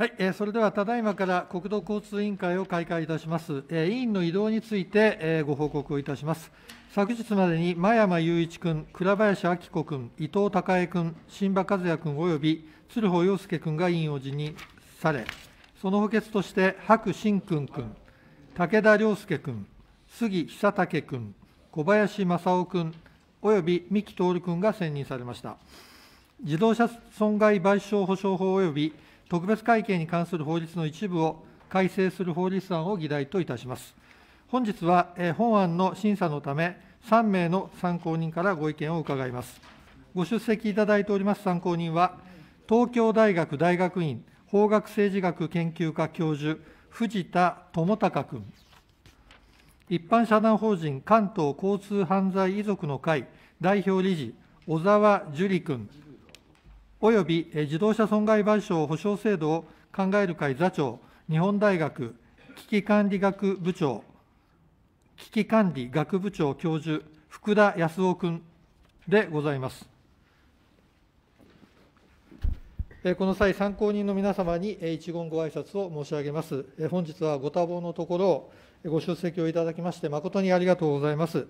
はい、えそれではただいまから国土交通委員会を開会いたします、え委員の移動について、えご報告をいたします昨日までに真山雄一君、倉林明子君、伊藤孝恵君、新馬和也君及び鶴保陽介君が委員を辞任されその補欠として白新君君、武田良介君、杉久武君、小林正夫君及び三木徹君が選任されました自動車損害賠償保障法及び特別会計に関する法律の一部を改正する法律案を議題といたします。本日は、え本案の審査のため、3名の参考人からご意見を伺います。ご出席いただいております参考人は、東京大学大学院法学政治学研究科教授、藤田智隆君、一般社団法人関東交通犯罪遺族の会代表理事、小沢樹里君、および自動車損害賠償保障制度を考える会座長、日本大学危機管理学部長、危機管理学部長教授、福田康夫君でございます。この際、参考人の皆様に一言ご挨拶を申し上げます。本日はご多忙のところ、ご出席をいただきまして、誠にありがとうございます。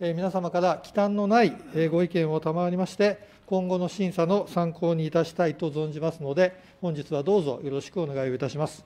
皆様から忌憚のないご意見を賜りまして、今後の審査の参考にいたしたいと存じますので、本日はどうぞよろしくお願いをいたします。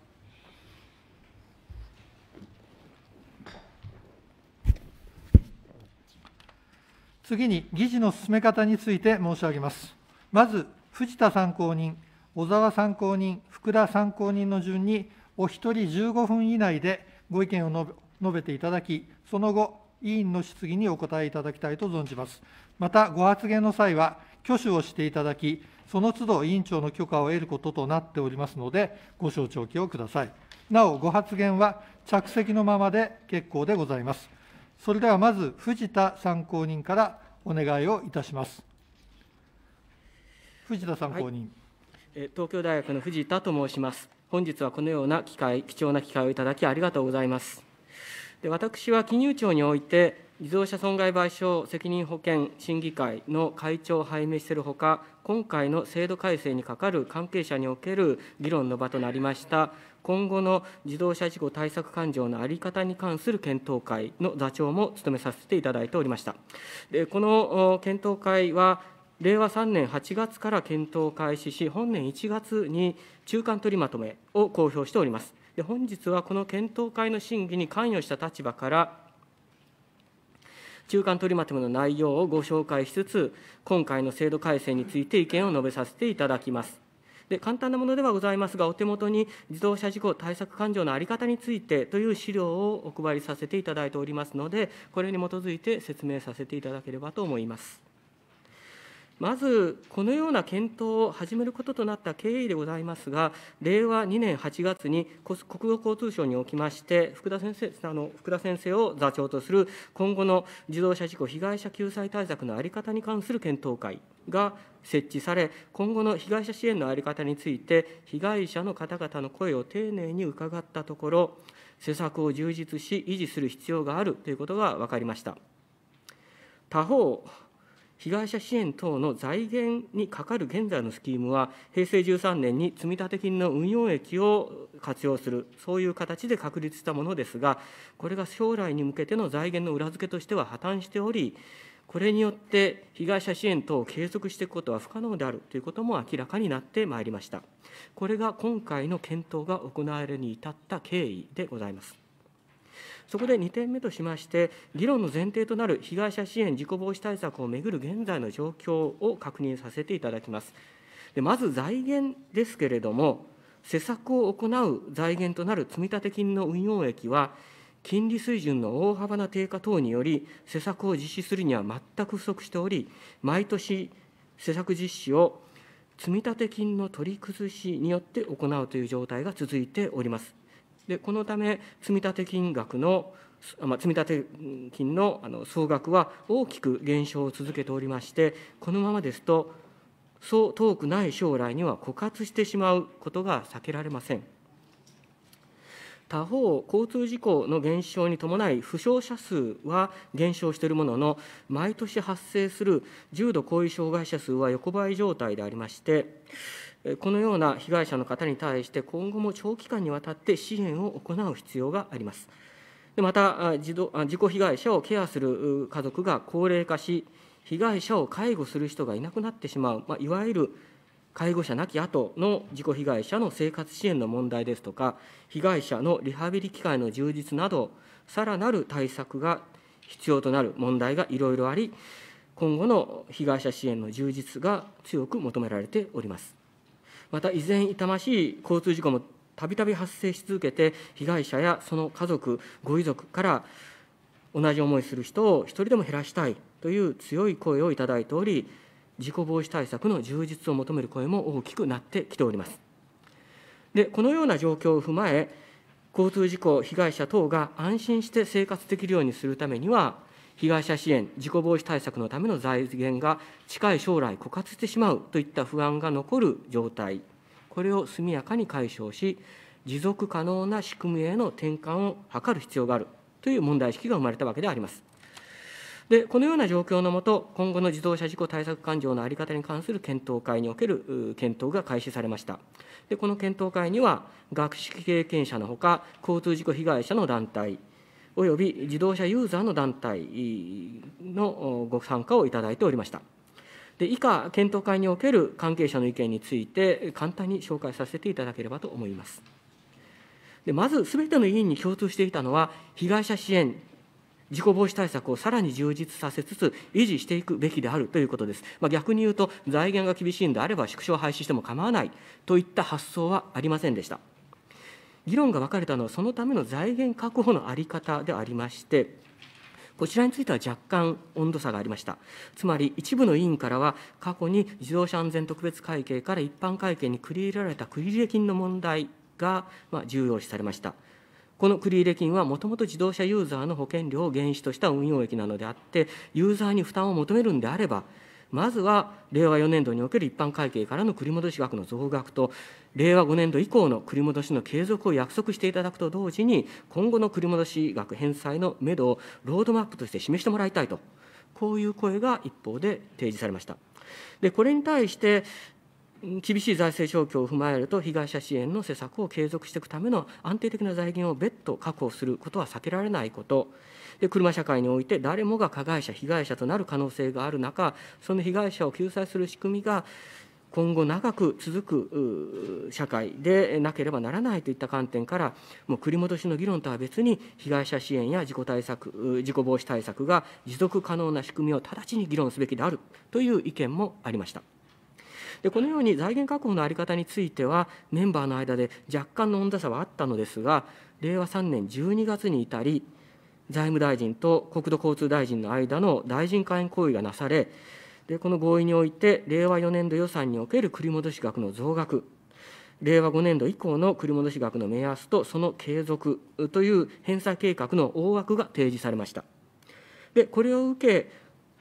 次に議事の進め方について申し上げます。まず、藤田参考人、小沢参考人、福田参考人の順に、お一人15分以内でご意見を述べ述べていただき、その後、委員の質疑にお答えいただきたいと存じます。また、ご発言の際は、挙手をしていただき、その都度委員長の許可を得ることとなっておりますので、ご承知おきをください。なお、ご発言は着席のままで結構でございます。それではまず、藤田参考人からお願いをいたします。藤田参考人。はい、東京大学の藤田と申します。本日はこのような機会、貴重な機会をいただきありがとうございます。で私は金融庁において、自動車損害賠償責任保険審議会の会長を拝命しているほか、今回の制度改正に係る関係者における議論の場となりました、今後の自動車事故対策勘定の在り方に関する検討会の座長も務めさせていただいておりました。でこの検討会は令和3年8月から検討開始し、本年1月に中間取りまとめを公表しております。で本日はこの検討会の審議に関与した立場から中間取りまとめの内容をご紹介しつつ、今回の制度改正について意見を述べさせていただきます。で簡単なものではございますが、お手元に自動車事故対策勘定の在り方についてという資料をお配りさせていただいておりますので、これに基づいて説明させていただければと思います。まず、このような検討を始めることとなった経緯でございますが、令和2年8月に国土交通省におきまして、福田先生あの福田先生を座長とする今後の自動車事故被害者救済対策の在り方に関する検討会が設置され、今後の被害者支援の在り方について、被害者の方々の声を丁寧に伺ったところ、施策を充実し、維持する必要があるということが分かりました。他方被害者支援等の財源にかかる現在のスキームは、平成13年に積立金の運用益を活用する、そういう形で確立したものですが、これが将来に向けての財源の裏付けとしては破綻しており、これによって被害者支援等を継続していくことは不可能であるということも明らかになってまいりました。これが今回の検討が行われに至った経緯でございます。そこで2点目としまして、議論の前提となる被害者支援事故防止対策をめぐる現在の状況を確認させていただきます。でまず財源ですけれども、施策を行う財源となる積立金の運用益は、金利水準の大幅な低下等により、施策を実施するには全く不足しており、毎年、施策実施を積立金の取り崩しによって行うという状態が続いております。でこのため、積立金額のまあ、積立金のあの総額は大きく減少を続けておりまして、このままですと、そう遠くない将来には枯渇してしまうことが避けられません。他方、交通事故の減少に伴い、負傷者数は減少しているものの、毎年発生する重度後遺障害者数は横ばい状態でありまして、このような被害者の方に対して、今後も長期間にわたって支援を行う必要があります。また、自己被害者をケアする家族が高齢化し、被害者を介護する人がいなくなってしまう、まあ、いわゆる介護者なき後の自己被害者の生活支援の問題ですとか、被害者のリハビリ機会の充実など、さらなる対策が必要となる問題がいろいろあり、今後の被害者支援の充実が強く求められております。また依然痛ましい交通事故もたびたび発生し続けて、被害者やその家族、ご遺族から同じ思いする人を一人でも減らしたいという強い声をいただいており、事故防止対策の充実を求める声も大きくなってきております。でこのような状況を踏まえ、交通事故被害者等が安心して生活できるようにするためには、被害者支援、事故防止対策のための財源が近い将来枯渇してしまうといった不安が残る状態、これを速やかに解消し、持続可能な仕組みへの転換を図る必要があるという問題意識が生まれたわけであります。でこのような状況のもと、今後の自動車事故対策勘定の在り方に関する検討会における検討が開始されました。でこの検討会には、学識経験者のほか、交通事故被害者の団体、および自動車ユーザーの団体のご参加をいただいておりました。で以下、検討会における関係者の意見について、簡単に紹介させていただければと思います。でまず、すべての委員に共通していたのは、被害者支援、事故防止対策をさらに充実させつつ、維持していくべきであるということです。まあ、逆に言うと、財源が厳しいんであれば、縮小廃止しても構わないといった発想はありませんでした。議論が分かれたのは、そのための財源確保の在り方でありまして、こちらについては若干温度差がありました。つまり、一部の委員からは、過去に自動車安全特別会計から一般会計に繰り入れられた繰入金の問題が重要視されました。この繰入金はもともと自動車ユーザーの保険料を原資とした運用益なのであって、ユーザーに負担を求めるんであれば、まずは令和4年度における一般会計からの繰り戻し額の増額と、令和5年度以降の繰り戻しの継続を約束していただくと同時に、今後の繰り戻し額返済のめどをロードマップとして示してもらいたいと、こういう声が一方で提示されました。でこれに対して厳しい財政状況を踏まえると、被害者支援の施策を継続していくための安定的な財源を別途確保することは避けられないこと、で車社会において誰もが加害者被害者となる可能性がある中その被害者を救済する仕組みが今後長く続く社会でなければならないといった観点からもう繰り戻しの議論とは別に被害者支援や事故対策事故防止対策が持続可能な仕組みを直ちに議論すべきであるという意見もありました。でこのように財源確保のあり方については、メンバーの間で若干の温度差はあったのですが、令和3年12月に至り、財務大臣と国土交通大臣の間の大臣会員行為がなされ、でこの合意において、令和4年度予算における繰り戻し額の増額、令和5年度以降の繰り戻し額の目安とその継続という返済計画の大枠が提示されました。でこれを受け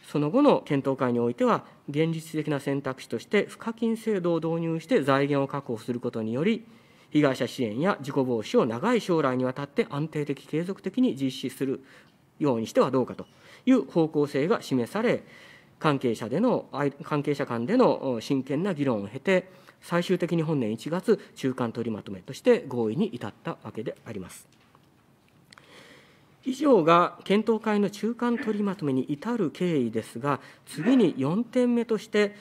その後の検討会においては、現実的な選択肢として、賦課金制度を導入して財源を確保することにより、被害者支援や事故防止を長い将来にわたって安定的、継続的に実施するようにしてはどうかという方向性が示され、関係者での関係者間での真剣な議論を経て、最終的に本年1月、中間取りまとめとして合意に至ったわけであります。以上が検討会の中間取りまとめに至る経緯ですが、次に4点目として、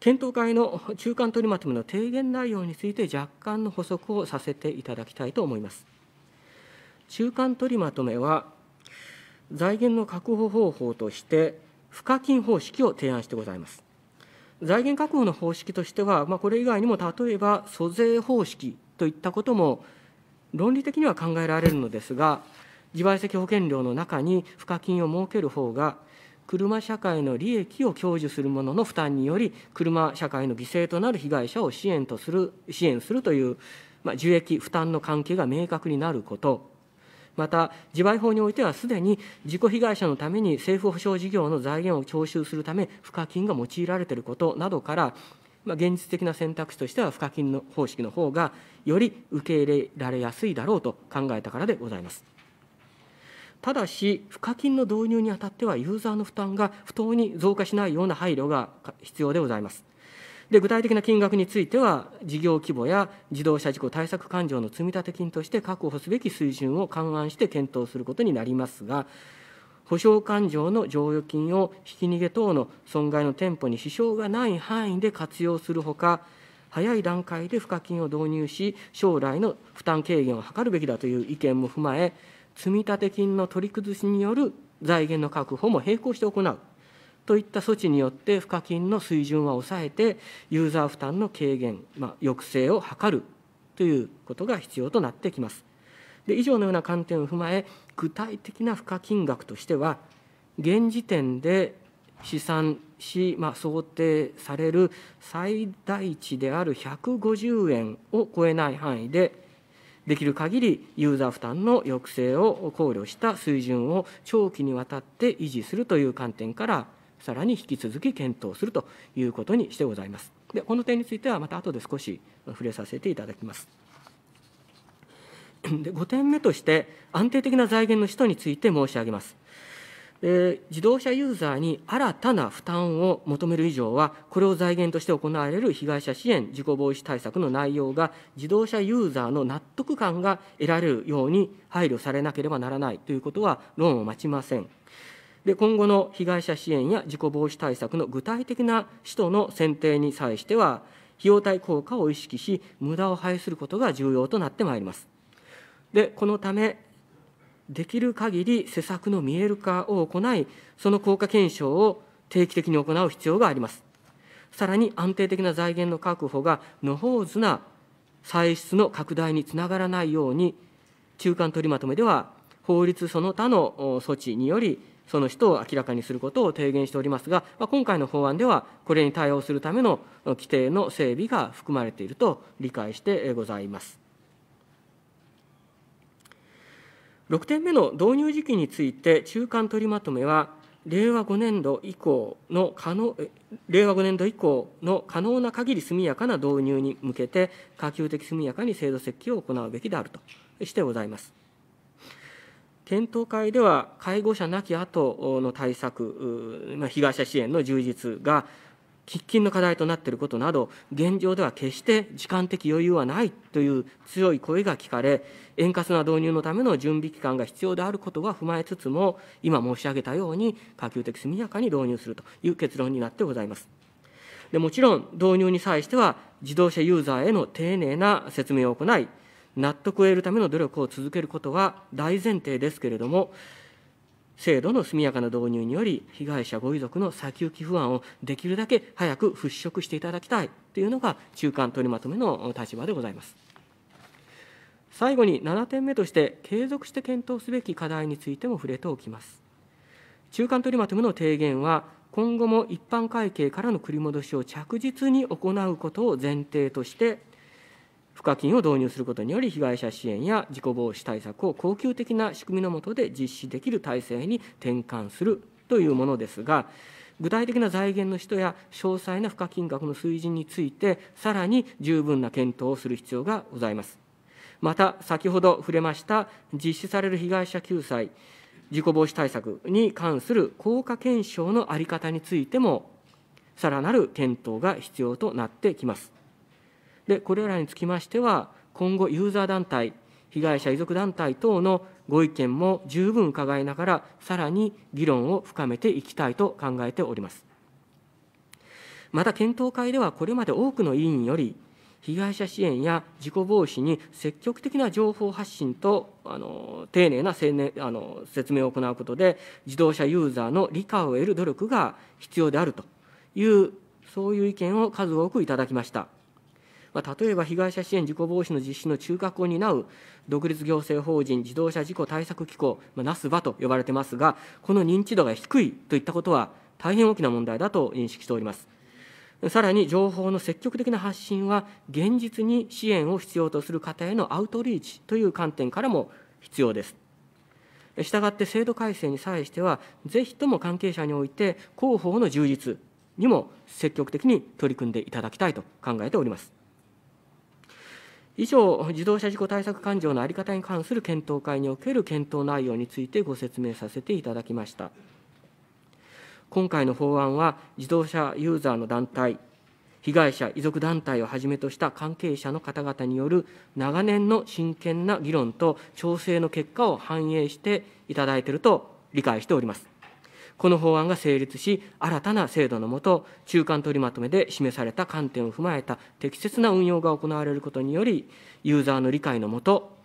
検討会の中間取りまとめの提言内容について若干の補足をさせていただきたいと思います。中間取りまとめは、財源の確保方法として、賦課金方式を提案してございます。財源確保の方式としては、まあ、これ以外にも例えば租税方式といったことも論理的には考えられるのですが、自賠責保険料の中に賦課金を設ける方が、車社会の利益を享受する者の負担により車社会の犠牲となる被害者を支援とする支援するという、まあ、受益負担の関係が明確になることまた自賠法においてはすでに自己被害者のために政府保障事業の財源を徴収するため賦課金が用いられていることなどからまあ、現実的な選択肢としては賦課金の方式の方がより受け入れられやすいだろうと考えたからでございます。ただし、賦課金の導入にあたっては、ユーザーの負担が不当に増加しないような配慮が必要でございます。で具体的な金額については、事業規模や自動車事故対策勘定の積立金として確保すべき水準を勘案して検討することになりますが、保証勘定の剰余金をひき逃げ等の損害の店舗に支障がない範囲で活用するほか、早い段階で賦課金を導入し、将来の負担軽減を図るべきだという意見も踏まえ、積立金の取り崩しによる財源の確保も並行して行うといった措置によって、賦課金の水準は抑えて、ユーザー負担の軽減、まあ、抑制を図るということが必要となってきます。で以上のような観点を踏まえ、具体的な付加金額としては、現時点で試算し、まあ、想定される最大値である150円を超えない範囲で、できる限りユーザー負担の抑制を考慮した水準を長期にわたって維持するという観点から、さらに引き続き検討するということにしてございます。でこの点については、また後で少し触れさせていただきます。で5点目として、安定的な財源の使途について申し上げます。え自動車ユーザーに新たな負担を求める以上は、これを財源として行われる被害者支援、事故防止対策の内容が、自動車ユーザーの納得感が得られるように配慮されなければならないということは、論を待ちません。で今後の被害者支援や事故防止対策の具体的な使途の選定に際しては、費用対効果を意識し、無駄を排することが重要となってまいります。でこのためできる限り施策の見える化を行い、その効果検証を定期的に行う必要があります。さらに安定的な財源の確保がほう図な歳出の拡大につながらないように、中間取りまとめでは、法律その他の措置により、その人を明らかにすることを提言しておりますが、今回の法案では、これに対応するための規定の整備が含まれていると理解してございます。6点目の導入時期について、中間取りまとめは、令和5年度以降の可能、令和5年度以降の可能な限り速やかな導入に向けて、可及的速やかに制度設計を行うべきであるとしてございます。検討会では、介護者なき後の対策、被害者支援の充実が、喫緊の課題となっていることなど、現状では決して時間的余裕はないという強い声が聞かれ、円滑な導入のための準備期間が必要であることは踏まえつつも、今申し上げたように、可及的速やかに導入するという結論になってございます。でもちろん、導入に際しては、自動車ユーザーへの丁寧な説明を行い、納得を得るための努力を続けることは大前提ですけれども、制度の速やかな導入により、被害者ご遺族の先行き不安をできるだけ早く払拭していただきたいというのが、中間取りまとめの立場でございます。最後に7点目として、継続して検討すべき課題についても触れておきます。中間取りまとめの提言は、今後も一般会計からの繰り戻しを着実に行うことを前提として、賦課金を導入することにより、被害者支援や事故防止対策を恒久的な仕組みの下で実施できる体制に転換するというものですが、具体的な財源の使途や詳細な付加金額の水準について、さらに十分な検討をする必要がございます。また、先ほど触れました実施される被害者救済、事故防止対策に関する効果検証の在り方についても、さらなる検討が必要となってきます。でこれらにつきましては今後ユーザー団体被害者遺族団体等のご意見も十分伺いながらさらに議論を深めていきたいと考えておりますまた検討会ではこれまで多くの委員より被害者支援や事故防止に積極的な情報発信とあの丁寧なあの説明を行うことで自動車ユーザーの理解を得る努力が必要であるというそういう意見を数多くいただきました。まあ、例えば被害者支援事故防止の実施の中核を担う独立行政法人自動車事故対策機構、まあ、ナスバと呼ばれてますが、この認知度が低いといったことは、大変大きな問題だと認識しております。さらに情報の積極的な発信は、現実に支援を必要とする方へのアウトリーチという観点からも必要です。したがって制度改正に際しては、ぜひとも関係者において、広報の充実にも積極的に取り組んでいただきたいと考えております。以上、自動車事故対策勘定の在り方に関する検討会における検討内容についてご説明させていただきました。今回の法案は、自動車ユーザーの団体、被害者、遺族団体をはじめとした関係者の方々による長年の真剣な議論と調整の結果を反映していただいていると理解しております。この法案が成立し、新たな制度のもと、中間取りまとめで示された観点を踏まえた適切な運用が行われることにより、ユーザーの理解のもと、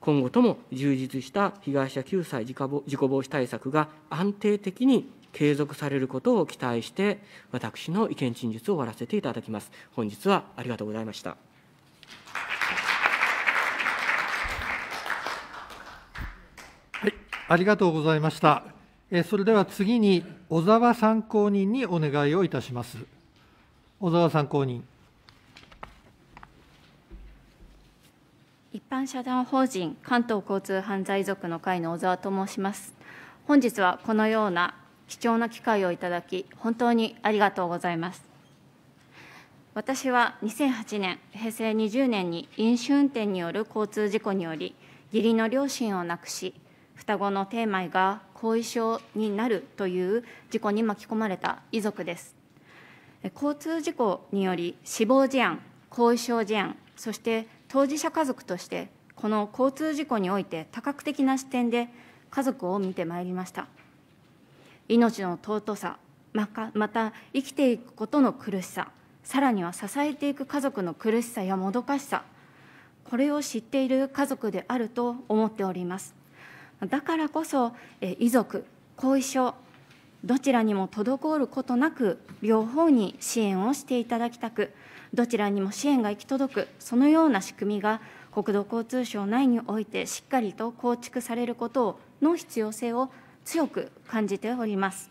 今後とも充実した被害者救済事故防止対策が安定的に継続されることを期待して、私の意見陳述を終わらせていただきます。本日はありがとうございました。はい、ありがとうございました。えそれでは次に、小沢参考人にお願いをいたします。小沢参考人。一般社団法人関東交通犯罪族の会の小沢と申します。本日はこのような貴重な機会をいただき、本当にありがとうございます。私は2008年、平成20年に飲酒運転による交通事故により、義理の両親を亡くし、双子のテーマが後遺症になるという事故に巻き込まれた遺族です交通事故により死亡事案後遺症事案そして当事者家族としてこの交通事故において多角的な視点で家族を見てまいりました命の尊さまた生きていくことの苦しささらには支えていく家族の苦しさやもどかしさこれを知っている家族であると思っておりますだからこそ、遺族、後遺症、どちらにも滞ることなく、両方に支援をしていただきたく、どちらにも支援が行き届く、そのような仕組みが、国土交通省内においてしっかりと構築されることの必要性を強く感じております。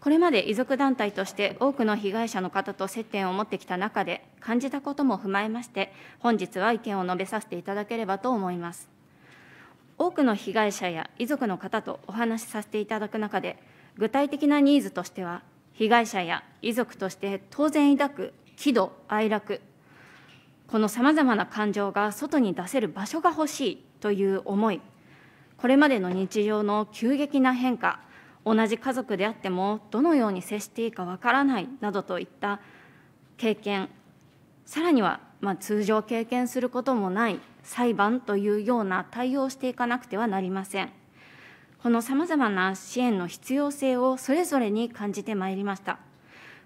これまで遺族団体として多くの被害者の方と接点を持ってきた中で感じたことも踏まえまして、本日は意見を述べさせていただければと思います。多くの被害者や遺族の方とお話しさせていただく中で、具体的なニーズとしては、被害者や遺族として当然抱く喜怒哀楽、このさまざまな感情が外に出せる場所が欲しいという思い、これまでの日常の急激な変化、同じ家族であってもどのように接していいかわからないなどといった経験、さらにはまあ、通常経験することもない裁判というような対応をしていかなくてはなりません。このさまざまな支援の必要性をそれぞれに感じてまいりました。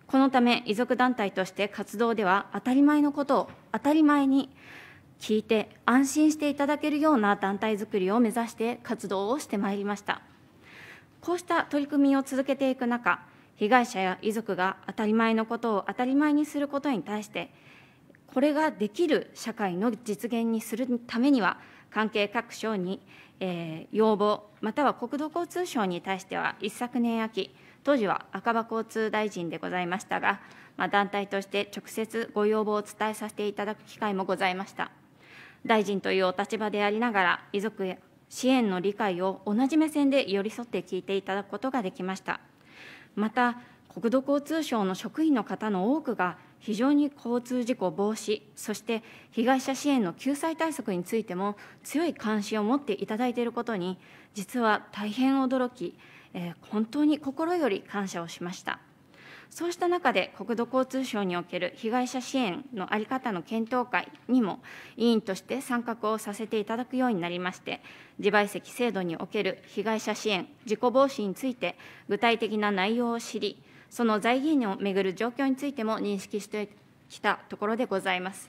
このため、遺族団体として活動では、当たり前のことを当たり前に聞いて、安心していただけるような団体づくりを目指して活動をしてまいりました。こうした取り組みを続けていく中、被害者や遺族が当たり前のことを当たり前にすることに対して、これができる社会の実現にするためには、関係各省に、えー、要望、または国土交通省に対しては、一昨年秋、当時は赤羽交通大臣でございましたが、まあ、団体として直接ご要望を伝えさせていただく機会もございました。大臣というお立場でありながら、遺族へ支援の理解を同じ目線で寄り添って聞いていただくことができました。また、国土交通省の職員の方の多くが、非常に交通事故防止、そして被害者支援の救済対策についても強い関心を持っていただいていることに、実は大変驚き、えー、本当に心より感謝をしました。そうした中で、国土交通省における被害者支援の在り方の検討会にも、委員として参画をさせていただくようになりまして、自賠責制度における被害者支援、事故防止について、具体的な内容を知り、その財源をめぐる状況についても認識してきたところでございます。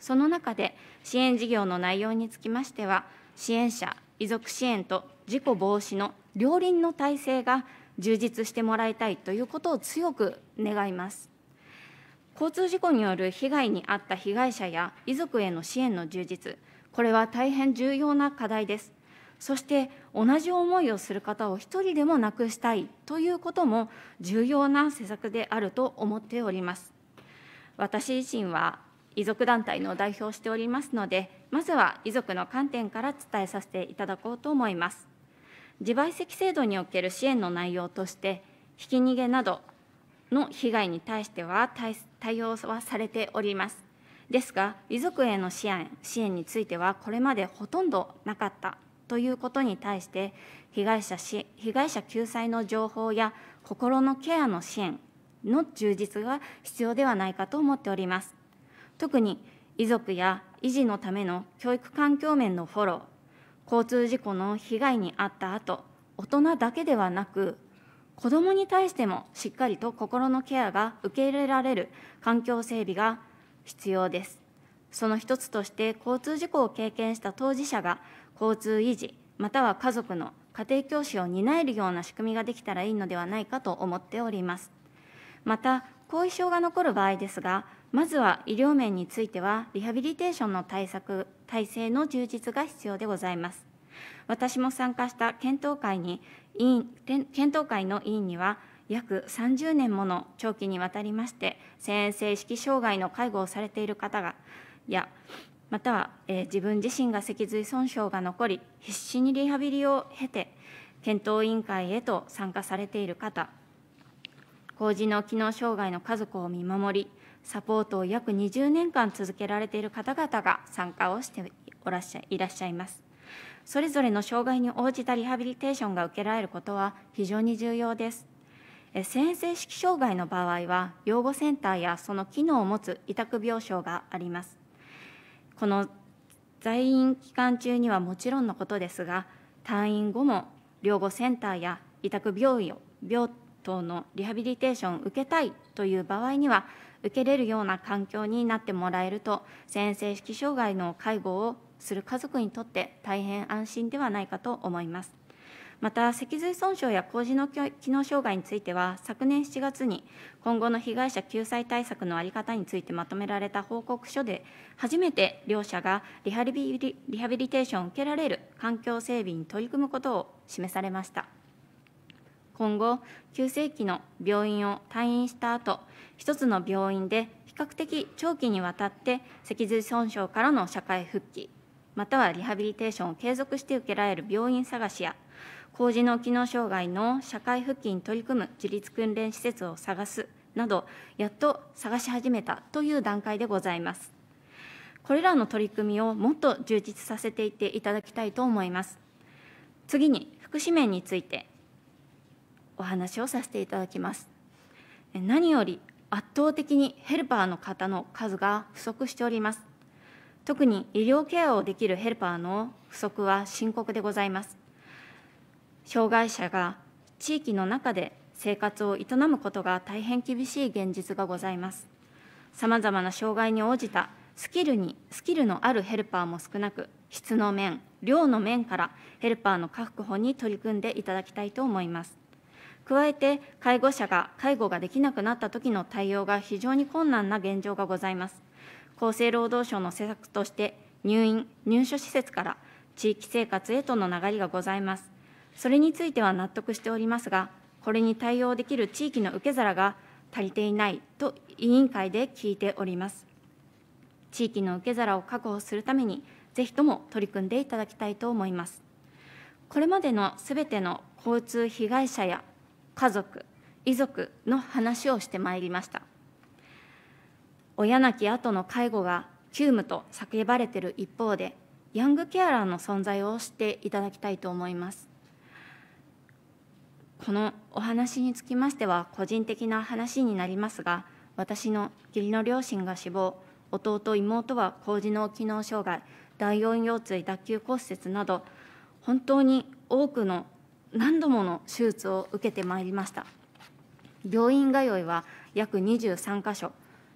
その中で、支援事業の内容につきましては、支援者、遺族支援と事故防止の両輪の体制が充実してもらいたいということを強く願います。交通事故による被害に遭った被害者や遺族への支援の充実、これは大変重要な課題です。そして同じ思いをする方を一人でもなくしたいということも重要な施策であると思っております。私自身は遺族団体の代表をしておりますので、まずは遺族の観点から伝えさせていただこうと思います。自賠責制度における支援の内容として、ひき逃げなどの被害に対しては対応はされております。ですが、遺族への支援支援については、これまでほとんどなかったということに対して被害者し被害者救済の情報や心のケアの支援の充実が必要ではないかと思っております特に遺族や維持のための教育環境面のフォロー交通事故の被害に遭った後大人だけではなく子どもに対してもしっかりと心のケアが受け入れられる環境整備が必要ですその一つとして交通事故を経験した当事者が交通維持または家族の家庭教師を担えるような仕組みができたらいいのではないかと思っておりますまた後遺症が残る場合ですがまずは医療面についてはリハビリテーションの対策体制の充実が必要でございます私も参加した検討会に委員検討会の委員には約30年もの長期にわたりまして遷延性意識障害の介護をされている方がやまたは、えー、自分自身が脊髄損傷が残り必死にリハビリを経て検討委員会へと参加されている方高次の機能障害の家族を見守りサポートを約20年間続けられている方々が参加をしておらっしゃいらっしゃいますそれぞれの障害に応じたリハビリテーションが受けられることは非常に重要です先制式障害の場合は養護センターやその機能を持つ委託病床がありますこの在院期間中にはもちろんのことですが、退院後も療護センターや委託病院病棟のリハビリテーションを受けたいという場合には、受けれるような環境になってもらえると、先意式障害の介護をする家族にとって大変安心ではないかと思います。また、脊髄損傷や麹の機能障害については、昨年7月に今後の被害者救済対策の在り方についてまとめられた報告書で、初めて両者がリハビリリハビリテーションを受けられる環境整備に取り組むことを示されました。今後、急性期の病院を退院した後、1つの病院で比較的長期にわたって脊髄損傷からの社会復帰、またはリハビリテーションを継続して受けられる病院探しや、事の機能障害の社会復帰に取り組む自立訓練施設を探すなど、やっと探し始めたという段階でございます。これらの取り組みをもっと充実させていっていただきたいと思います。次に、福祉面についてお話をさせていただきます。何より圧倒的にヘルパーの方の数が不足しております。特に医療ケアをできるヘルパーの不足は深刻でございます。障害者が地域の中で生活を営むことが大変厳しい現実がございます。さまざまな障害に応じたスキルにスキルのあるヘルパーも少なく、質の面、量の面からヘルパーの確保に取り組んでいただきたいと思います。加えて、介護者が介護ができなくなった時の対応が非常に困難な現状がございます。厚生労働省の施策として、入院・入所施設から地域生活へとの流れがございます。それについては納得しておりますが、これに対応できる地域の受け皿が足りていないと委員会で聞いております。地域の受け皿を確保するために、ぜひとも取り組んでいただきたいと思います。これまでのすべての交通被害者や家族、遺族の話をしてまいりました。親亡き後の介護が急務と叫ばれている一方で、ヤングケアラーの存在を知っていただきたいと思います。このお話につきましては個人的な話になりますが私の義理の両親が死亡弟妹は高次脳機能障害第4腰椎脱臼骨折など本当に多くの何度もの手術を受けてまいりました病院通いは約23か所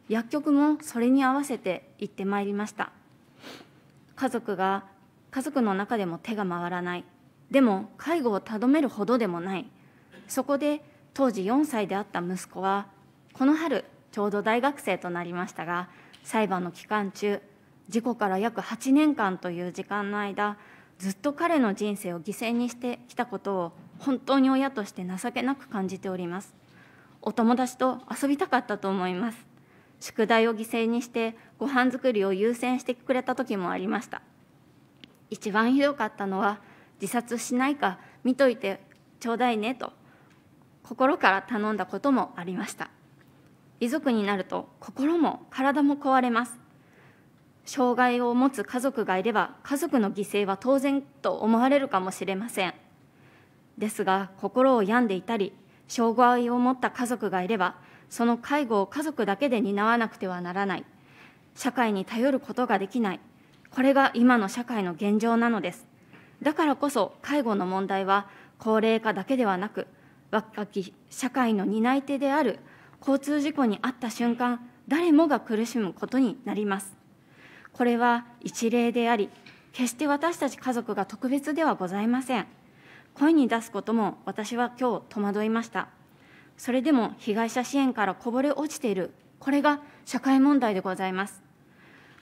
薬局もそれに合わせて行ってまいりました家族が家族の中でも手が回らないでも介護をたどめるほどでもないそこで当時4歳であった息子はこの春ちょうど大学生となりましたが裁判の期間中事故から約8年間という時間の間ずっと彼の人生を犠牲にしてきたことを本当に親として情けなく感じておりますお友達と遊びたかったと思います宿題を犠牲にしてご飯作りを優先してくれた時もありました一番ひどかったのは自殺しないか見といてちょうだいねと心から頼んだこともありました遺族になると心も体も壊れます障害を持つ家族がいれば家族の犠牲は当然と思われるかもしれませんですが心を病んでいたり障害を持った家族がいればその介護を家族だけで担わなくてはならない社会に頼ることができないこれが今の社会の現状なのですだからこそ介護の問題は高齢化だけではなく若き社会の担い手である交通事故に遭った瞬間、誰もが苦しむことになります。これは一例であり、決して私たち家族が特別ではございません。声に出すことも私は今日戸惑いました。それでも被害者支援からこぼれ落ちている、これが社会問題でございます。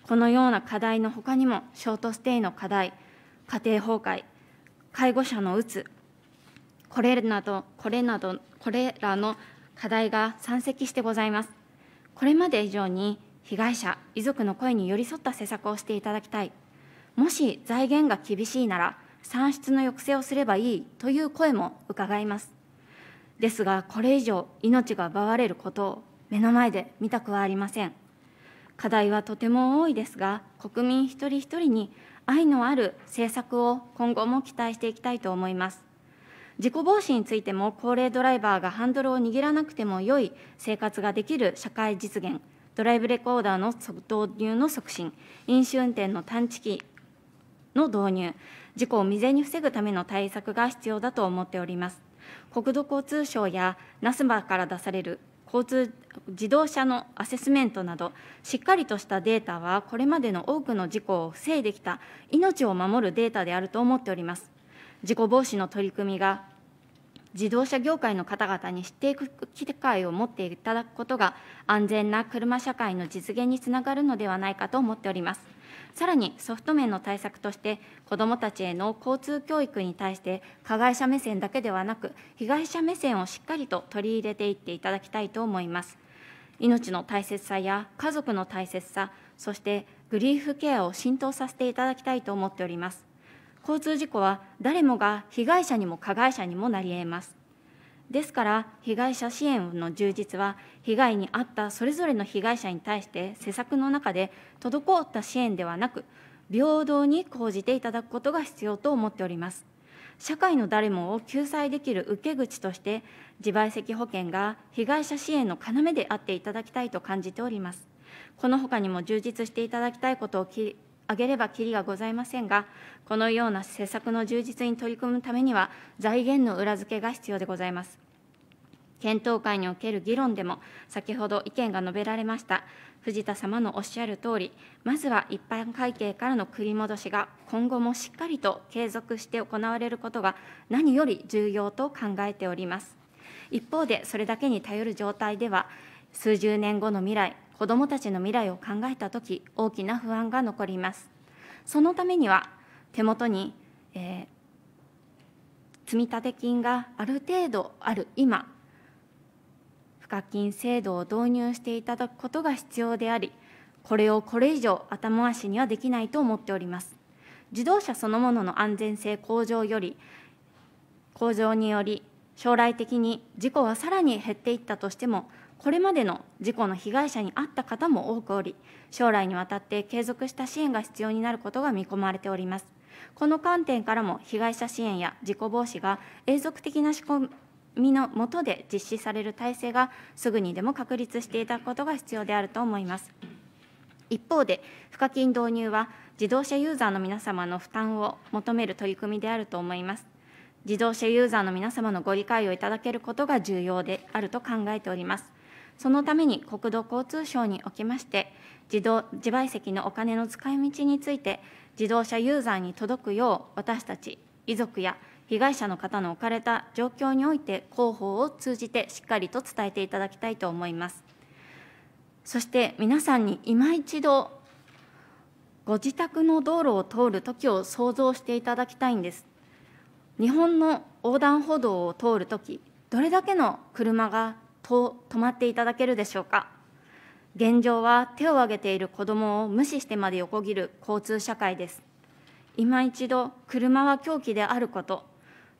このような課題のほかにも、ショートステイの課題、家庭崩壊、介護者のうつ、これなど、これなど、これらの課題が山積してございます。これまで以上に被害者、遺族の声に寄り添った施策をしていただきたい。もし財源が厳しいなら、産出の抑制をすればいいという声も伺います。ですが、これ以上命が奪われることを目の前で見たくはありません。課題はとても多いですが、国民一人一人に愛のある政策を今後も期待していきたいと思います。事故防止についても高齢ドライバーがハンドルを握らなくても良い生活ができる社会実現ドライブレコーダーの導入の促進飲酒運転の探知機の導入事故を未然に防ぐための対策が必要だと思っております国土交通省や NASMA から出される交通自動車のアセスメントなどしっかりとしたデータはこれまでの多くの事故を防いできた命を守るデータであると思っております事故防止の取り組みが自動車業界の方々に知っていく機会を持っていただくことが安全な車社会の実現につながるのではないかと思っております。さらにソフト面の対策として、子どもたちへの交通教育に対して、加害者目線だけではなく、被害者目線をしっかりと取り入れていっていただきたいと思います。命の大切さや家族の大切さ、そしてグリーフケアを浸透させていただきたいと思っております。交通事故は誰もが被害者にも加害者にもなり得ます。ですから被害者支援の充実は被害に遭ったそれぞれの被害者に対して施策の中で滞った支援ではなく平等に講じていただくことが必要と思っております。社会の誰もを救済できる受け口として自賠責保険が被害者支援の要であっていただきたいと感じております。この他にも充実していただきたいことを上げればきりがございませんが、このような施策の充実に取り組むためには、財源の裏付けが必要でございます。検討会における議論でも、先ほど意見が述べられました、藤田様のおっしゃるとおり、まずは一般会計からの繰り戻しが、今後もしっかりと継続して行われることが、何より重要と考えております。一方で、それだけに頼る状態では、数十年後の未来、子どもたちの未来を考えたとき、大きな不安が残ります。そのためには、手元に、えー、積立金がある程度ある今、賦課金制度を導入していただくことが必要であり、これをこれ以上頭足にはできないと思っております。自動車そのものの安全性向上より、向上により、将来的に事故はさらに減っていったとしても、これまでの事故の被害者に遭った方も多くおり、将来にわたって継続した支援が必要になることが見込まれております。この観点からも、被害者支援や事故防止が永続的な仕組みの下で実施される体制がすぐにでも確立していただくことが必要であると思います。一方で、賦課金導入は自動車ユーザーの皆様の負担を求める取り組みであると思います。自動車ユーザーの皆様のご理解をいただけることが重要であると考えております。そのために国土交通省におきまして、自動自賠責のお金の使い道について、自動車ユーザーに届くよう、私たち、遺族や被害者の方の置かれた状況において、広報を通じてしっかりと伝えていただきたいと思います。そして皆さんに今一度、ご自宅の道路を通るときを想像していただきたいんです。日本の横断歩道を通るとき、どれだけの車がと止まっていただけるでしょうか。現状は手を挙げている子どもを無視してまで横切る交通社会です。今一度、車は狂気であること、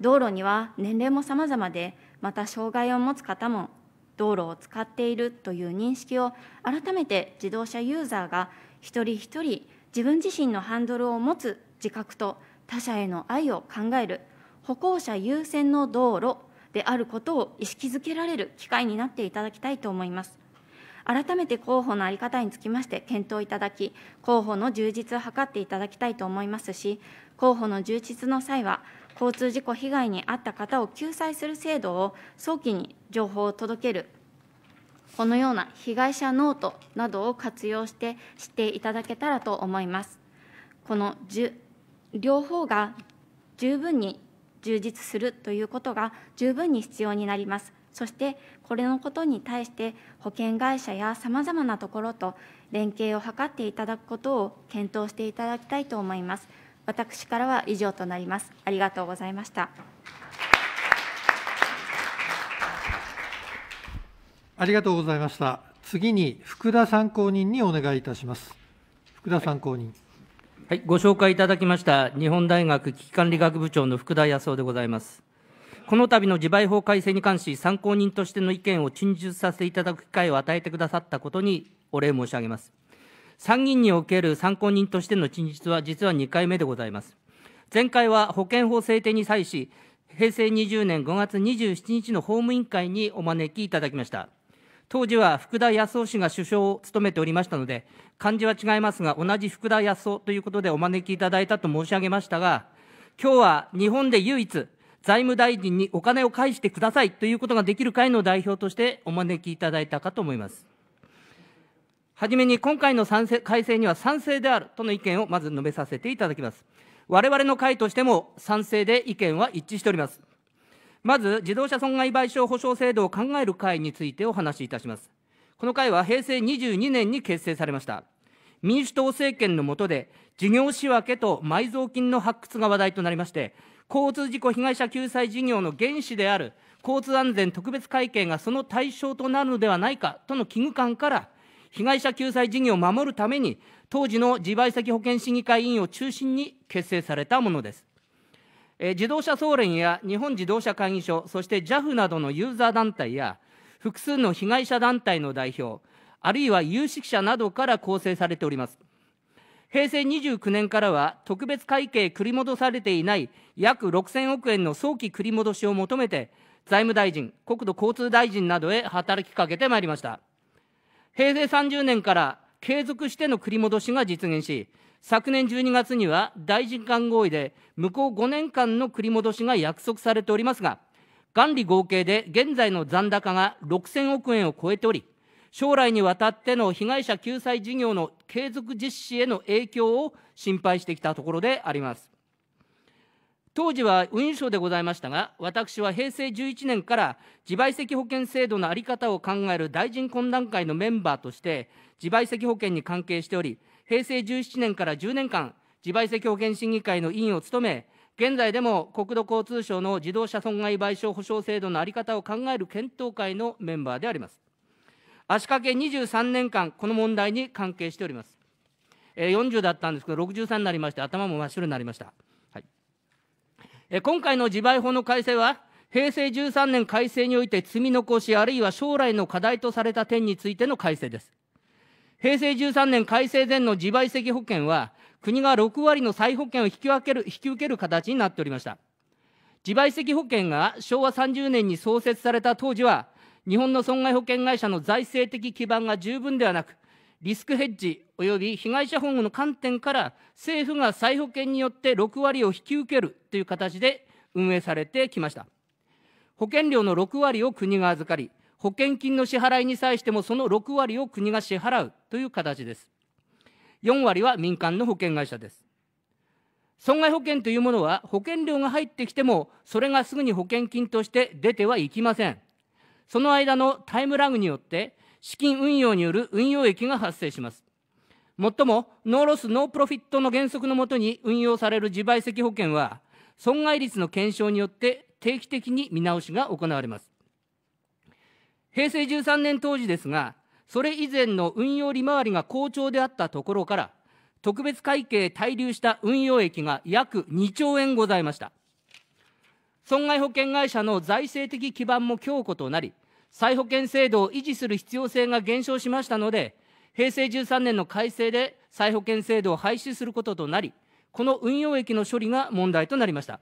道路には年齢も様々で、また障害を持つ方も道路を使っているという認識を改めて自動車ユーザーが一人一人自分自身のハンドルを持つ自覚と他者への愛を考える歩行者優先の道路であることを意識づけられる機会になっていただきたいと思います。改めて候補の在り方につきまして検討いただき、候補の充実を図っていただきたいと思いますし、候補の充実の際は、交通事故被害に遭った方を救済する制度を早期に情報を届ける、このような被害者ノートなどを活用して知っていただけたらと思います。この両方が十分に充実するということが十分に必要になります。そしてこれのことに対して保険会社やさまざまなところと連携を図っていただくことを検討していただきたいと思います。私からは以上となります。ありがとうございました。ありがとうございました。次に福田参考人にお願いいたします。福田参考人。はいはい、ご紹介いただきました日本大学危機管理学部長の福田康夫でございます。この度の自賠法改正に関し、参考人としての意見を陳述させていただく機会を与えてくださったことにお礼申し上げます。参議院における参考人としての陳述は実は2回目でございます。前回は保険法制定に際し、平成20年5月27日の法務委員会にお招きいただきました。当時は福田康夫氏が首相を務めておりましたので、漢字は違いますが、同じ福田康夫ということでお招きいただいたと申し上げましたが、今日は日本で唯一、財務大臣にお金を返してくださいということができる会の代表としてお招きいただいたかと思います。はじめに今回の賛成改正には賛成であるとの意見をまず述べさせていただきます。我々の会としても賛成で意見は一致しております。まず、自動車損害賠償保障制度を考える会についてお話しいたします。この会は平成22年に結成されました。民主党政権の下で、事業仕分けと埋蔵金の発掘が話題となりまして、交通事故被害者救済事業の原資である交通安全特別会計がその対象となるのではないかとの危惧感から、被害者救済事業を守るために、当時の自賠責保険審議会委員を中心に結成されたものです。え自動車総連や日本自動車会議所、そして JAF などのユーザー団体や、複数の被害者団体の代表、あるいは有識者などから構成されております。平成29年からは、特別会計繰り戻されていない約6000億円の早期繰り戻しを求めて、財務大臣、国土交通大臣などへ働きかけてまいりました。平成30年から継続しての繰り戻しが実現し、昨年12月には大臣間合意で、向こう5年間の繰り戻しが約束されておりますが、元利合計で現在の残高が6000億円を超えており、将来にわたっての被害者救済事業の継続実施への影響を心配してきたところであります。当時は運輸省でございましたが、私は平成11年から自賠責保険制度の在り方を考える大臣懇談会のメンバーとして、自賠責保険に関係しており、平成17年から10年間、自賠責保険審議会の委員を務め、現在でも国土交通省の自動車損害賠償保障制度の在り方を考える検討会のメンバーであります。足掛け23年間、この問題に関係しております。40だったんですけど、63になりまして、頭も真っ白になりました。はい、今回の自賠法の改正は、平成13年改正において積み残し、あるいは将来の課題とされた点についての改正です。平成13年改正前の自賠責保険は、国が6割の再保険を引き分ける引き受ける形になっておりました。自賠責保険が昭和30年に創設された当時は、日本の損害保険会社の財政的基盤が十分ではなく、リスクヘッジ及び被害者保護の観点から、政府が再保険によって6割を引き受けるという形で運営されてきました。保険料の6割を国が預かり、保険金の支払いに際してもその6割を国が支払うという形です。4割は民間の保険会社です。損害保険というものは保険料が入ってきてもそれがすぐに保険金として出てはいきません。その間のタイムラグによって資金運用による運用益が発生します。もっとも、ノーロス・ノープロフィットの原則のもとに運用される自賠責保険は、損害率の検証によって定期的に見直しが行われます。平成13年当時ですが、それ以前の運用利回りが好調であったところから特別会計滞留した運用益が約2兆円ございました損害保険会社の財政的基盤も強固となり再保険制度を維持する必要性が減少しましたので平成13年の改正で再保険制度を廃止することとなりこの運用益の処理が問題となりました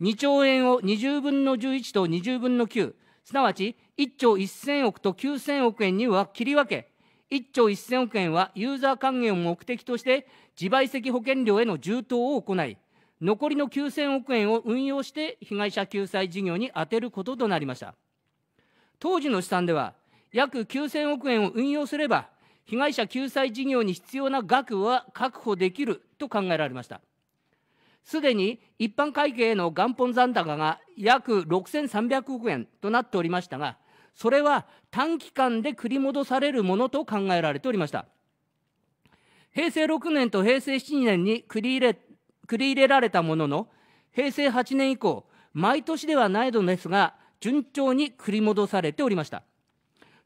2兆円を20分の11と20分の9すなわち1兆1000億と9000億円には切り分け、1兆1000億円はユーザー還元を目的として自賠責保険料への充当を行い、残りの9000億円を運用して被害者救済事業に充てることとなりました。当時の試算では、約9000億円を運用すれば、被害者救済事業に必要な額は確保できると考えられました。すでに一般会計の元本残高が約6300億円となっておりましたが、それは短期間で繰り戻されるものと考えられておりました。平成6年と平成7年に繰り入れ、繰り入れられたものの、平成8年以降、毎年ではないのですが、順調に繰り戻されておりました。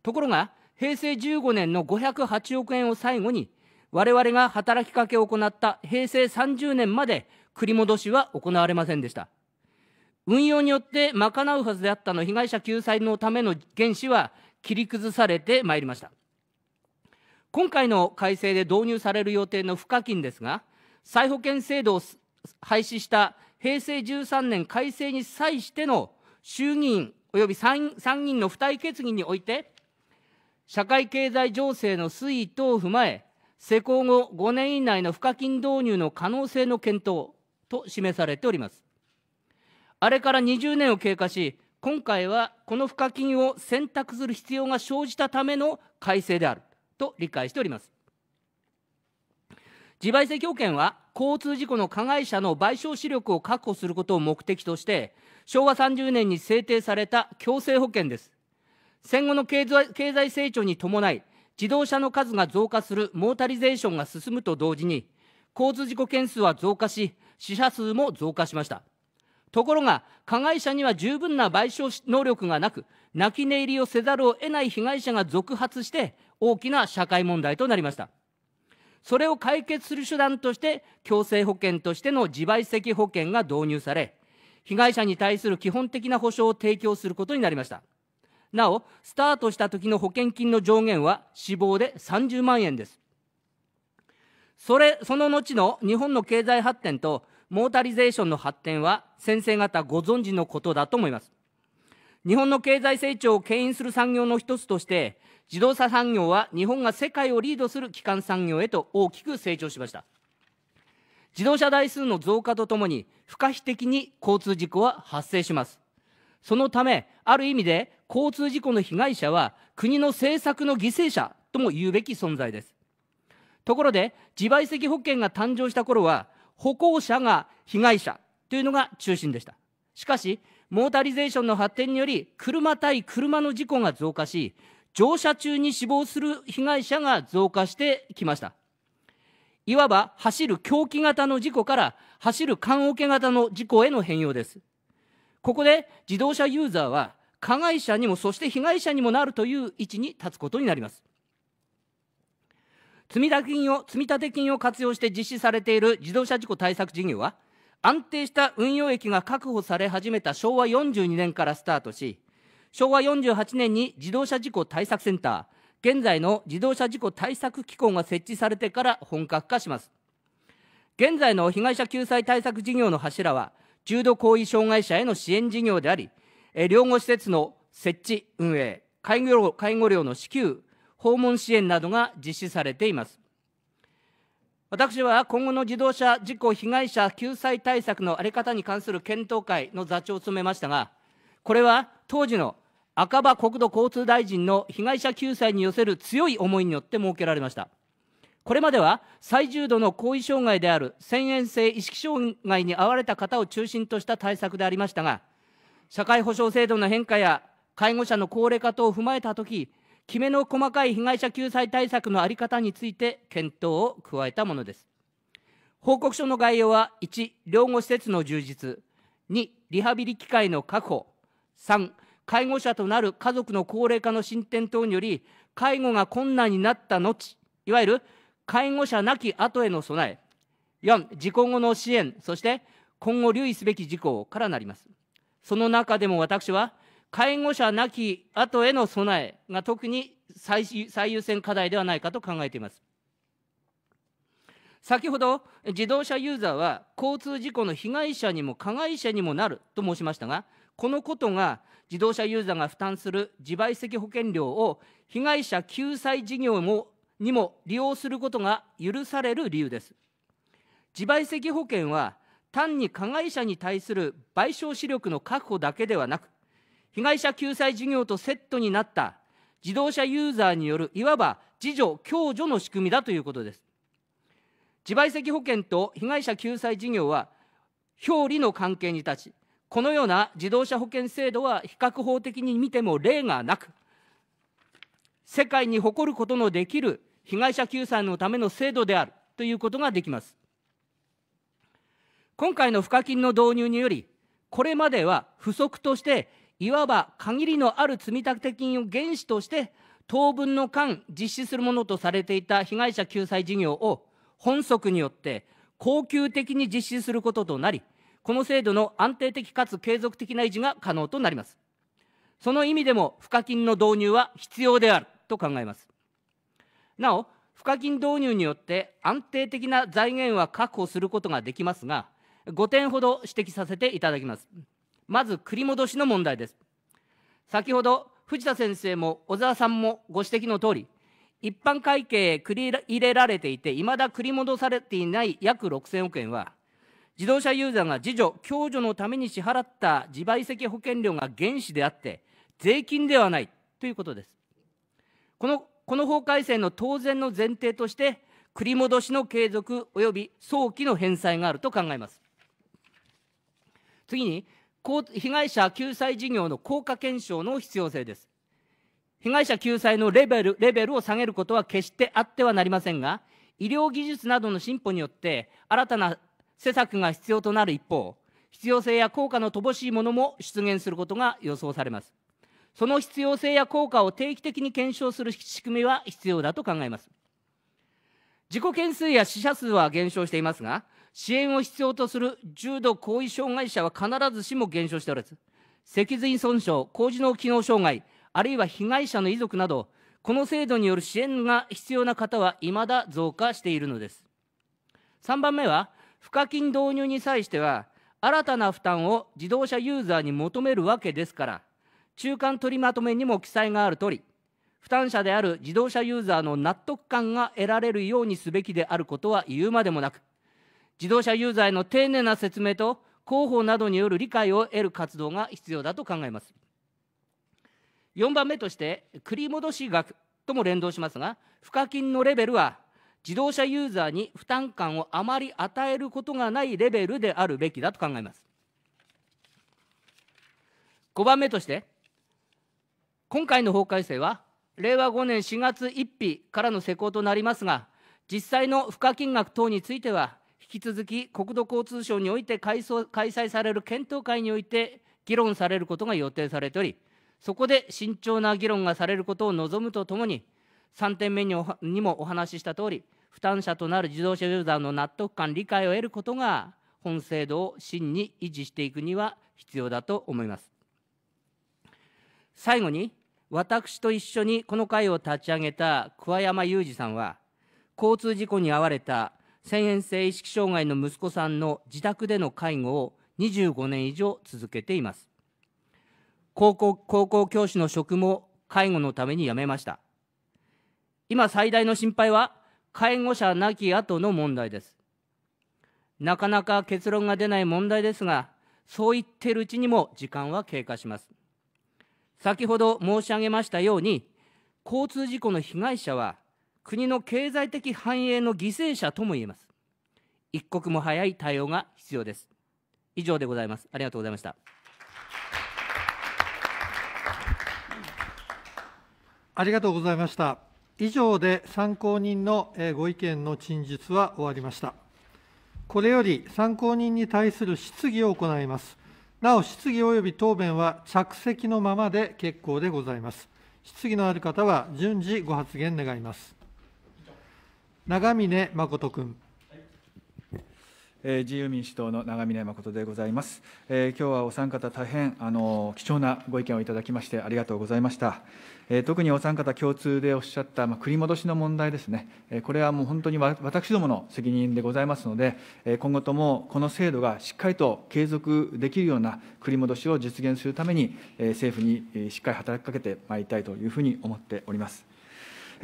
ところが、平成15年の508億円を最後に、我々が働きかけを行った平成30年まで繰り戻しは行われませんでした。運用によって賄うはずであったの被害者救済のための原資は切り崩されてまいりました。今回の改正で導入される予定の賦課金ですが、再保険制度を廃止した平成13年改正に際しての衆議院及び参議院の付帯決議において、社会経済情勢の推移等を踏まえ、施行後5年以内の賦課金導入の可能性の検討、と示されております。あれから20年を経過し、今回はこの賦課金を選択する必要が生じたための改正であると理解しております。自賠責保険は交通事故の加害者の賠償資力を確保することを目的として昭和30年に制定された強制保険です戦後の経済成長に伴い自動車の数が増加するモータリゼーションが進むと同時に交通事故件数は増加し死者数も増加しましたところが加害者には十分な賠償能力がなく泣き寝入りをせざるを得ない被害者が続発して大きな社会問題となりましたそれを解決する手段として強制保険としての自賠責保険が導入され被害者に対する基本的な保障を提供することになりましたなおスタートした時の保険金の上限は死亡で30万円ですそれその後の日本の経済発展とモータリゼーションの発展は先生方ご存知のことだと思います。日本の経済成長を牽引する産業の一つとして、自動車産業は日本が世界をリードする基幹産業へと大きく成長しました。自動車台数の増加とともに、不可避的に交通事故は発生します。そのため、ある意味で交通事故の被害者は国の政策の犠牲者とも言うべき存在です。ところで自賠責保険が誕生した頃は歩行者が被害者というのが中心でしたしかしモータリゼーションの発展により車対車の事故が増加し乗車中に死亡する被害者が増加してきましたいわば走る狂気型の事故から走る棺桶型の事故への変容ですここで自動車ユーザーは加害者にもそして被害者にもなるという位置に立つことになります積立金を積立金を活用して実施されている自動車事故対策事業は、安定した運用益が確保され始めた昭和42年からスタートし、昭和48年に自動車事故対策センター、現在の自動車事故対策機構が設置されてから本格化します。現在の被害者救済対策事業の柱は、重度行為障害者への支援事業であり、え両護施設の設置、運営、介護料の支給、訪問支援などが実施されています私は今後の自動車事故被害者救済対策の在り方に関する検討会の座長を務めましたがこれは当時の赤羽国土交通大臣の被害者救済に寄せる強い思いによって設けられましたこれまでは最重度の後遺障害である遷延性意識障害に遭われた方を中心とした対策でありましたが社会保障制度の変化や介護者の高齢化等を踏まえたとききめの細かい被害者救済対策の在り方について検討を加えたものです報告書の概要は1養護施設の充実2リハビリ機会の確保3介護者となる家族の高齢化の進展等により介護が困難になった後いわゆる介護者なき後への備え4事故後の支援そして今後留意すべき事項からなりますその中でも私は介護者なき後への備えが特に最優先課題ではないかと考えています。先ほど、自動車ユーザーは交通事故の被害者にも加害者にもなると申しましたが、このことが自動車ユーザーが負担する自賠責保険料を被害者救済事業もにも利用することが許される理由です。自賠責保険は単に加害者に対する賠償資力の確保だけではなく、被害者救済事業とセットになった自動車ユーザーによるいわば自助・共助の仕組みだということです。自賠責保険と被害者救済事業は表裏の関係に立ち、このような自動車保険制度は比較法的に見ても例がなく、世界に誇ることのできる被害者救済のための制度であるということができます。今回の付加金の導入により、これまでは不足としていわば限りのある積立金を原資として当分の間実施するものとされていた被害者救済事業を本則によって恒久的に実施することとなり、この制度の安定的かつ継続的な維持が可能となります。その意味でも、付加金の導入は必要であると考えます。なお、付加金導入によって安定的な財源は確保することができますが、5点ほど指摘させていただきます。まず繰り戻しの問題です先ほど藤田先生も小沢さんもご指摘の通り一般会計へ繰り入れられていていまだ繰り戻されていない約6000億円は自動車ユーザーが自助・共助のために支払った自賠責保険料が原資であって税金ではないということですこのこの法改正の当然の前提として繰り戻しの継続及び早期の返済があると考えます次に被害者救済事業の効果検証の必要性です。被害者救済のレベルレベルを下げることは決してあってはなりませんが、医療技術などの進歩によって、新たな施策が必要となる一方、必要性や効果の乏しいものも出現することが予想されます。その必要性や効果を定期的に検証する仕組みは必要だと考えます。自己件数や死者数は減少していますが、支援を必要とする重度後遺障害者は必ずしも減少しておらず、脊髄損傷、高次脳機能障害、あるいは被害者の遺族など、この制度による支援が必要な方はいまだ増加しているのです。3番目は、賦課金導入に際しては、新たな負担を自動車ユーザーに求めるわけですから、中間取りまとめにも記載があるとおり、負担者である自動車ユーザーの納得感が得られるようにすべきであることは言うまでもなく、自動車ユーザーへの丁寧な説明と広報などによる理解を得る活動が必要だと考えます4番目として繰り戻し額とも連動しますが賦課金のレベルは自動車ユーザーに負担感をあまり与えることがないレベルであるべきだと考えます5番目として今回の法改正は令和5年4月1日からの施行となりますが実際の付加金額等については引き続き国土交通省において開催される検討会において議論されることが予定されており、そこで慎重な議論がされることを望むとともに、3点目にもお話ししたとおり、負担者となる自動車ユーザーの納得感、理解を得ることが、本制度を真に維持していくには必要だと思います。最後に、私と一緒にこの会を立ち上げた桑山雄二さんは、交通事故に遭われた遷延性意識障害の息子さんの自宅での介護を25年以上続けています。高校高校教師の職も介護のために辞めました。今最大の心配は介護者亡き後の問題です。なかなか結論が出ない問題ですが、そう言ってるうちにも時間は経過します。先ほど申し上げましたように、交通事故の被害者は国の経済的繁栄の犠牲者とも言えます一刻も早い対応が必要です以上でございますありがとうございましたありがとうございました以上で参考人のご意見の陳述は終わりましたこれより参考人に対する質疑を行いますなお質疑及び答弁は着席のままで結構でございます質疑のある方は順次ご発言願います長峰誠君。え自由民主党の長峰誠でございます。えー、今日はお三方大変あの貴重なご意見をいただきましてありがとうございました。えー、特にお三方共通でおっしゃった、まあ、繰り戻しの問題ですね。えー、これはもう本当に私どもの責任でございますので、えー、今後ともこの制度がしっかりと継続できるような繰り戻しを実現するために、えー、政府にしっかり働きかけてまいりたいというふうに思っております。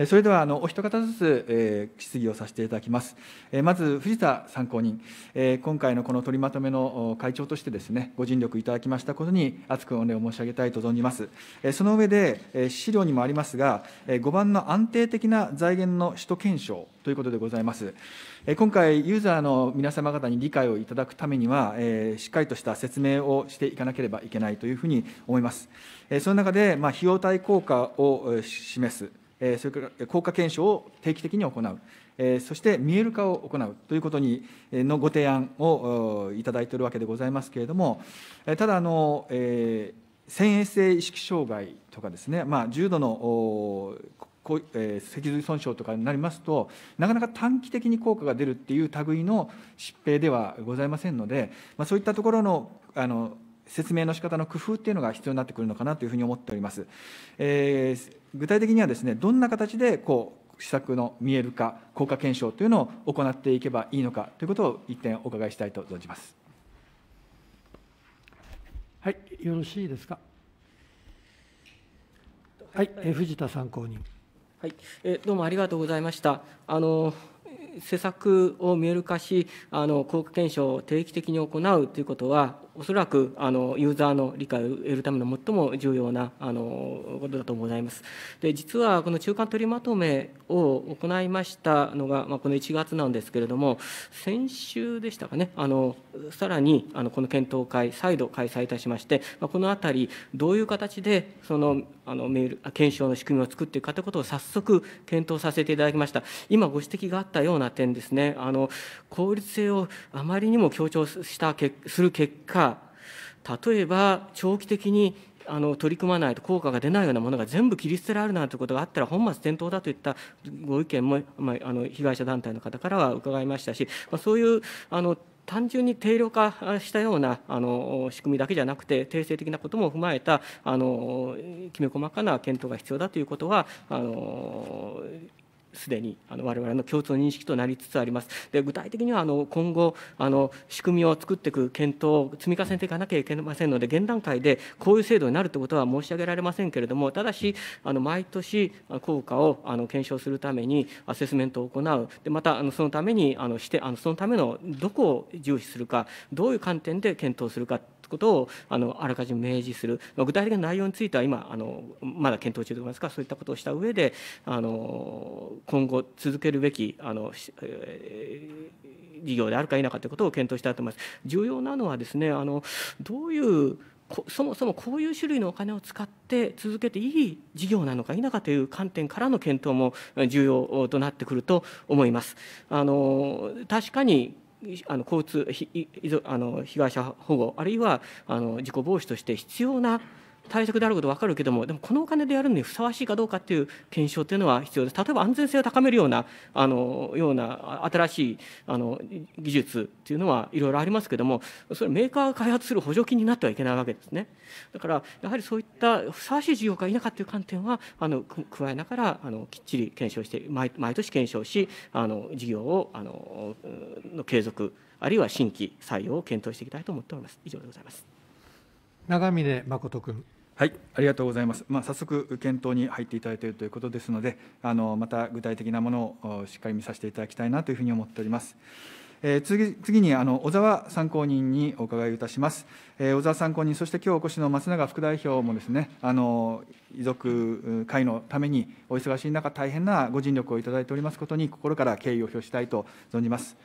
それではあのお一方ずつ、えー、質疑をさせていただきます。えー、まず藤田参考人、えー、今回のこの取りまとめの会長としてですね、ご尽力いただきましたことに厚く御礼を申し上げたいと存じます。えー、その上で、えー、資料にもありますが、えー、5番の安定的な財源の使途検証ということでございます。え今回ユーザーの皆様方に理解をいただくためには、えしっかりとした説明をしていかなければいけないというふうに思います。えその中でまあ費用対効果を示す。それから効果検証を定期的に行う、そして見える化を行うということにのご提案をいただいているわけでございますけれども、ただ、遷延性意識障害とかですね、まあ、重度のこうえ脊髄損傷とかになりますと、なかなか短期的に効果が出るっていう類の疾病ではございませんので、まあ、そういったところのあの説明の仕方の工夫っていうのが必要になってくるのかなというふうに思っております。えー具体的にはですね、どんな形でこう施策の見える化、効果検証というのを行っていけばいいのかということを一点お伺いしたいと存じます。はい、よろしいですか。はい、え藤田参考人。はい、えどうもありがとうございました。あの施策を見える化し、あの効果検証を定期的に行うということは、おそらくあのユーザーの理解を得るための最も重要なあのことだと思います。で実はこの中間取りまとめを行いましたのが、まあ、この1月なんですけれども先週でしたかねあのさらにあのこの検討会再度開催いたしまして、まあ、この辺りどういう形でそのあのメール検証の仕組みを作っていくかということを早速検討させていただきました今ご指摘があったような点ですねあの効率性をあまりにも強調したする結果例えば長期的にあの取り組まないと効果が出ないようなものが全部切り捨てられるなんてことがあったら本末転倒だといったご意見も、まあ、あの被害者団体の方からは伺いましたし、まあ、そういうあの単純に定量化したようなあの仕組みだけじゃなくて、定性的なことも踏まえたあのきめ細かな検討が必要だということはあのすでにあの我々の共通認識となりつつあります。で具体的にはあの今後あの仕組みを作っていく検討を積み重ねていかなきゃいけませんので現段階でこういう制度になるということは申し上げられませんけれどもただしあの毎年効果をあの検証するためにアセスメントを行うでまたあのそのためにあのしてあのそのためのどこを重視するかどういう観点で検討するかことをあのあらかじめ明示する、まあ、具体的な内容については今あのまだ検討中でございますがそういったことをした上であの今後続けるべきあの、えー、事業であるか否かということを検討したいと思います。重要なのはですねあのどういうそもそもこういう種類のお金を使って続けていい事業なのか否かという観点からの検討も重要となってくると思います。あの確かにあの交通あの被害者保護あるいはあの事故防止として必要な対策であること分かるけどもでもこのお金でやるのにふさわしいかどうかっていう検証っていうのは必要です例えば安全性を高めるようなあのような新しいあの技術っていうのはいろいろありますけどもそれメーカーが開発する補助金になってはいけないわけですねだからやはりそういったふさわしい事業がいなかという観点はあの加えながらあのきっちり検証して毎年検証しあの事業をあのの継続あるいは新規採用を検討していきたいと思っております。以上でございます。長峰誠君。はい、ありがとうございます。まあ、早速検討に入っていただいているということですので、あのまた具体的なものをしっかり見させていただきたいなというふうに思っております。えー、次次にあの小沢参考人にお伺いいたします。えー、小沢参考人、そして今日お越しの松永副代表もですね、あの遺族会のためにお忙しい中、大変なご尽力をいただいておりますことに、心から敬意を表したいと存じます。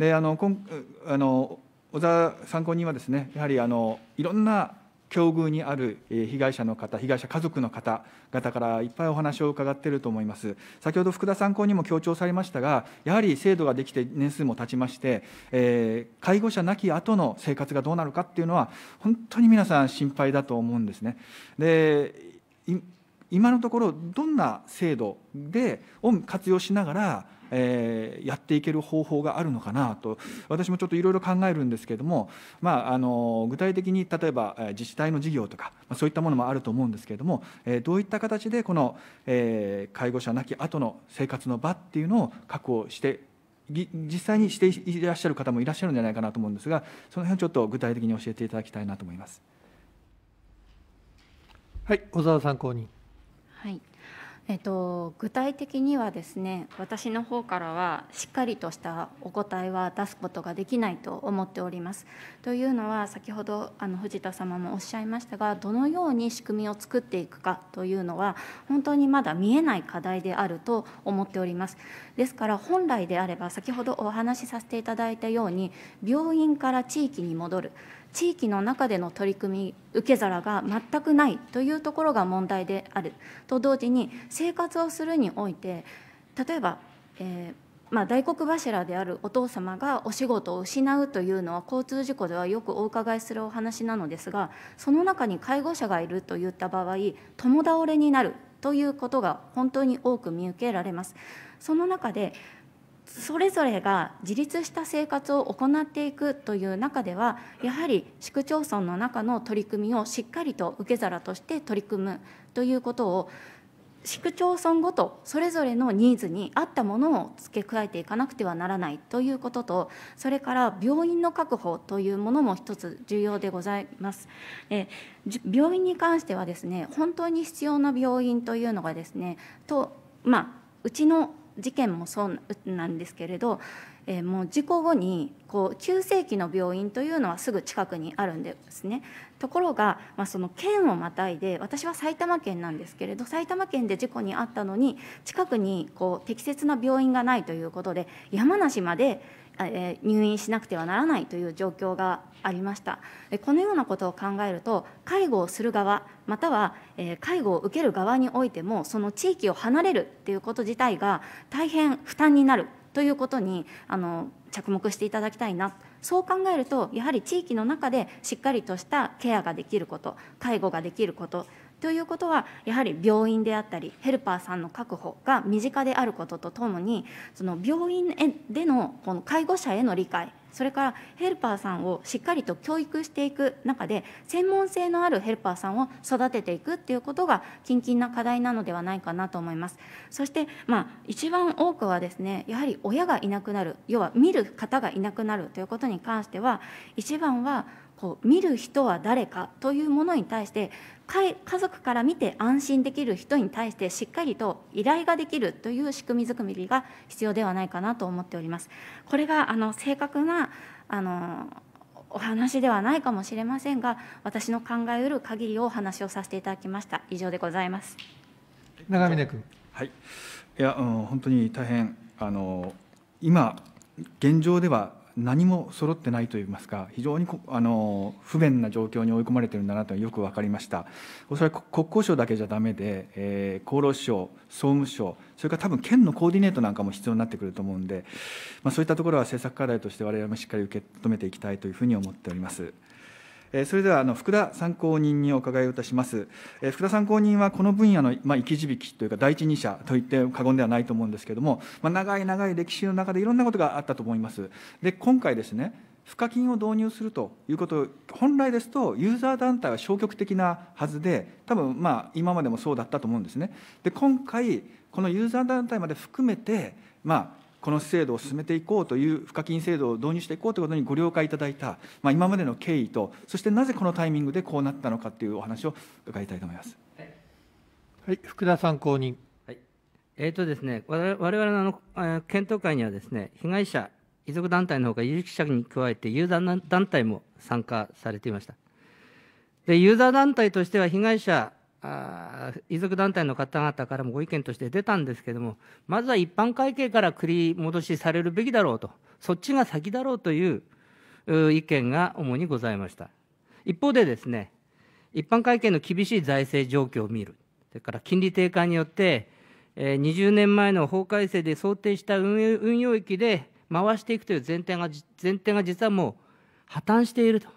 であのこんあの小沢参考人はですね、やはりあのいろんな境遇にある被害者の方、被害者家族の方々からいっぱいお話を伺っていると思います。先ほど福田参考にも強調されましたが、やはり制度ができて年数も経ちまして、えー、介護者なき後の生活がどうなるかっていうのは、本当に皆さん心配だと思うんですね。で今のところ、どんな制度でを活用しながら、えー、やっていける方法があるのかなと私もちょっといろいろ考えるんですけれども、まあ、あの具体的に例えば自治体の事業とか、まあ、そういったものもあると思うんですけれども、えー、どういった形でこの、えー、介護者なき後の生活の場っていうのを確保して実際にしていらっしゃる方もいらっしゃるんじゃないかなと思うんですがその辺ちょっと具体的に教えていただきたいなと思います。はい、小沢参考人えっと、具体的にはですね私の方からはしっかりとしたお答えは出すことができないと思っております。というのは先ほどあの藤田様もおっしゃいましたがどのように仕組みを作っていくかというのは本当にまだ見えない課題であると思っております。ですから本来であれば先ほどお話しさせていただいたように病院から地域に戻る地域の中での取り組み受け皿が全くないというところが問題であると同時に生活をするにおいて例えば、えーまあ、大黒柱であるお父様がお仕事を失うというのは交通事故ではよくお伺いするお話なのですがその中に介護者がいるといった場合共倒れになるということが本当に多く見受けられます。その中でそれぞれが自立した生活を行っていくという中ではやはり市区町村の中の取り組みをしっかりと受け皿として取り組むということを市区町村ごとそれぞれのニーズに合ったものを付け加えていかなくてはならないということとそれから病院の確保というものも一つ重要でございますえ病院に関してはですね本当に必要な病院というのがですねとまあうちの事件もそうなんですけれど、えー、もう事故後にこう急性期の病院というのはすぐ近くにあるんですねところが、まあ、その県をまたいで私は埼玉県なんですけれど埼玉県で事故に遭ったのに近くにこう適切な病院がないということで山梨までえ入院しなくてはならないという状況がありましたこのようなことを考えると介護をする側または介護を受ける側においてもその地域を離れるっていうこと自体が大変負担になるということにあの着目していただきたいなそう考えるとやはり地域の中でしっかりとしたケアができること介護ができることということはやはり病院であったりヘルパーさんの確保が身近であることとともにその病院でのこの介護者への理解それからヘルパーさんをしっかりと教育していく中で専門性のあるヘルパーさんを育てていくっていうことが近々な課題なのではないかなと思いますそして、まあ、一番多くはですねやはり親がいなくなる要は見る方がいなくなるということに関しては一番はこう見る人は誰かというものに対して家族から見て安心できる人に対してしっかりと依頼ができるという仕組み作りが必要ではないかなと思っております。これがあの正確なあのお話ではないかもしれませんが、私の考えうる限りをお話をさせていただきました。以上でございます。長峰君。はい。いや、うん、本当に大変あの今現状では何も揃ってないといいますか、非常にあの不便な状況に追い込まれているんだなとよく分かりました、おそらく国交省だけじゃだめで、えー、厚労省、総務省、それから多分県のコーディネートなんかも必要になってくると思うんで、まあ、そういったところは政策課題として、われわれもしっかり受け止めていきたいというふうに思っております。それではあの福田参考人にお伺いをいたします。福田参考人はこの分野の、ま生き字引というか、第一人者といって過言ではないと思うんですけれども、ま長い長い歴史の中でいろんなことがあったと思います。で今回ですね賦課金を導入するということ、本来ですと、ユーザー団体は消極的なはずで、多分まあ今までもそうだったと思うんですね。で、今回、このユーザー団体まで含めて、まあ、この制度を進めていこうという、賦課金制度を導入していこうということにご了解いただいた、まあ、今までの経緯と、そしてなぜこのタイミングでこうなったのかというお話を伺いたいと思います。はい、福田参考人。はい、えっ、ー、とですね、われわれの検討会にはですね、被害者、遺族団体のほか有識者に加えて、ユーザー団体も参加されていました。でユーザー団体としては、被害者あ遺族団体の方々からもご意見として出たんですけれども、まずは一般会計から繰り戻しされるべきだろうと、そっちが先だろうという意見が主にございました。一方でですね、一般会計の厳しい財政状況を見る、それから金利低下によって、20年前の法改正で想定した運用域で回していくという前提が前提が実はもう破綻していると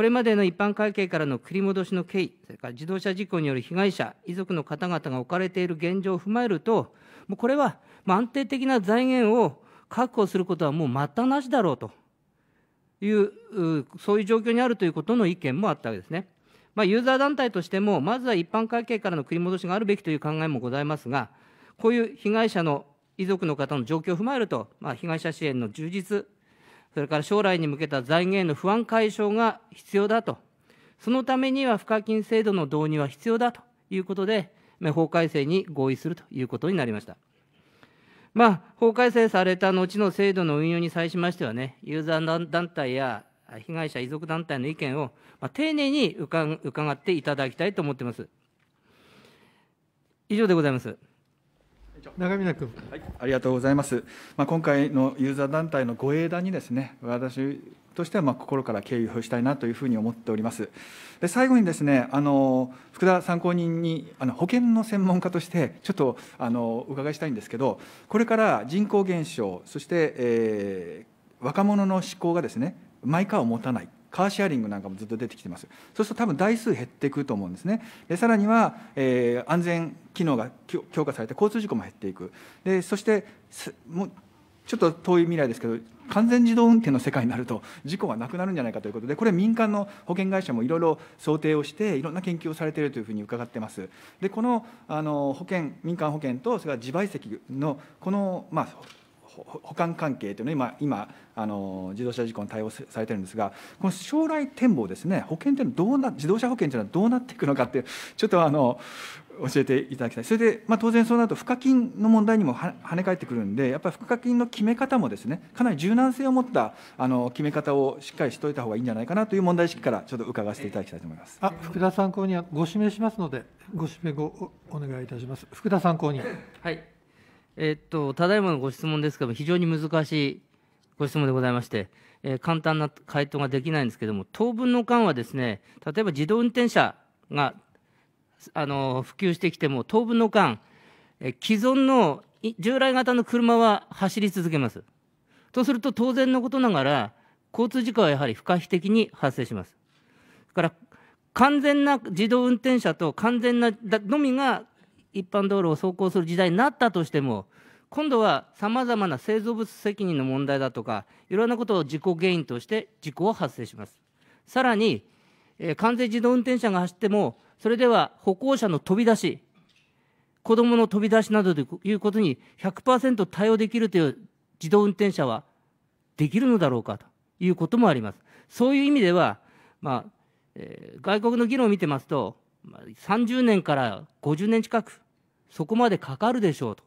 これまでの一般会計からの繰り戻しの経緯、それから自動車事故による被害者、遺族の方々が置かれている現状を踏まえると、もうこれは安定的な財源を確保することはもう待ったなしだろうという、そういう状況にあるということの意見もあったわけですね。まあ、ユーザー団体としても、まずは一般会計からの繰り戻しがあるべきという考えもございますが、こういう被害者の遺族の方の状況を踏まえると、まあ、被害者支援の充実それから将来に向けた財源の不安解消が必要だと、そのためには賦課金制度の導入は必要だということで、法改正に合意するということになりました。まあ、法改正された後の制度の運用に際しましてはね、ユーザー団体や被害者遺族団体の意見を、まあ、丁寧に伺っていただきたいと思っています。以上でございます。長峰君、はい、ありがとうございます、まあ、今回のユーザー団体のご英断にですね私としてはまあ心から敬意を表したいなというふうに思っておりますで最後にですねあの福田参考人にあの保険の専門家としてちょっとあのお伺いしたいんですけどこれから人口減少そして、えー、若者の思考がですねマイカーを持たないカーシェアリングなんかもずっと出てきてますそうすると多分台数減っていくと思うんですねでさらには、えー、安全機能が強化されて交通事故も減っていくでそしてもうちょっと遠い未来ですけど完全自動運転の世界になると事故はなくなるんじゃないかということでこれ民間の保険会社もいろいろ想定をしていろんな研究をされているというふうに伺ってますでこのあの保険民間保険とそれから自賠責のこの、まあ、保管関係というのは今、今あの自動車事故に対応されてるんですが、この将来展望ですね、保険というのはどうな、自動車保険というのはどうなっていくのかって、ちょっとあの教えていただきたい、それで、まあ、当然そうなると、付加金の問題にも跳ね返ってくるんで、やっぱり付加金の決め方もですね、かなり柔軟性を持ったあの決め方をしっかりしておいたほうがいいんじゃないかなという問題意識から、ちょっと伺わせていただきたいと思いますあ福田参考人はご指名しますので、ご指名をお願いいたします。福田参考人はいえっと、ただいまのご質問ですけども、非常に難しいご質問でございまして、えー、簡単な回答ができないんですけども、当分の間はですね、例えば自動運転車があの普及してきても、当分の間、え既存の従来型の車は走り続けます。とすると、当然のことながら、交通事故はやはり不可避的に発生します。だから完全な自動運転車と完全なのみが一般道路を走行する時代になったとしても今度はさまざまな製造物責任の問題だとかいろんなことを事故原因として事故は発生しますさらに、えー、完全自動運転車が走ってもそれでは歩行者の飛び出し子どもの飛び出しなどということに100%対応できるという自動運転車はできるのだろうかということもあります。そういう意味では、まあえー、外国の議論を見てますと、30年から50年近く、そこまでかかるでしょうと。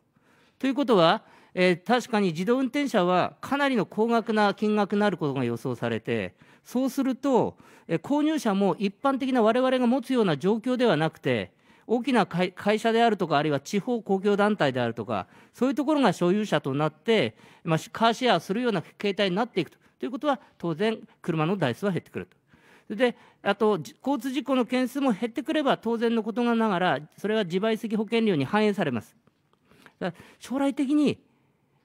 ということは、えー、確かに自動運転車はかなりの高額な金額になることが予想されて、そうすると、えー、購入者も一般的な我々が持つような状況ではなくて、大きな会社であるとか、あるいは地方公共団体であるとか、そういうところが所有者となって、まあ、カーシェアするような形態になっていくとということは、当然、車の台数は減ってくると。であと交通事故の件数も減ってくれば当然のことながらそれは自賠責保険料に反映されます将来的に、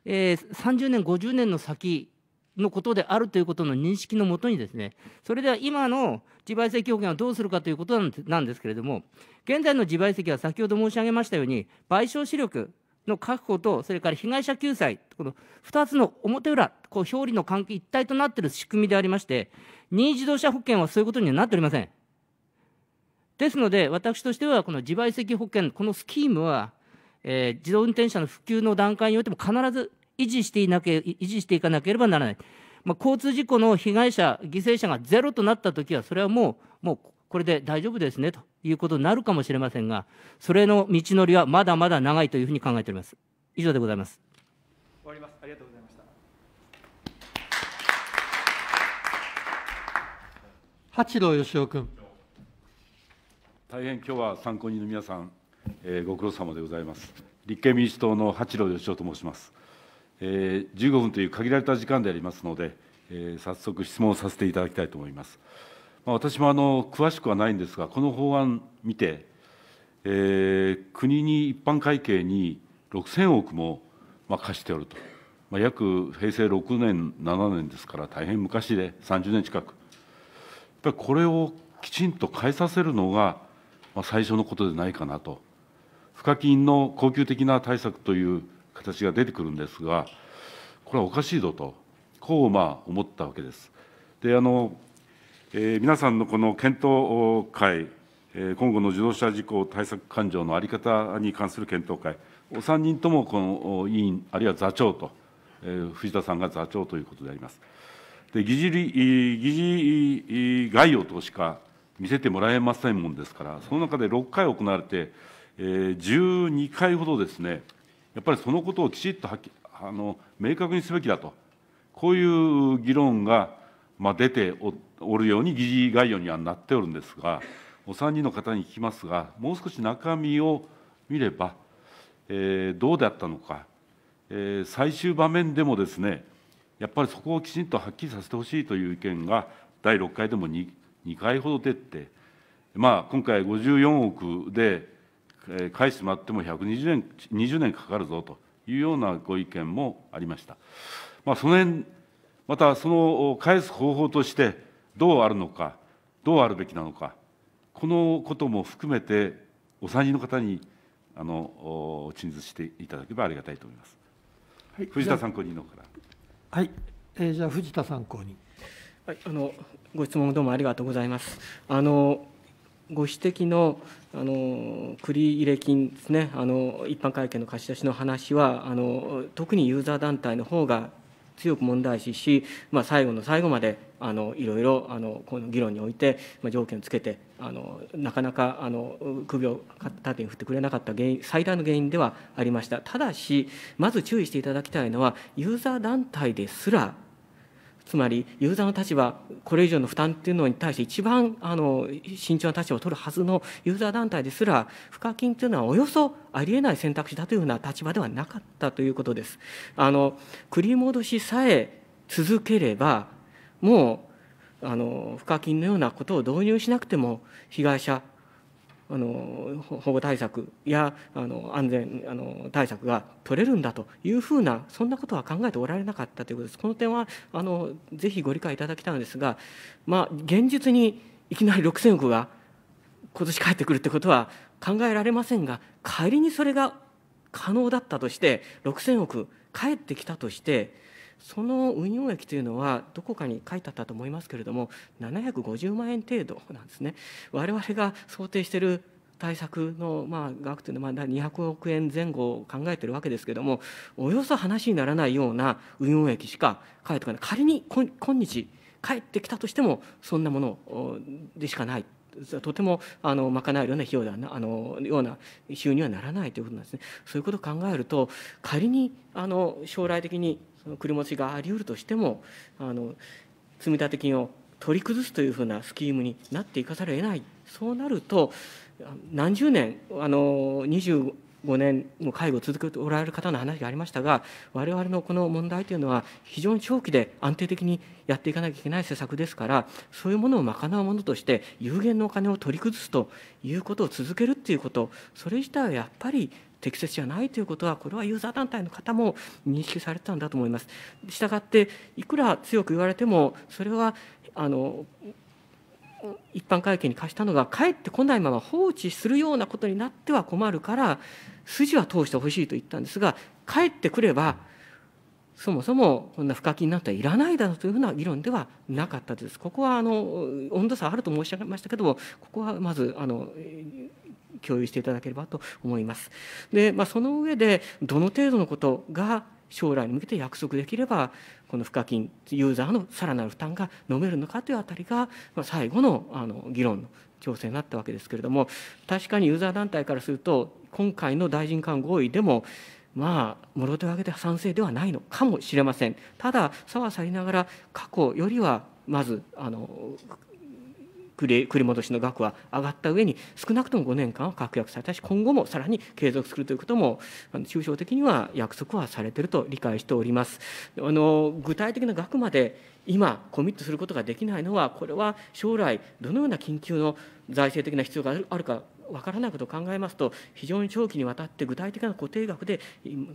えー、30年50年の先のことであるということの認識のもとにですねそれでは今の自賠責保険はどうするかということなんですけれども現在の自賠責は先ほど申し上げましたように賠償視力の確保と、それから被害者救済、この2つの表裏、こう表裏の関係一体となっている仕組みでありまして、任意自動車保険はそういうことにはなっておりません。ですので、私としては、この自賠責保険、このスキームは、えー、自動運転車の普及の段階においても必ず維持していなけ維持していかなければならない。まあ、交通事故の被害者、犠牲者がゼロとなったときは、それはもう、もうこれで大丈夫ですねということになるかもしれませんが、それの道のりはまだまだ長いというふうに考えております。以上でございます。終わります。ありがとう八郎義雄君。大変今日は参考人の皆さん、えー、ご苦労様でございます。立憲民主党の八郎義雄と申します。えー、15分という限られた時間でありますので、えー、早速質問をさせていただきたいと思います。まあ、私もあの詳しくはないんですが、この法案見て、えー、国に一般会計に6000億も、まあ、貸しておると、まあ、約平成6年、7年ですから、大変昔で30年近く、ぱりこれをきちんと変えさせるのが、まあ、最初のことでないかなと、賦課金の恒久的な対策という形が出てくるんですが、これはおかしいぞと、こうまあ思ったわけです。であのえー、皆さんのこの検討会、えー、今後の自動車事故対策勘定の在り方に関する検討会、お3人ともこの委員、あるいは座長と、えー、藤田さんが座長ということであります。で議事議事概要としか見せてもらえませんもんですから、その中で6回行われて、えー、12回ほどですね、やっぱりそのことをきちっとはきあの明確にすべきだと、こういう議論が、まあ、出ておるように、議事概要にはなっておるんですが、お3人の方に聞きますが、もう少し中身を見れば、えー、どうであったのか、えー、最終場面でもですね、やっぱりそこをきちんとはっきりさせてほしいという意見が、第6回でも 2, 2回ほど出て、まあ、今回54億で返してもらっても120年 ,20 年かかるぞというようなご意見もありました。まあ、その辺またその返す方法としてどうあるのか、どうあるべきなのか、このことも含めて、お参事の方にあの陳述していただければありがたいと思います。はい、藤田参考人の方はい、えー、じゃあ藤田参考人。はい、あのご質問どうもありがとうございます。あのご指摘のあの繰り入れ金ですねあの、一般会計の貸し出しの話はあの、特にユーザー団体の方が強く問題視し、まあ、最後の最後まであのいろいろあのこの議論において、まあ、条件をつけてあのなかなかあの首を縦に振ってくれなかった原因最大の原因ではありましたただしまず注意していただきたいのはユーザー団体ですらつまりユーザーの立場これ以上の負担っていうのに対して一番あの慎重な立場を取るはずのユーザー団体ですら賦課金というのはおよそありえない選択肢だというような立場ではなかったということです。あの繰り戻しさえ続ければもうあの賦課金のようなことを導入しなくても被害者あの保護対策やあの安全あの対策が取れるんだというふうなそんなことは考えておられなかったということです。この点はあのぜひご理解いただきたいのですが、まあ、現実にいきなり6000億が今年帰ってくるということは考えられませんが仮にそれが可能だったとして6000億返ってきたとしてその運用益というのはどこかに書いてあったと思いますけれども750万円程度なんですね。我々が想定している対策のまあ額というのは200億円前後を考えているわけですけれどもおよそ話にならないような運用益しか書いてこない仮に今日帰ってきたとしてもそんなものでしかない。とてもあの賄えるような費用ではなあのような収入はならないということなんですね。そういうことを考えると仮にあの将来的に繰り持ちがありうるとしてもあの積立金を取り崩すというふうなスキームになっていかざるを得ないそうなると何十年あの25年も介護を続けておられる方の話がありましたが我々のこの問題というのは非常に長期で安定的にやっていかなきゃいけない施策ですからそういうものを賄うものとして有限のお金を取り崩すということを続けるっていうことそれ自体はやっぱり適切じゃないということは、これはユーザー団体の方も認識されたんだと思います。したがって、いくら強く言われても、それはあの一般会計に貸したのが返ってこないまま放置するようなことになっては困るから、筋は通してほしいと言ったんですが、返ってくれば、そもそもこんな付加金なんていらないだろうというふうな議論ではなかったです。ここはあの温度差あると申し上げましたけども、ここはまずあの共有していただければと思います。でまあ、その上でどの程度のことが将来に向けて約束できればこの賦課金ユーザーのさらなる負担が飲めるのかというあたりが最後のあの議論の調整になったわけですけれども確かにユーザー団体からすると今回の大臣間合意でもまあ、もろ手を挙げて賛成ではないのかもしれません。ただ、差は去りながら、過去よりはまずあの繰り戻しの額は上がった上に少なくとも5年間は確約されたし今後もさらに継続するということも抽象的には約束はされていると理解しております。あの具体的な額まで今コミットすることができないのはこれは将来どのような緊急の財政的な必要があるかわからないことを考えますと非常に長期にわたって具体的な固定額で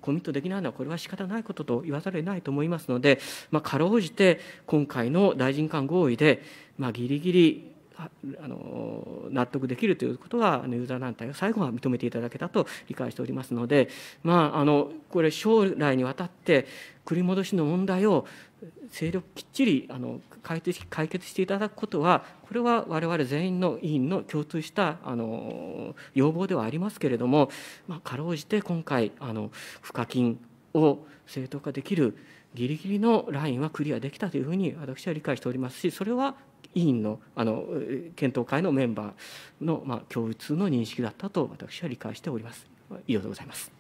コミットできないのはこれは仕方ないことと言わざるを得ないと思いますので、まあ、かろうじて今回の大臣間合意で、まあ、ギリギリあの納得できるということはあのユーザー団体が最後は認めていただけたと理解しておりますので、まあ、あのこれ将来にわたって繰り戻しの問題を精力きっちりあの解決解決していただくことはこれは我々全員の委員の共通したあの要望ではありますけれども、まあ、かろうじて今回あの賦課金を正当化できるギリギリのラインはクリアできたというふうに私は理解しておりますしそれは委員のあの検討会のメンバーの、まあ、共通の認識だったと私は理解しております。以上でございます。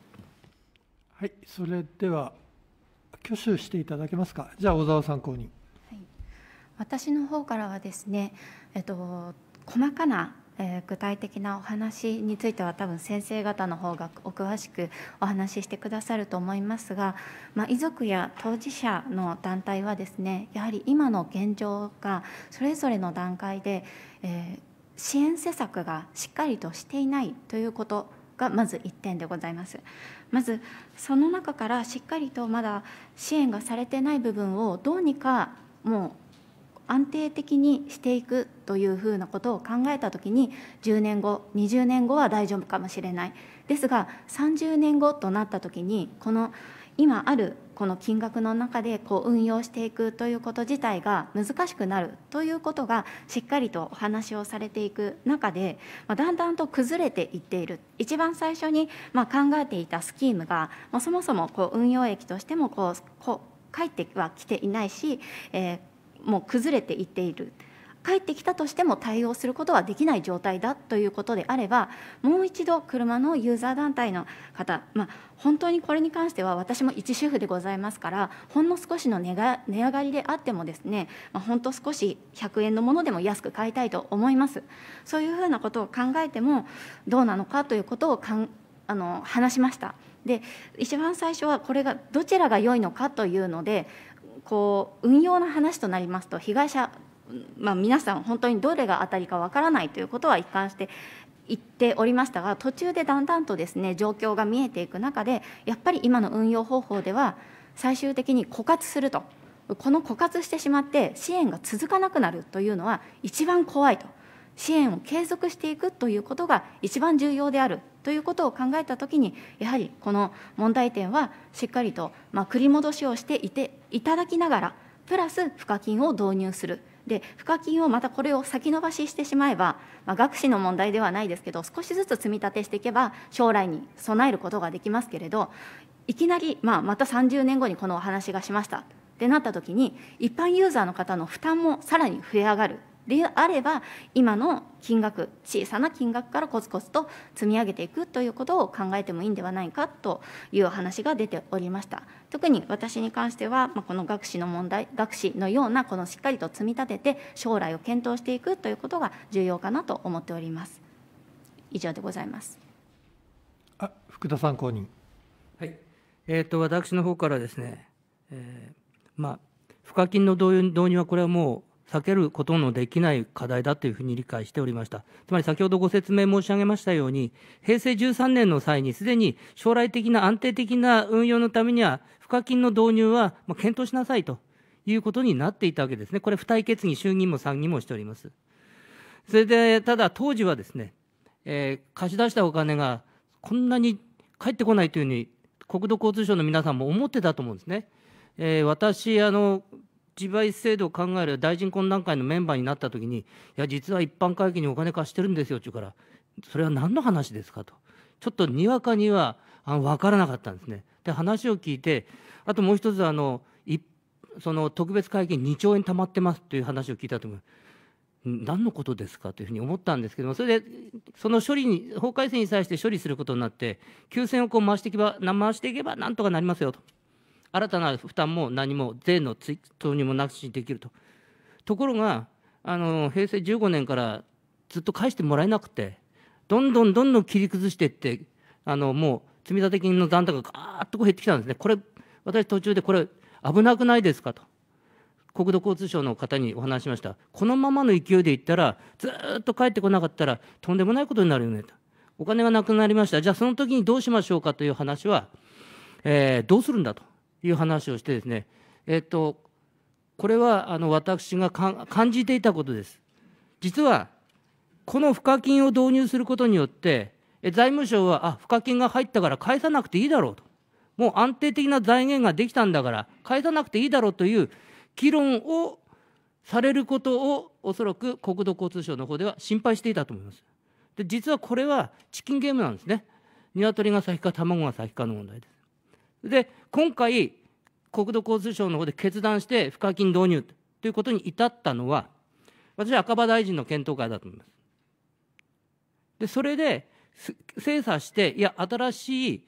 はい、それでは挙手していただけますか。じゃあ小沢参考人。はい、私の方からはですね、えっと細かなえー、具体的なお話については多分先生方の方がお詳しくお話ししてくださると思いますが、まあ、遺族や当事者の団体はですねやはり今の現状がそれぞれの段階で、えー、支援施策がしっかりとしていないということがまず1点でございます。まずその中からしっかりとまだ支援がされてない部分をどうにかもう安定的にしていくというふうなことを考えた時に10年後20年後は大丈夫かもしれないですが30年後となった時にこの今あるこの金額の中でこう運用していくということ自体が難しくなるということがしっかりとお話をされていく中で、だんだんと崩れていっている一番最初にまあ考えていたスキームが、そもそもこう運用益としてもこう返ってはきていないし、えー、もう崩れていっている帰ってきたとしても対応することはできない状態だということであればもう一度車のユーザー団体の方、まあ、本当にこれに関しては私も一主婦でございますからほんの少しの値が値上がりであってもですね、まあ、ほんと少し100円のものでも安く買いたいと思いますそういうふうなことを考えてもどうなのかということをかんあの話しました。で一番最初はこれがどちらが良いのかというのでこう運用の話となりますと被害者、まあ、皆さん本当にどれが当たりかわからないということは一貫して言っておりましたが途中でだんだんとですね状況が見えていく中でやっぱり今の運用方法では最終的に枯渇するとこの枯渇してしまって支援が続かなくなるというのは一番怖いと支援を継続していくということが一番重要であるということを考えたときに、やはりこの問題点はしっかりと、まあ、繰り戻しをしていていただきながら、プラス賦課金を導入する。で賦課金をまたこれを先延ばししてしまえば、まあ、学士の問題ではないですけど少しずつ積み立てしていけば将来に備えることができますけれどいきなり、まあ、また30年後にこのお話がしましたってなった時に一般ユーザーの方の負担もさらに増え上がるであれば今の金額小さな金額からコツコツと積み上げていくということを考えてもいいんではないかという話が出ておりました特に私に関しては、まあ、この学士の問題学士のようなこのしっかりと積み立てて将来を検討していくということが重要かなと思っております以上でございますあ福田参考人はいえーと、と私の方からですね、えー、まあ賦課金の導入はこれはもう避けることのできない課題だというふうに理解しておりました。つまり先ほどご説明申し上げましたように、平成13年の際にすでに将来的な安定的な運用のためには、賦課金の導入は検討しなさいということになっていたわけですね。これ、付帯決議、衆議院も参議院もしております。それで、ただ当時はですね、えー、貸し出したお金がこんなに返ってこないというふうに、国土交通省の皆さんも思ってたと思うんですね。えー、私あの自賠制度を考える大臣懇談会のメンバーになったときに、いや、実は一般会計にお金貸してるんですよって言うから、それは何の話ですかと、ちょっとにわかにはあ分からなかったんですね。で、話を聞いて、あともう一つあの、その特別会計2兆円貯まってますという話を聞いたと思う。何のことですかというふうに思ったんですけども、それで、その処理に、法改正に際して処理することになって、9000億を回していけば、回していけばなんとかなりますよと。新たな負担も何も税の追徴にもなくしできると。ところがあの平成15年からずっと返してもらえなくてどんどんどんどん切り崩していってあのもう積立金の残高がガーッとこう減ってきたんですね。これ私途中でこれ危なくないですかと国土交通省の方にお話しましたこのままの勢いでいったらずっと返ってこなかったらとんでもないことになるよねとお金がなくなりましたじゃあその時にどうしましょうかという話は、えー、どうするんだという話をしてですね、えっと、これはあの私が感じていたことです。実は、この賦課金を導入することによって、財務省は、あ、賦課金が入ったから返さなくていいだろうと。もう安定的な財源ができたんだから、返さなくていいだろうという議論をされることを、おそらく国土交通省の方では心配していたと思います。で、実はこれはチキンゲームなんですね。鶏が先か卵が先かの問題です。で、今回、国土交通省の方で決断して、賦課金導入ということに至ったのは、私は赤羽大臣の検討会だと思います。で、それで、精査して、いや、新しい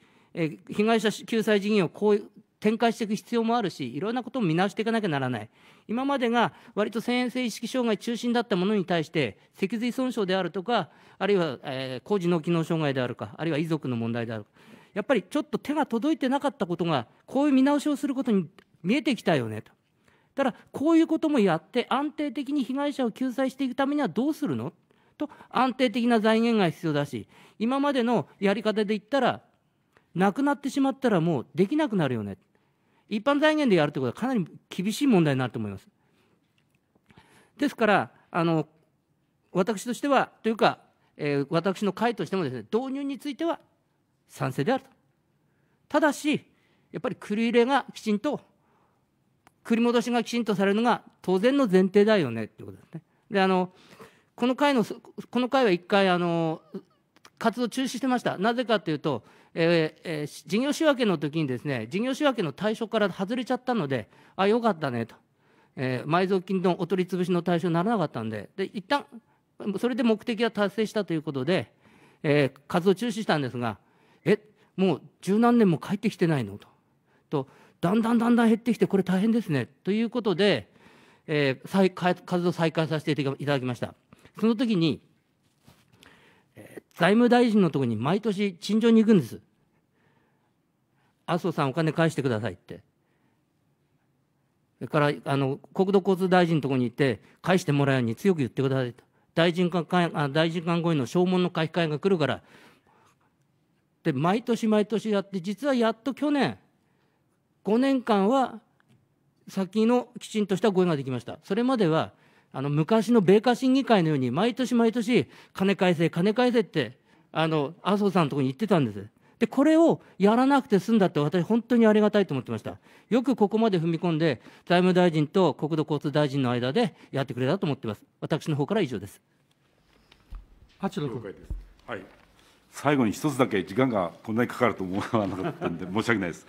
被害者救済事業をこう展開していく必要もあるし、いろんなことも見直していかなきゃならない。今までが割と遷延性意識障害中心だったものに対して、脊髄損傷であるとか、あるいは、えー、工事の機能障害であるか、あるいは遺族の問題であるか、やっぱりちょっと手が届いてなかったことが、こういう見直しをすることに見えてきたよねと。ただ、こういうこともやって、安定的に被害者を救済していくためにはどうするのと、安定的な財源が必要だし、今までのやり方で言ったら、なくなってしまったらもうできなくなるよね。一般財源でやるということはかなり厳しい問題になると思います。ですから、あの私としては、というか、えー、私の会としてもですね、導入については賛成であると。ただし、やっぱり繰り入れがきちんと、繰り戻しがきちんとされるのが当然の前提だよねということですね。で、あの、この会の、この会は一回、あの、活動中止してました。なぜかというと、えーえー、事業仕分けの時にですね、事業仕分けの対象から外れちゃったので、あ、よかったねと。えー、埋蔵金のお取り潰しの対象にならなかったんで、で、一旦、それで目的は達成したということで、えー、活動中止したんですが、えもう十何年も帰ってきてないのととだんだんだんだん減ってきてこれ大変ですねということで、えー、再活動再開させていただきましたその時に、えー、財務大臣のところに毎年陳情に行くんです麻生さんお金返してくださいってそれからあの国土交通大臣のところに行って返してもらうように強く言ってくださいと大臣官大臣の証文の書き換えが来るからって毎年毎年やって実はやっと去年5年間は先のきちんとした合意ができましたそれまではあの昔の米花審議会のように毎年毎年金返せ金返せってあの麻生さんのとこに行ってたんですでこれをやらなくて済んだって私本当にありがたいと思ってましたよくここまで踏み込んで財務大臣と国土交通大臣の間でやってくれたと思ってます私の方から以上です八郎君はい最後に一つだけ時間がこんなにかかると思わなかったんで、申し訳ないです。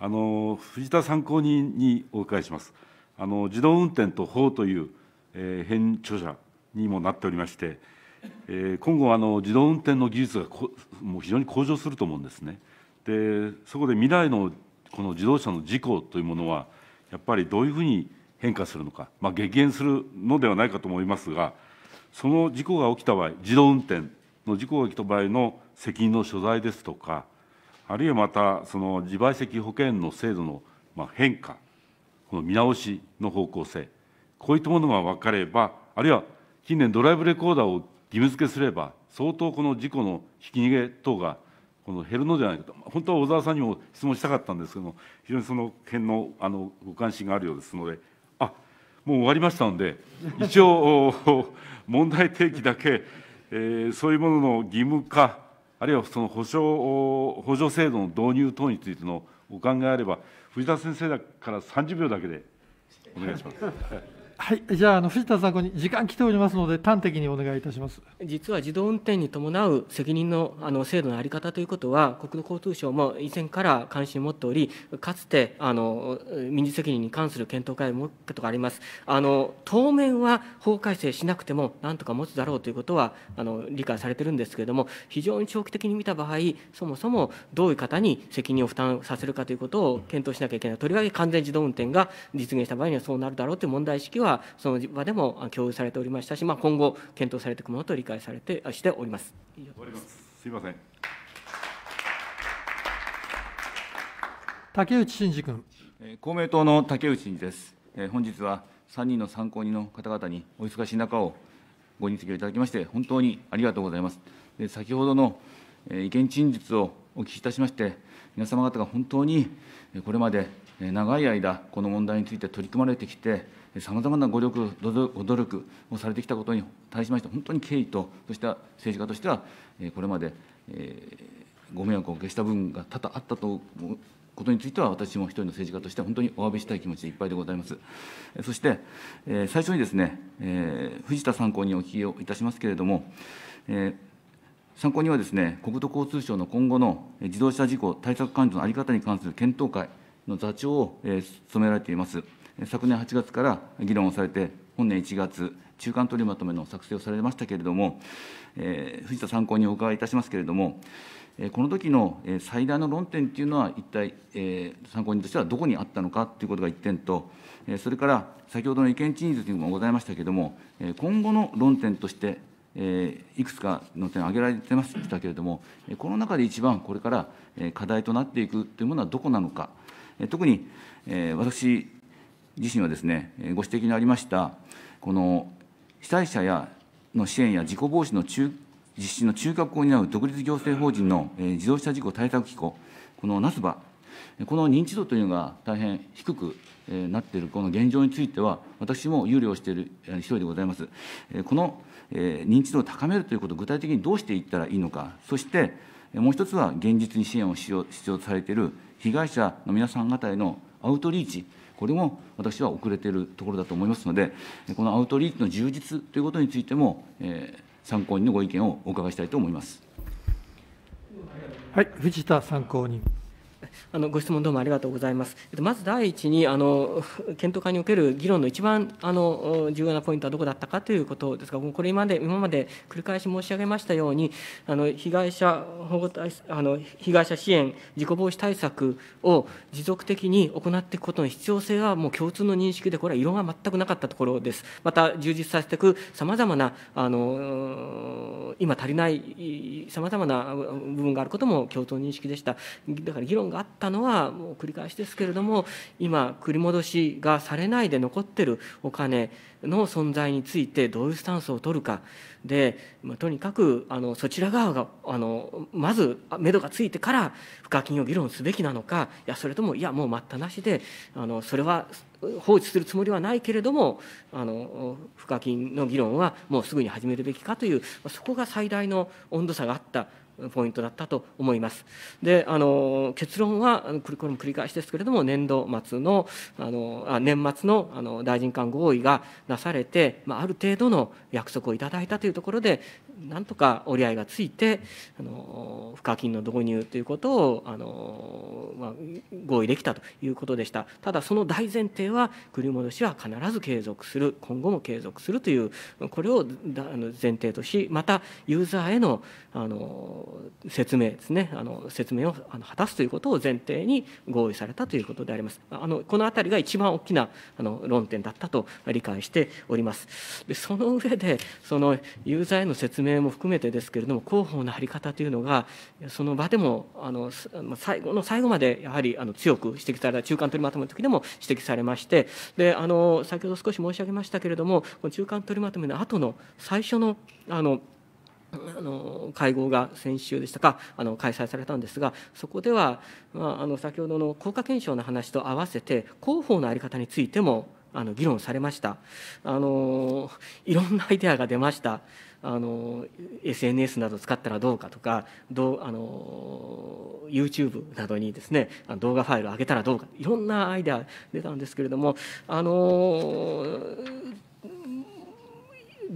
あの藤田参考人にお伺いします。あの自動運転と法という、えー、編者にもなっておりまして、えー、今後あの自動運転の技術がこもう非常に向上すると思うんですね。でそこで未来のこの自動車の事故というものはやっぱりどういうふうに変化するのか、まあ、激減するのではないかと思いますがその事故が起きた場合自動運転の事故が起きた場合の責任の所在ですとか、あるいはまた、その自賠責保険の制度の変化、この見直しの方向性、こういったものが分かれば、あるいは近年、ドライブレコーダーを義務付けすれば、相当この事故のひき逃げ等がこの減るのではないかと、本当は小沢さんにも質問したかったんですけども、非常にその辺のあのご関心があるようですので、あもう終わりましたので、一応、問題提起だけ、えー、そういうものの義務化あるいはその補償補助制度の導入等についてのお考えあれば、藤田先生から30秒だけでお願いします。はい、じゃああの藤田さんこに時間来ておりますので端的にお願いいたします実は自動運転に伴う責任のあの制度の在り方ということは国土交通省も以前から関心を持っておりかつてあの民事責任に関する検討会を設けたとがありますあの当面は法改正しなくてもなんとか持つだろうということはあの理解されてるんですけれども非常に長期的に見た場合そもそもどういう方に責任を負担させるかということを検討しなきゃいけないとりわけ完全自動運転が実現した場合にはそうなるだろうという問題意識はその場でも共有されておりましたし、まあ、今後検討されていくものと理解されてしております。すみません。竹内真二君。公明党の竹内真二です。本日は3人の参考人の方々にお忙しい中をご認識をいただきまして、本当にありがとうございます。で先ほどの意見陳述をお聞きいたしまして、皆様方が本当にこれまで長い間、この問題について取り組まれてきて、さまざまなご努力ご努力をされてきたことに対しまして、本当に敬意と、そして政治家としては、これまで、えご迷惑をおかけした部分が多々あったとことについては、私も一人の政治家として本当にお詫びしたい気持ちでいっぱいでございます。そして、え最初にですね、え藤田参考人お聞きをいたしますけれども、え参考人はですね、国土交通省の今後の自動車事故対策管理の在り方に関する検討会の座長を、え務められています。昨年8月から議論をされて、本年1月、中間取りまとめの作成をされましたけれども、えー、藤田参考にお伺いいたしますけれども、えこの時の最大の論点というのは、一体、えー、参考人としてはどこにあったのかということが1点と、えそれから先ほどの意見陳述にもございましたけれども、え今後の論点として、えー、いくつかの点を挙げられてましたけれども、この中で一番これから課題となっていくというものはどこなのか、特に、えー、私自身はですね、ご指摘のありました、この被災者やの支援や事故防止の中実施の中核を担う独立行政法人の自動車事故対策機構、このナスバ、この認知度というのが大変低くなっているこの現状については、私も憂慮をしている一人でございます。この認知度を高めるということを具体的にどうしていったらいいのか、そしてもう一つは現実に支援を必要とされている被害者の皆さん方へのアウトリーチ、これも私は遅れているところだと思いますので、このアウトリーチの充実ということについても、えー、参考人のご意見をお伺いしたいと思います。はい、藤田参考人。あのご質問どうもありがとうございます。まず第一に、あの検討会における議論の一番あの重要なポイントはどこだったかということですが、これまで今まで繰り返し申し上げましたように、あの被害者保護対あの被害者支援、事故防止対策を持続的に行っていくことの必要性はもう共通の認識で、これは異論が全くなかったところです。また充実させていくさまざまなあの今足りないさまざまな部分があることも共通認識でした。だから議論があっったのはもう繰り返しですけれども今繰り戻しがされないで残ってるお金の存在についてどういうスタンスを取るかで、まとにかくあのそちら側があのまず目処がついてから賦課金を議論すべきなのかいやそれともいやもう待ったなしであのそれは放置するつもりはないけれどもあの賦課金の議論はもうすぐに始めるべきかというそこが最大の温度差があったポイントだったと思います。であの結論はこれも繰り返しですけれども年度末のあのあ年末のあの大臣間合意がなされて、まあ、ある程度の約束をいただいたというところでなんとか折り合いがついてあの付加金の導入ということをあの、まあ、合意できたということでしたただその大前提は繰り戻しは必ず継続する今後も継続するというこれをあの前提としまたユーザーへのあの説明ですねあの説明をあの果たすということを前提に合意されたということでありますあのこの辺りが一番大きなあの論点だったと理解しておりますでその上でそのユーザーへの説明名も含めてですけれども広報の在り方というのがその場でもあの最後の最後までやはりあの強く指摘された中間取りまとめの時でも指摘されましてであの先ほど少し申し上げましたけれどもこの中間取りまとめの後の最初のあのあの会合が先週でしたかあの開催されたんですがそこでは、まあ、あの先ほどの効果検証の話と合わせて広報の在り方についてもあの議論されましたあのいろんなアイデアが出ましたあの SNS など使ったらどうかとかどうあの YouTube などにですね動画ファイルを上げたらどうかいろんなアイデア出たんですけれどもあの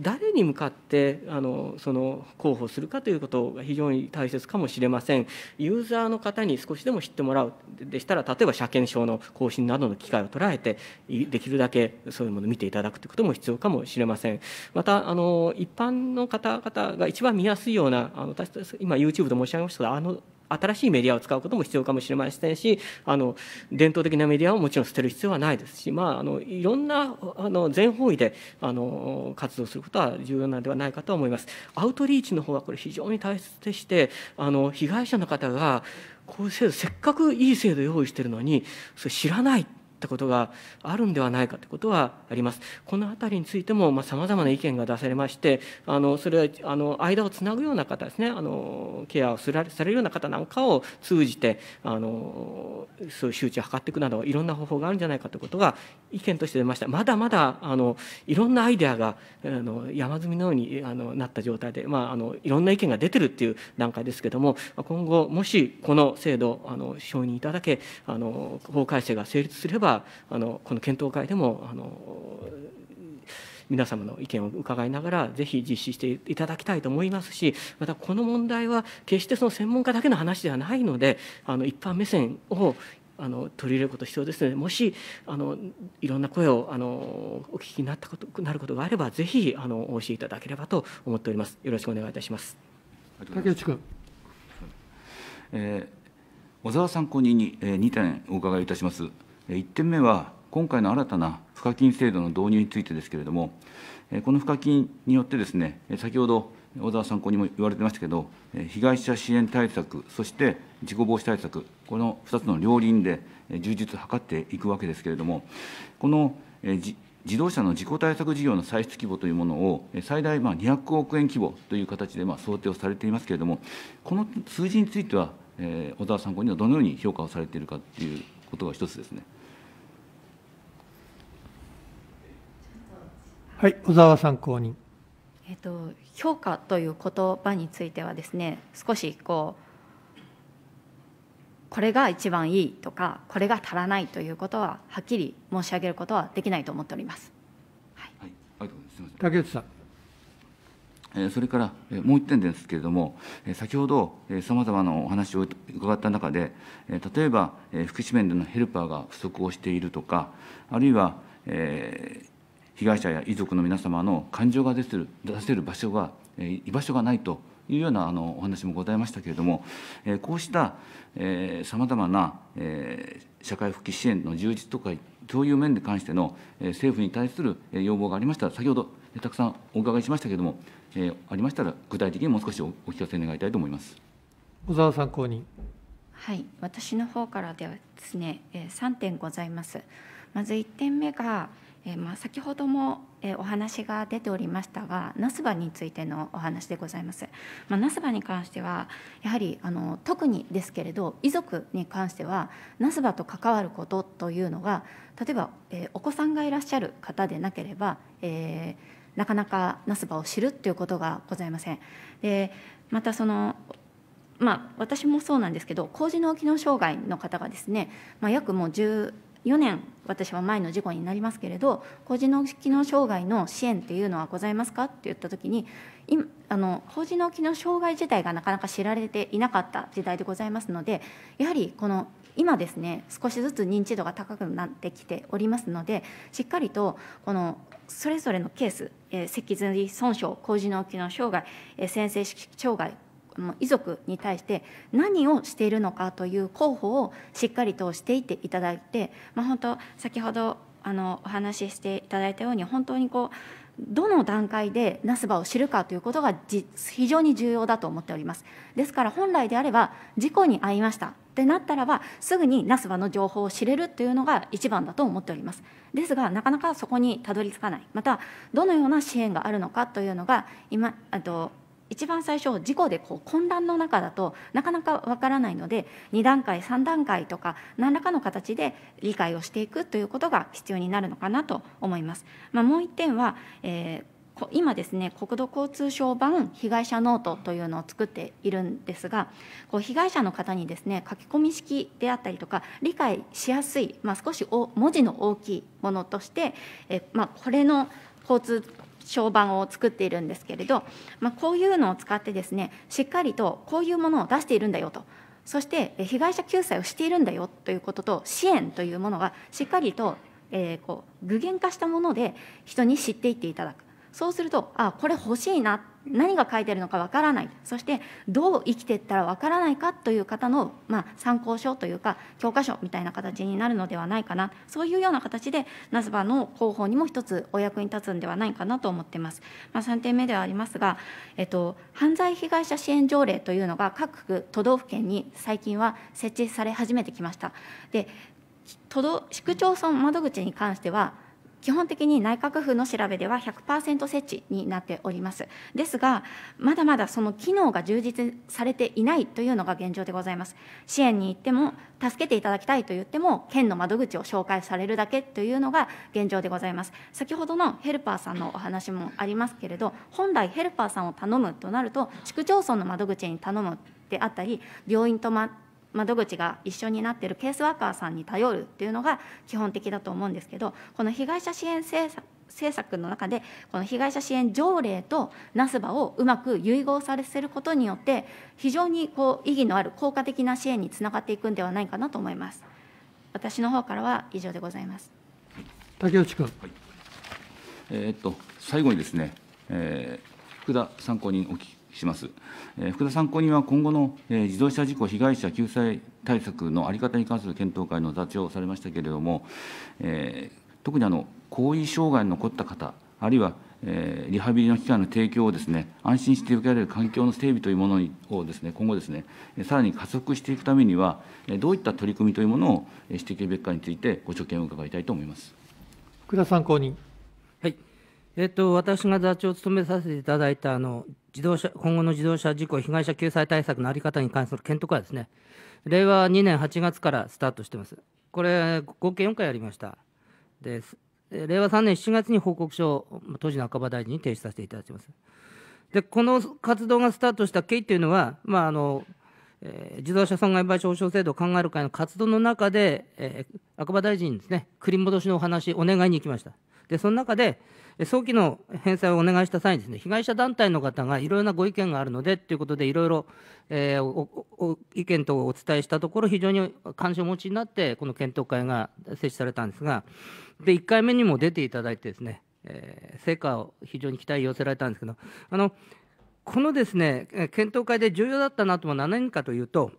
誰に向かってあのその広報するかということが非常に大切かもしれません。ユーザーの方に少しでも知ってもらうでしたら例えば車検証の更新などの機会を捉えてできるだけそういうものを見ていただくということも必要かもしれません。またあの一般の方々が一番見やすいようなあの私今 YouTube で申し上げましたがあの新しいメディアを使うことも必要かもしれませんしあの伝統的なメディアをもちろん捨てる必要はないですし、まあ、あのいろんなあの全方位であの活動することは重要なのではないかと思います。アウトリーチの方はこれ非常に大切でしてあの被害者の方がこういう制度せっかくいい制度用意してるのにそれ知らないったことがあるんではないかということはあります。この辺りについてもさまざ、まな意見が出されましてあのそれはあの間をつなぐような方ですねあのケアをすされるような方なんかを通じてあのそういう周知を図っていくなどいろんな方法があるんじゃないかということが意見として出ました。まだまだあのいろんなアイデアがあの山積みのようにあのなった状態で、まあ、あのいろんな意見が出てるっていう段階ですけども今後もしこの制度あの承認いただけあの法改正が成立すればあのこの検討会でもあの皆様の意見を伺いながらぜひ実施していただきたいと思いますしまたこの問題は決してその専門家だけの話ではないのであの一般目線をあの取り入れること必要ですのでもしあのいろんな声をあのお聞きになったことなることがあればぜひあのお教えいただければと思っておりますよろしくお願いいたします竹内君、えー、小沢参考人に、え2点お伺いいたします1点目は、今回の新たな賦課金制度の導入についてですけれども、この賦課金によってです、ね、先ほど小沢参考にも言われてましたけど、被害者支援対策、そして事故防止対策、この2つの両輪で充実を図っていくわけですけれども、この自動車の事故対策事業の歳出規模というものを、最大まあ200億円規模という形でまあ想定をされていますけれども、この数字については、え小沢参考にはどのように評価をされているかということが一つですね。はい、小沢参考人。えっと、評価という言葉についてはですね、少しこう。これが一番いいとか、これが足らないということは、はっきり申し上げることはできないと思っております。はい、はい、ありがとうございます。竹内さん。それからもう1点ですけれども、先ほどさまざまなお話を伺った中で、例えば福祉面でのヘルパーが不足をしているとか、あるいは被害者や遺族の皆様の感情が出せる出せる場所が、居場所がないというようなあのお話もございましたけれども、こうしたさまざまな社会復帰支援の充実とか、そういう面に関しての政府に対する要望がありましたら、先ほどたくさんお伺いしましたけれども、えー、ありましたら具体的にもう少しお聞かせ願いたいと思います小沢参考人はい私の方からではですね、えー、3点ございますまず1点目が、えー、まあ、先ほども、えお話が出ておりましたがナスバについてのお話でございます、まあ、ナスバに関してはやはりあの特にですけれど遺族に関してはナスバと関わることというのが例えば、えお子さんがいらっしゃる方でなければ、えー、なかなかなす場を知るっていうことがございません。でまたそのまあ、私もそうなんですけど事脳機能障害の方がですね、まあ、約もう14年私は前の事故になりますけれど事脳機能障害の支援っていうのはございますかって言った時に今あの麹の機能障害自体がなかなか知られていなかった時代でございますのでやはりこの今ですね少しずつ認知度が高くなってきておりますのでしっかりとこのそれぞれのケース、えー、脊髄損傷高次脳機能障害、えー、先生式障害遺族に対して何をしているのかという候補をしっかりとしていっていただいて、まあ、本当先ほどあのお話ししていただいたように本当にこうどの段階でなす場を知るかということが非常に重要だと思っておりますですから本来であれば事故に遭いましたってなったらばすぐにナスバの情報を知れるというのが一番だと思っておりますですがなかなかそこにたどり着かないまたどのような支援があるのかというのが今あと一番最初事故でこう混乱の中だとなかなかわからないので2段階3段階とか何らかの形で理解をしていくということが必要になるのかなと思います。まあ、もう1点は、えー今ですね国土交通省版被害者ノートというのを作っているんですがこう被害者の方にですね書き込み式であったりとか理解しやすい、まあ、少しお文字の大きいものとしてえ、まあ、これの交通商版を作っているんですけれど、まあ、こういうのを使ってですねしっかりとこういうものを出しているんだよとそして被害者救済をしているんだよということと支援というものがしっかりとえー、こう具現化したもので人に知っていっていただくそうするとあこれ欲しいな何が書いてるのかわからないそしてどう生きていったらわからないかという方の、まあ、参考書というか教科書みたいな形になるのではないかなそういうような形でナスバの広報にも一つお役に立つんではないかなと思っています、まあ、3点目ではありますが、えっと、犯罪被害者支援条例というのが各都道府県に最近は設置され始めてきましたで都道市区町村窓口に関しては基本的に内閣府の調べでは100%設置になっております。ですが、まだまだその機能が充実されていないというのが現状でございます。支援に行っても、助けていただきたいと言っても、県の窓口を紹介されるだけというのが現状でございます。先ほどのヘルパーさんのお話もありますけれど、本来ヘルパーさんを頼むとなると、市区町村の窓口に頼むであったり、病院とま窓口が一緒になっているケースワーカーさんに頼るっていうのが基本的だと思うんですけどこの被害者支援政策政策の中でこの被害者支援条例とナスバをうまく融合させることによって非常にこう意義のある効果的な支援につながっていくんではないかなと思います私の方からは以上でございます竹内君、はい、えー、っと最後にですね、えー、福田参考人お聞きします。福田参考人は今後の自動車事故被害者救済対策の在り方に関する検討会の座長をされましたけれども、特にあの後遺障害の残った方、あるいはリハビリの機会の提供をですね安心して受けられる環境の整備というものをですね今後ですねさらに加速していくためにはどういった取り組みというものをしていくべきかについてご所見を伺いたいと思います福田参考人。はいえっと、私が座長を務めさせていただいたあの自動車今後の自動車事故被害者救済対策の在り方に関する検討会ですね、令和2年8月からスタートしてます。これ、合計4回やりました。で令和3年7月に報告書を当時の赤羽大臣に提出させていただきます。で、この活動がスタートした経緯というのは、まああのえー、自動車損害賠償制度を考える会の活動の中で、えー、赤羽大臣にですね、繰り戻しのお話、お願いに行きました。で、その中で、早期の返済をお願いした際にです、ね、被害者団体の方がいろいろなご意見があるのでということで、いろいろ、えー、意見とお伝えしたところ、非常に関心をお持ちになって、この検討会が設置されたんですが、で1回目にも出ていただいてですね、えー、成果を非常に期待を寄せられたんですけど、あのこのですね検討会で重要だったなとは何かというと、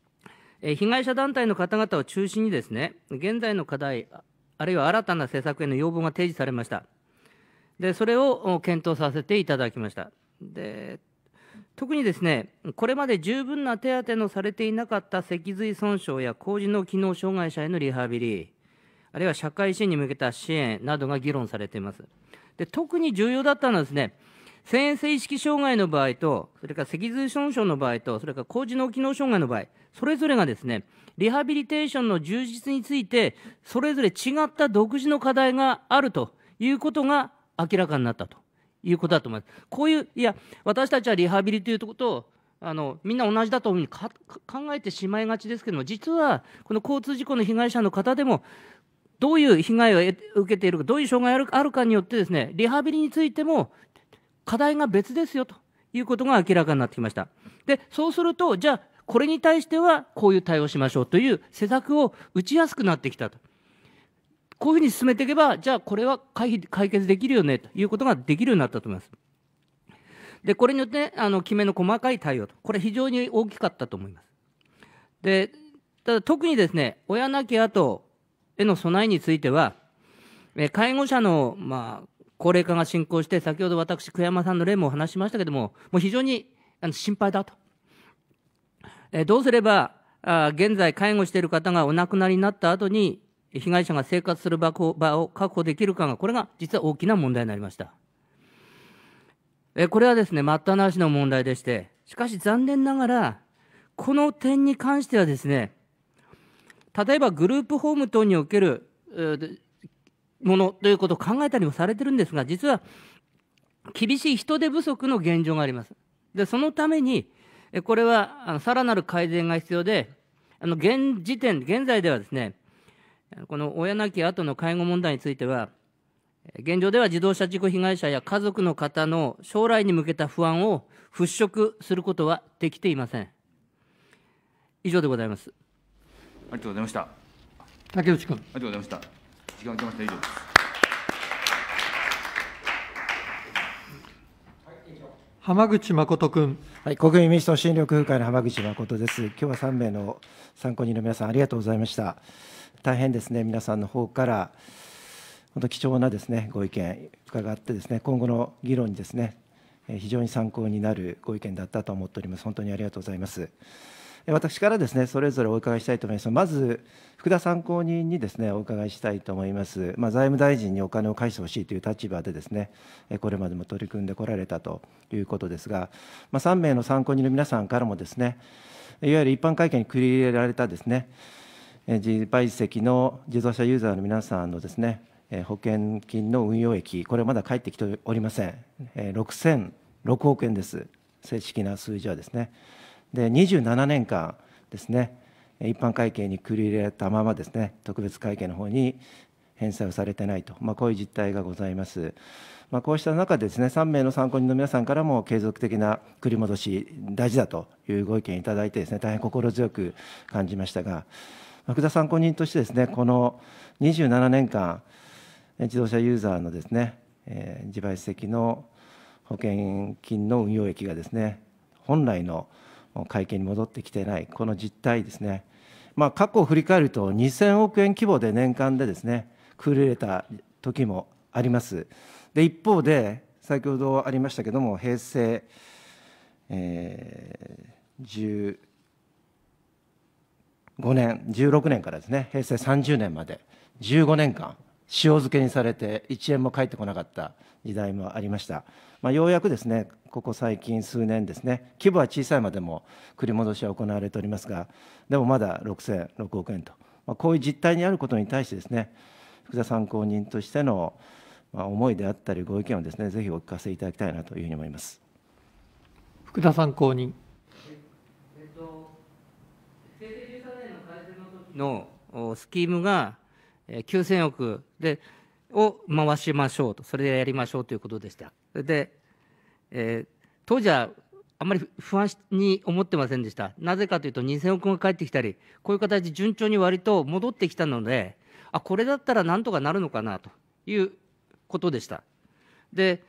え被害者団体の方々を中心にですね現在の課題あるいは新たな政策への要望が提示されました。でそれを検討させていただきました。で特にですねこれまで十分な手当のされていなかった脊髄損傷や高次の機能障害者へのリハビリあるいは社会支援に向けた支援などが議論されていますで特に重要だったのはですね遷延性意識障害の場合とそれから脊髄損傷の場合とそれから高次の機能障害の場合それぞれがですねリハビリテーションの充実についてそれぞれ違った独自の課題があるということが明らかになったということだと思います。こういういや私たちはリハビリということをあのみんな同じだというに考えてしまいがちですけども実はこの交通事故の被害者の方でもどういう被害を受けているかどういう障害があるかによってですねリハビリについても課題が別ですよということが明らかになってきました。でそうするとじゃあこれに対してはこういう対応しましょうという施策を打ちやすくなってきたとこういうふうに進めていけば、じゃあこれは回避解決できるよねということができるようになったと思います。で、これによって、ね、あの、決めの細かい対応と、これ非常に大きかったと思います。で、ただ特にですね、親なき後への備えについては、え介護者の、まあ、高齢化が進行して、先ほど私、久山さんの例もお話しましたけれども、もう非常にあの心配だと。えどうすればあ、現在介護している方がお亡くなりになった後に、被害者が生活する場を確保できるかが、これが実は大きな問題になりました。これはですね、待ったなしの問題でして、しかし残念ながら、この点に関してはですね、例えばグループホーム等におけるものということを考えたりもされてるんですが、実は厳しい人手不足の現状があります。で、そのために、これはさらなる改善が必要で、あの現時点、現在ではですね、この親亡き後の介護問題については、現状では自動車事故被害者や家族の方の将来に向けた不安を払拭することはできていません。以上でございます。ありがとうございました。竹内君。ありがとうございました。時間が来ました。以上です。浜口誠君。はい、国民民主党新緑風会の浜口誠です。今日は3名の参考人の皆さん、ありがとうございました。大変ですね、皆さんの方から、本当貴重なですね、ご意見伺ってですね、今後の議論にですね、非常に参考になるご意見だったと思っております。本当にありがとうございます。私からですね、それぞれお伺いしたいと思います。まず、福田参考人にですね、お伺いしたいと思います。まあ、財務大臣にお金を返してほしいという立場でですね、これまでも取り組んでこられたということですが、まあ、3名の参考人の皆さんからもですね、いわゆる一般会計に繰り入れられたですね、自賠責の自動車ユーザーの皆さんのですね、保険金の運用益、これまだ返ってきておりません。6006億円です。正式な数字はですね。で、27年間ですね、一般会計に繰り入れたままですね、特別会計の方に返済をされてないと、まあ、こういう実態がございます。まあ、こうした中でですね、3名の参考人の皆さんからも継続的な繰り戻し、大事だというご意見いただいてですね、大変心強く感じましたが、福田参考人としてですね、この27年間、自動車ユーザーのですね、自賠責の保険金の運用益がですね、本来の会計に戻ってきていない、この実態ですね、まあ、過去を振り返ると、2000億円規模で年間でですね、狂入れた時もあります。で一方で、先ほどありましたけども、平成、えー、年16年からですね平成30年まで15年間塩漬けにされて1円も返ってこなかった時代もありました、まあ、ようやくですねここ最近数年ですね規模は小さいまでも繰り戻しは行われておりますがでもまだ6006億円と、まあ、こういう実態にあることに対してですね福田参考人としての思いであったりご意見をですねぜひお聞かせいただきたいなというふうに思います福田参考人のスキームが9000億でを回しましょうと、それでやりましょうということでした。で、えー、当時はあまり不安に思ってませんでした。なぜかというと、2000億が返ってきたり、こういう形で順調に割と戻ってきたので、あこれだったらなんとかなるのかなということでした。で、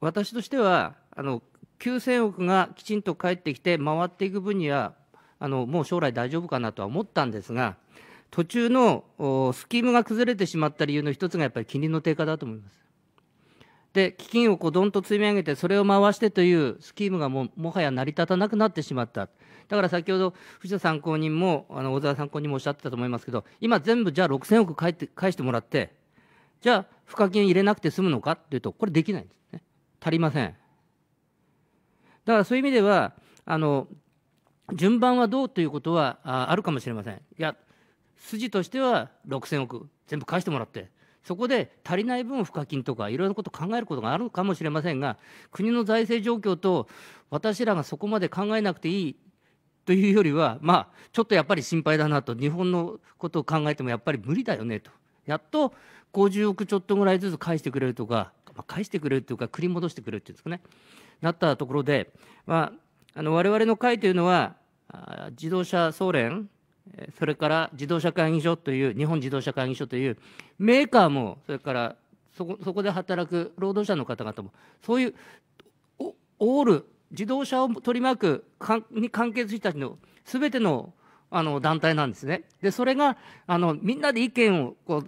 私としては、あの9000億がきちんと返ってきて、回っていく分には、あのもう将来大丈夫かなとは思ったんですが途中のスキームが崩れてしまった理由の一つがやっぱり金利の低下だと思います。で基金をこうどんと積み上げてそれを回してというスキームがももはや成り立たなくなってしまっただから先ほど藤田参考人もあの小沢参考人もおっしゃってたと思いますけど今全部じゃあ6000億返って返してもらってじゃあ賦課金入れなくて済むのかっていうとこれできないんですね足りませんだからそういう意味ではあの順番はどうということはあるかもしれません。いや筋としては6000億全部返してもらってそこで足りない分、賦課金とかいろいろなこと考えることがあるかもしれませんが、国の財政状況と私らがそこまで考えなくていいというよりは、まあ、ちょっとやっぱり心配だなと、日本のことを考えてもやっぱり無理だよねと、やっと50億ちょっとぐらいずつ返してくれるとか、まあ、返してくれるというか、繰り戻してくれるというんですかね、なったところで、まあ、あの我々の会というのは自動車総連それから自動車会議所という日本自動車会議所というメーカーもそれからそこそこで働く労働者の方々もそういうオール自動車を取り巻くに関係する人たちのすべてのあの団体なんですね。でそれがあのみんなで意見をこ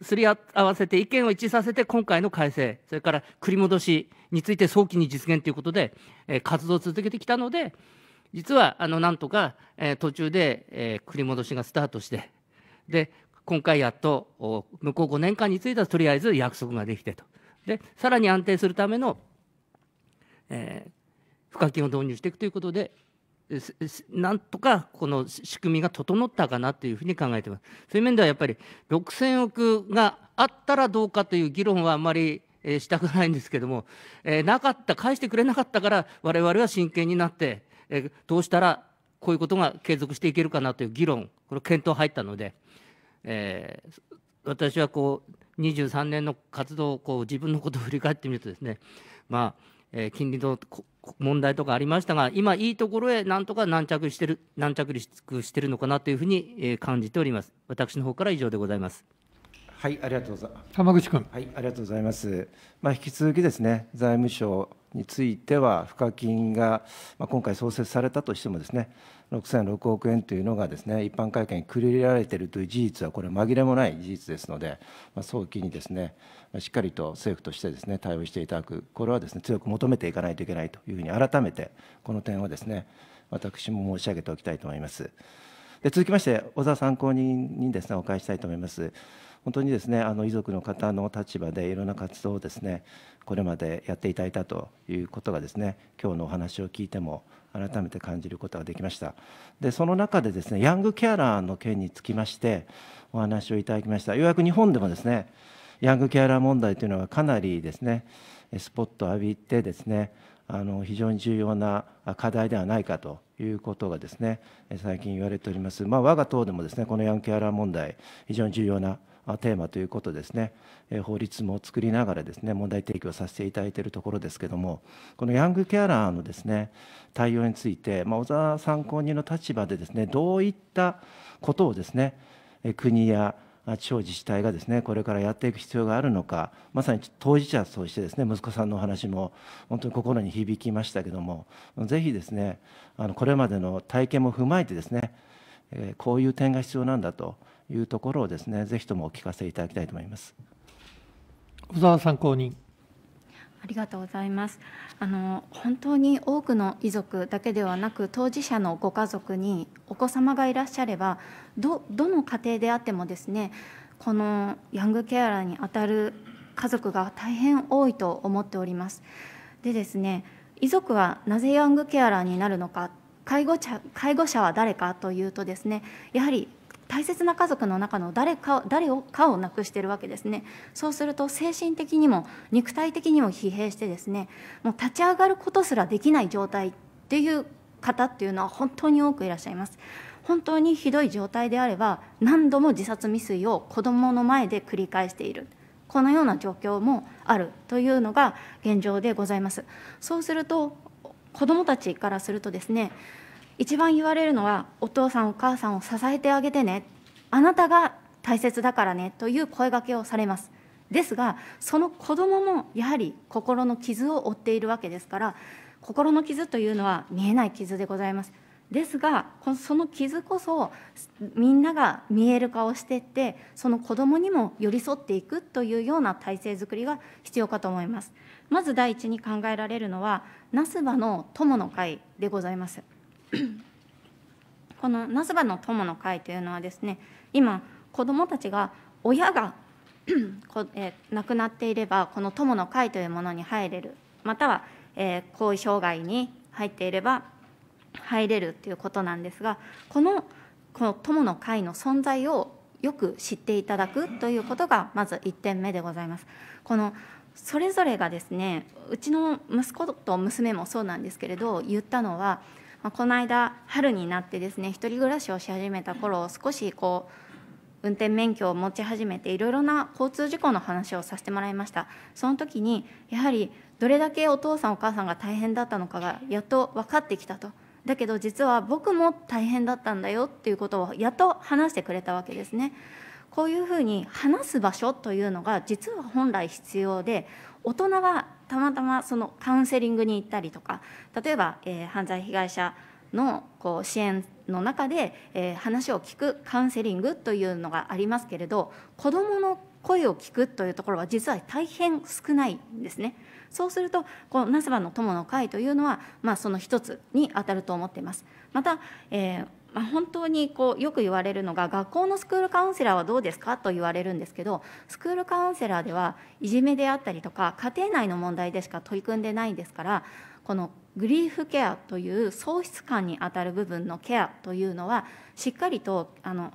うすり合わせて意見を一致させて今回の改正それから繰り戻しについて早期に実現ということで、え活動を続けてきたので実はあのなんとか、え途中で、え繰り戻しがスタートしてで今回やっと向こう5年間についてはとりあえず約束ができてとでさらに安定するための、えー、賦課金を導入していくということでなんとかこの仕組みが整ったかなというふうに考えています。そういう面ではやっぱり6000億があったらどうかという議論はあまりしたくないんですけども、えなかった、返してくれなかったから、我々は真剣になって、えどうしたらこういうことが継続していけるかなという議論、これ、検討入ったので、えー、私はこう23年の活動をこう自分のことを振り返ってみるとですね、まあえー、金利の問題とかありましたが、今、いいところへなんとか軟着してる、軟着陸してるのかなというふうに感じております。私の方から以上でございます。はい、ありがとうございます。浜口君。はい、ありがとうございます。まあ、引き続きですね、財務省については、付加金が、まあ、今回創設されたとしてもですね、6 6億円というのがですね、一般会計に繰り入れられているという事実は、これ、紛れもない事実ですので、まあ、早期にですね、しっかりと政府としてですね対応していただく、これはですね強く求めていかないといけないというふうに改めてこの点をですね私も申し上げておきたいと思います。で続きまして、小沢参考人にですねお返ししたいと思います。本当にですねあの遺族の方の立場でいろんな活動をですねこれまでやっていただいたということがですね今日のお話を聞いても改めて感じることができましたでその中でですねヤングケアラーの件につきましてお話をいただきましたようやく日本でもですねヤングケアラー問題というのはかなりですねスポットを浴びてですねあの非常に重要な課題ではないかということがですね最近言われております、まあ、我が党でもですねこのヤングケアラー問題非常に重要なテーマということですね法律も作りながらですね問題提起をさせていただいているところですけどもこのヤングケアラーのですね対応について、まあ、小沢参考人の立場でですねどういったことをですね国や地方自治体がですねこれからやっていく必要があるのかまさに当事者としてですね息子さんのお話も本当に心に響きましたけどもぜひですねあのこれまでの体験も踏まえてですね、えこういう点が必要なんだというところをですねぜひともお聞かせいただきたいと思います。小沢参考人ありがとうございますあの本当に多くの遺族だけではなく当事者のご家族にお子様がいらっしゃればどどの家庭であってもですねこのヤングケアラーにあたる家族が大変多いと思っております。でですね遺族はなぜヤングケアラーになるのか介護者介護者は誰かというとですねやはり大切な家族の中の誰か誰をかをなくしてるわけですねそうすると精神的にも肉体的にも疲弊してですねもう立ち上がることすらできない状態っていう方っていうのは本当に多くいらっしゃいます。本当にひどい状態であれば何度も自殺未遂を子どもの前で繰り返しているこのような状況もあるというのが現状でございます。そうすると子どもたちからするとですね一番言われるのは、お父さん、お母さんを支えてあげてね、あなたが大切だからねという声がけをされます。ですが、その子どももやはり心の傷を負っているわけですから、心の傷というのは見えない傷でございます。ですが、その傷こそ、みんなが見える化をしていって、その子どもにも寄り添っていくというような体制づくりが必要かと思います。まず第一に考えられるのは、ナス場の友の会でございます。この「なすばの友の会」というのはですね今子どもたちが親が え亡くなっていればこの友の会というものに入れるまたは、えー、後遺障害に入っていれば入れるということなんですがこのこの友の会の存在をよく知っていただくということがまず1点目でございます。このそれぞれがですねうちの息子と娘もそうなんですけれど言ったのはまあ、この間春になってですね一人暮らしをし始めた頃少しこう運転免許を持ち始めていろいろな交通事故の話をさせてもらいましたその時にやはりどれだけお父さんお母さんが大変だったのかがやっと分かってきたとだけど実は僕も大変だったんだよっていうことをやっと話してくれたわけですねこういうふうに話す場所というのが実は本来必要で大人はたまたまそのカウンセリングに行ったりとか例えば、えー、犯罪被害者のこう支援の中で、えー、話を聞くカウンセリングというのがありますけれど子どもの声を聞くというところは実は大変少ないんですね。そうすると、このナスバの友の会というのは、まあ、その一つに当たると思っています。また、えーまあ、本当にこうよく言われるのが学校のスクールカウンセラーはどうですかと言われるんですけどスクールカウンセラーではいじめであったりとか家庭内の問題でしか取り組んでないんですからこのグリーフケアという喪失感にあたる部分のケアというのはしっかりとあの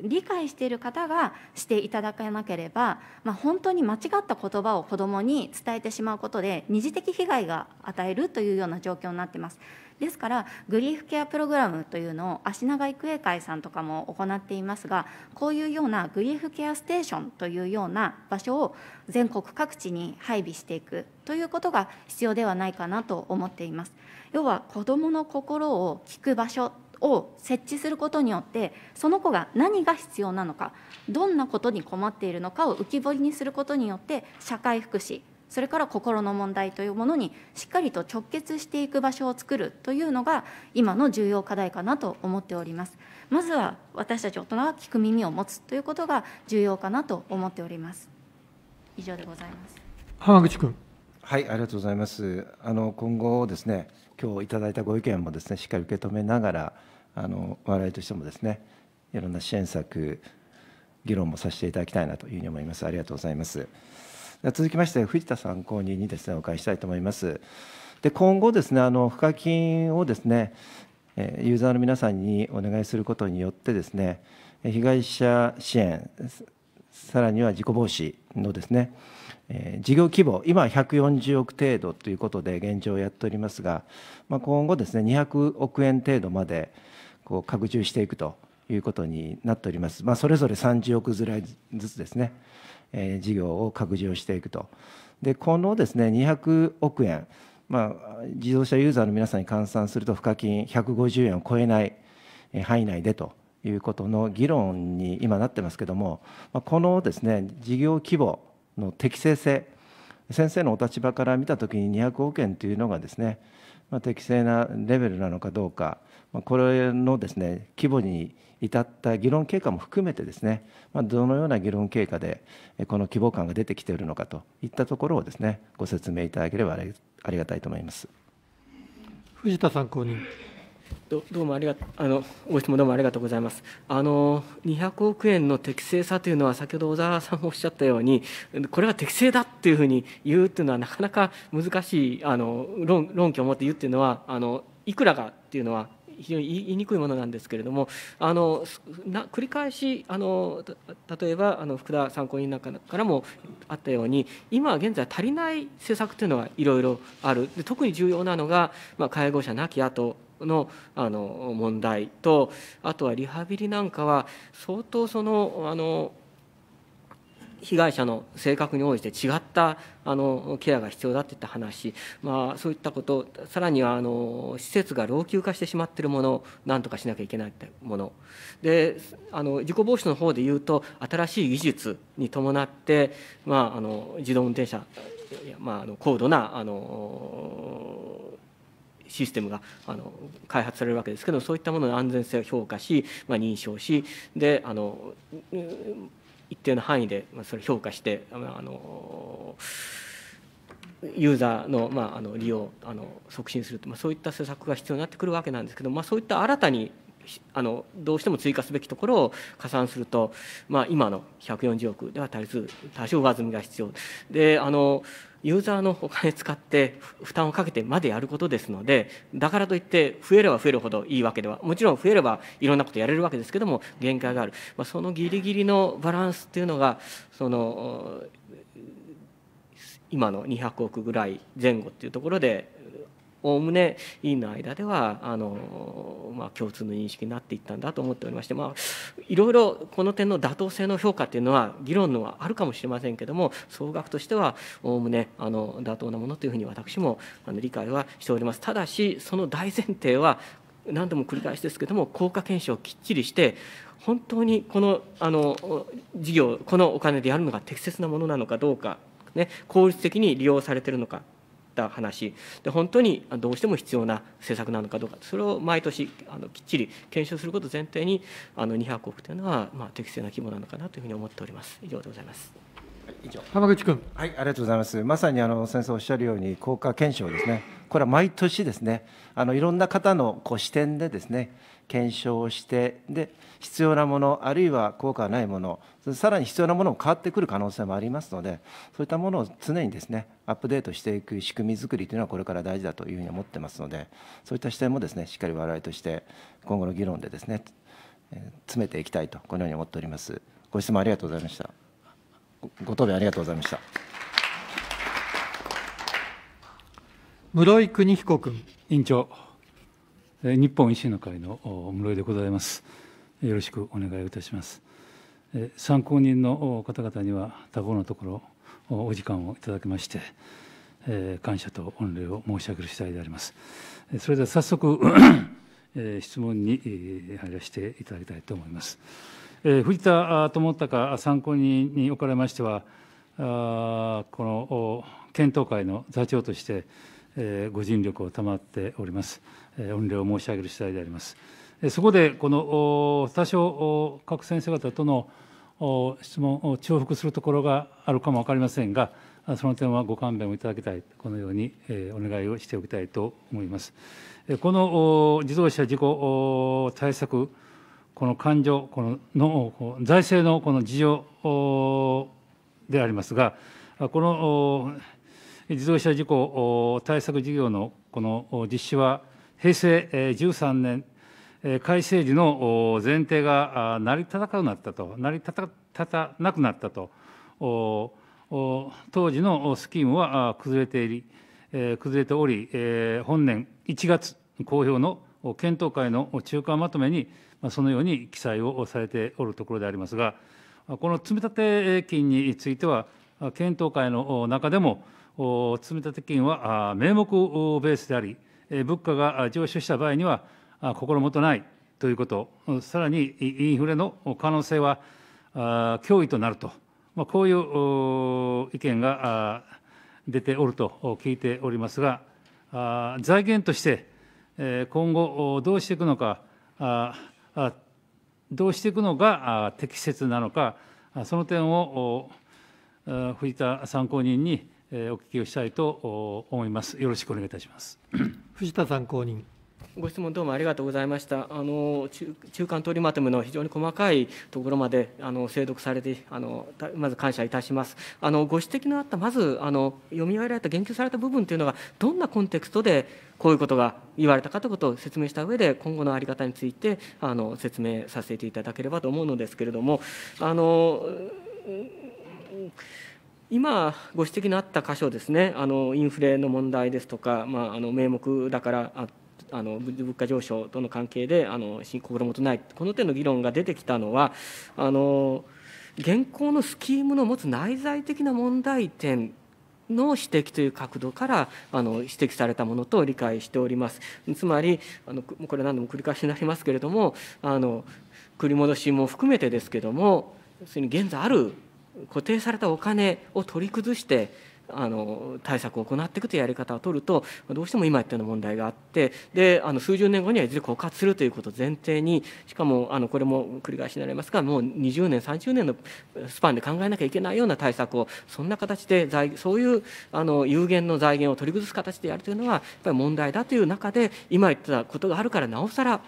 理解している方がしていただかなければ、まあ、本当に間違った言葉を子どもに伝えてしまうことで二次的被害が与えるというような状況になっています。ですからグリーフケアプログラムというのを足長育英会さんとかも行っていますがこういうようなグリーフケアステーションというような場所を全国各地に配備していくということが必要ではないかなと思っています。要は子どもの心を聞く場所を設置することによってその子が何が必要なのかどんなことに困っているのかを浮き彫りにすることによって社会福祉それから心の問題というものにしっかりと直結していく場所を作るというのが今の重要課題かなと思っておりますまずは私たち大人は聞く耳を持つということが重要かなと思っております以上でございます浜口君はいありがとうございますあの今後ですね今日いただいたご意見もですねしっかり受け止めながらあの我々としてもですねいろんな支援策議論もさせていただきたいなというふうに思いますありがとうございます続きまして藤田参考人にですねお伺いしたいと思いますで今後ですねあの賦課金をですねユーザーの皆さんにお願いすることによってですね被害者支援さらには事故防止のですね事業規模、今140億程度ということで現状やっておりますが、まあ、今後ですね、200億円程度までこう拡充していくということになっております。まあ、それぞれ30億ずらずつですね、えー、事業を拡充していくと。で、このですね、200億円、まあ、自動車ユーザーの皆さんに換算すると、賦課金150円を超えない範囲内でということの議論に今なってますけども、まあ、このですね、事業規模、の適正性先生のお立場から見たときに200億円というのがですね、まあ、適正なレベルなのかどうか、まあ、これのですね規模に至った議論経過も含めてですね、まあ、どのような議論経過でこの規模感が出てきているのかといったところをですねご説明いただければありがたいと思います。藤田参考人どどうもありがあのご質問どうもありがとうございます。あの200億円の適正さというのは先ほど小沢さんもおっしゃったように、これは適正だっていうふうに言うっていうのはなかなか難しいあの論論拠を持って言うっていうのはあのいくらがっていうのは非常に言いにくいものなんですけれどもあのな繰り返しあの例えばあの福田参考人なんかからもあったように今現在足りない政策というのはいろいろあるで特に重要なのが、まあ、介護者亡き後のあの問題とあとはリハビリなんかは相当そのあの被害者の性格に応じて違ったあのケアが必要だといった話、まあ、そういったことさらにはあの施設が老朽化してしまっているものをなんとかしなきゃいけないってものであの事故防止の方でいうと新しい技術に伴って、まあ、あの自動運転車、まあ、あの高度なあのシステムがあの開発されるわけですけどそういったものの安全性を評価し、まあ、認証しであの一定の範囲でそれ評価してあのユーザーの,、まあ、あの利用をあの促進すると、まあ、そういった施策が必要になってくるわけなんですけど、まあ、そういった新たにあのどうしても追加すべきところを加算すると、まあ、今の140億では足りず多少上積みが必要であのユーザーのお金使って負担をかけてまでやることですのでだからといって増えれば増えるほどいいわけではもちろん増えればいろんなことやれるわけですけども限界がある、まあ、そのギリギリのバランスっていうのがその今の200億ぐらい前後っていうところでおおむね委員の間ではあの、まあ、共通の認識になっていったんだと思っておりまして、まあ、いろいろこの点の妥当性の評価というのは議論のはあるかもしれませんけれども総額としてはおおむねあの妥当なものというふうに私もあの理解はしております。ただしその大前提は何度も繰り返しですけども効果検証をきっちりして本当にこのあの事業このお金でやるのが適切なものなのかどうか、ね、効率的に利用されているのかった話で本当にどうしても必要な政策なのかどうかそれを毎年あのきっちり検証すること前提にあの200億というのは、まあ、適正な規模なのかなというふうに思っております以上でございます。はい、以上浜口君、はい、ありがとうございます。まさにあの先生おっしゃるように効果検証ですね。これは毎年ですねあのいろんな方のこう視点でですね検証をしてで必要なものあるいは効果がないものさらに必要なものも変わってくる可能性もありますのでそういったものを常にですねアップデートしていく仕組みづくりというのはこれから大事だというふうに思ってますのでそういった視点もですねしっかり我々として今後の議論でですね詰めていきたいとこのように思っております。ご質問ありがとうございました。ご答弁ありがとうございました。室井邦彦君。委員長、日本維新の会の室井でございます。よろしくお願いいたします。参考人の方々には多忙なところお時間をいただきまして、感謝と御礼を申し上げる次第であります。それでは早速質問に入らせていただきたいと思います。藤田智隆参考人におかれましては、この検討会の座長として、ご尽力を賜っております。御礼を申し上げる次第であります。そこで、この多少各先生方との質問を重複するところがあるかも分かりませんが、その点はご勘弁をいただきたい、このようにお願いをしておきたいと思います。この自動車事故対策、この勘定、このの財政のこの事情でありますが、この自動車事故対策事業のこの実施は、平成13年改正時の前提が成り立たなくなったと、成り立たなくなったと、当時のスキームは崩れていり、崩れており、本年1月公表の検討会の中間まとめに、そのように記載をされておるところでありますが、この積立金については、検討会の中でも、積立金は名目ベースであり、物価が上昇した場合には、心もとないということ、さらにインフレの可能性は脅威となると、こういう意見が出ておると聞いておりますが、財源として今後、どうしていくのか、どうしていくのが適切なのか、その点を藤田参考人にお聞きをしたいと思います。よろしくお願いいたします。藤田参考人。ご質問どうもありがとうございました。あの中間取りまとめの非常に細かいところまであの精読されてあのまず感謝いたします。あのご指摘のあったまずあの読み終えられた言及された部分というのがどんなコンテクストでこういうことが言われたかということを説明した上で今後のあり方についてあの説明させていただければと思うのですけれどもあの。うん今ご指摘のあった箇所ですねあのインフレの問題ですとか、まあ、あの名目だからああの物価上昇との関係であの心もとないこの点の議論が出てきたのはあの現行のスキームの持つ内在的な問題点の指摘という角度からあの指摘されたものと理解しております。つまりあのこれ何度も繰り返しになりますけれどもあの繰り戻しも含めてですけども現在ある固定されたお金を取り崩してあの対策を行っていくというやり方を取るとどうしても今言ったような問題があってであの数十年後にはいずれ枯渇するということを前提にしかもあのこれも繰り返しになりますがもう20年30年のスパンで考えなきゃいけないような対策をそんな形で財そういうあの有限の財源を取り崩す形でやるというのはやっぱり問題だという中で今言ったことがあるからなおさら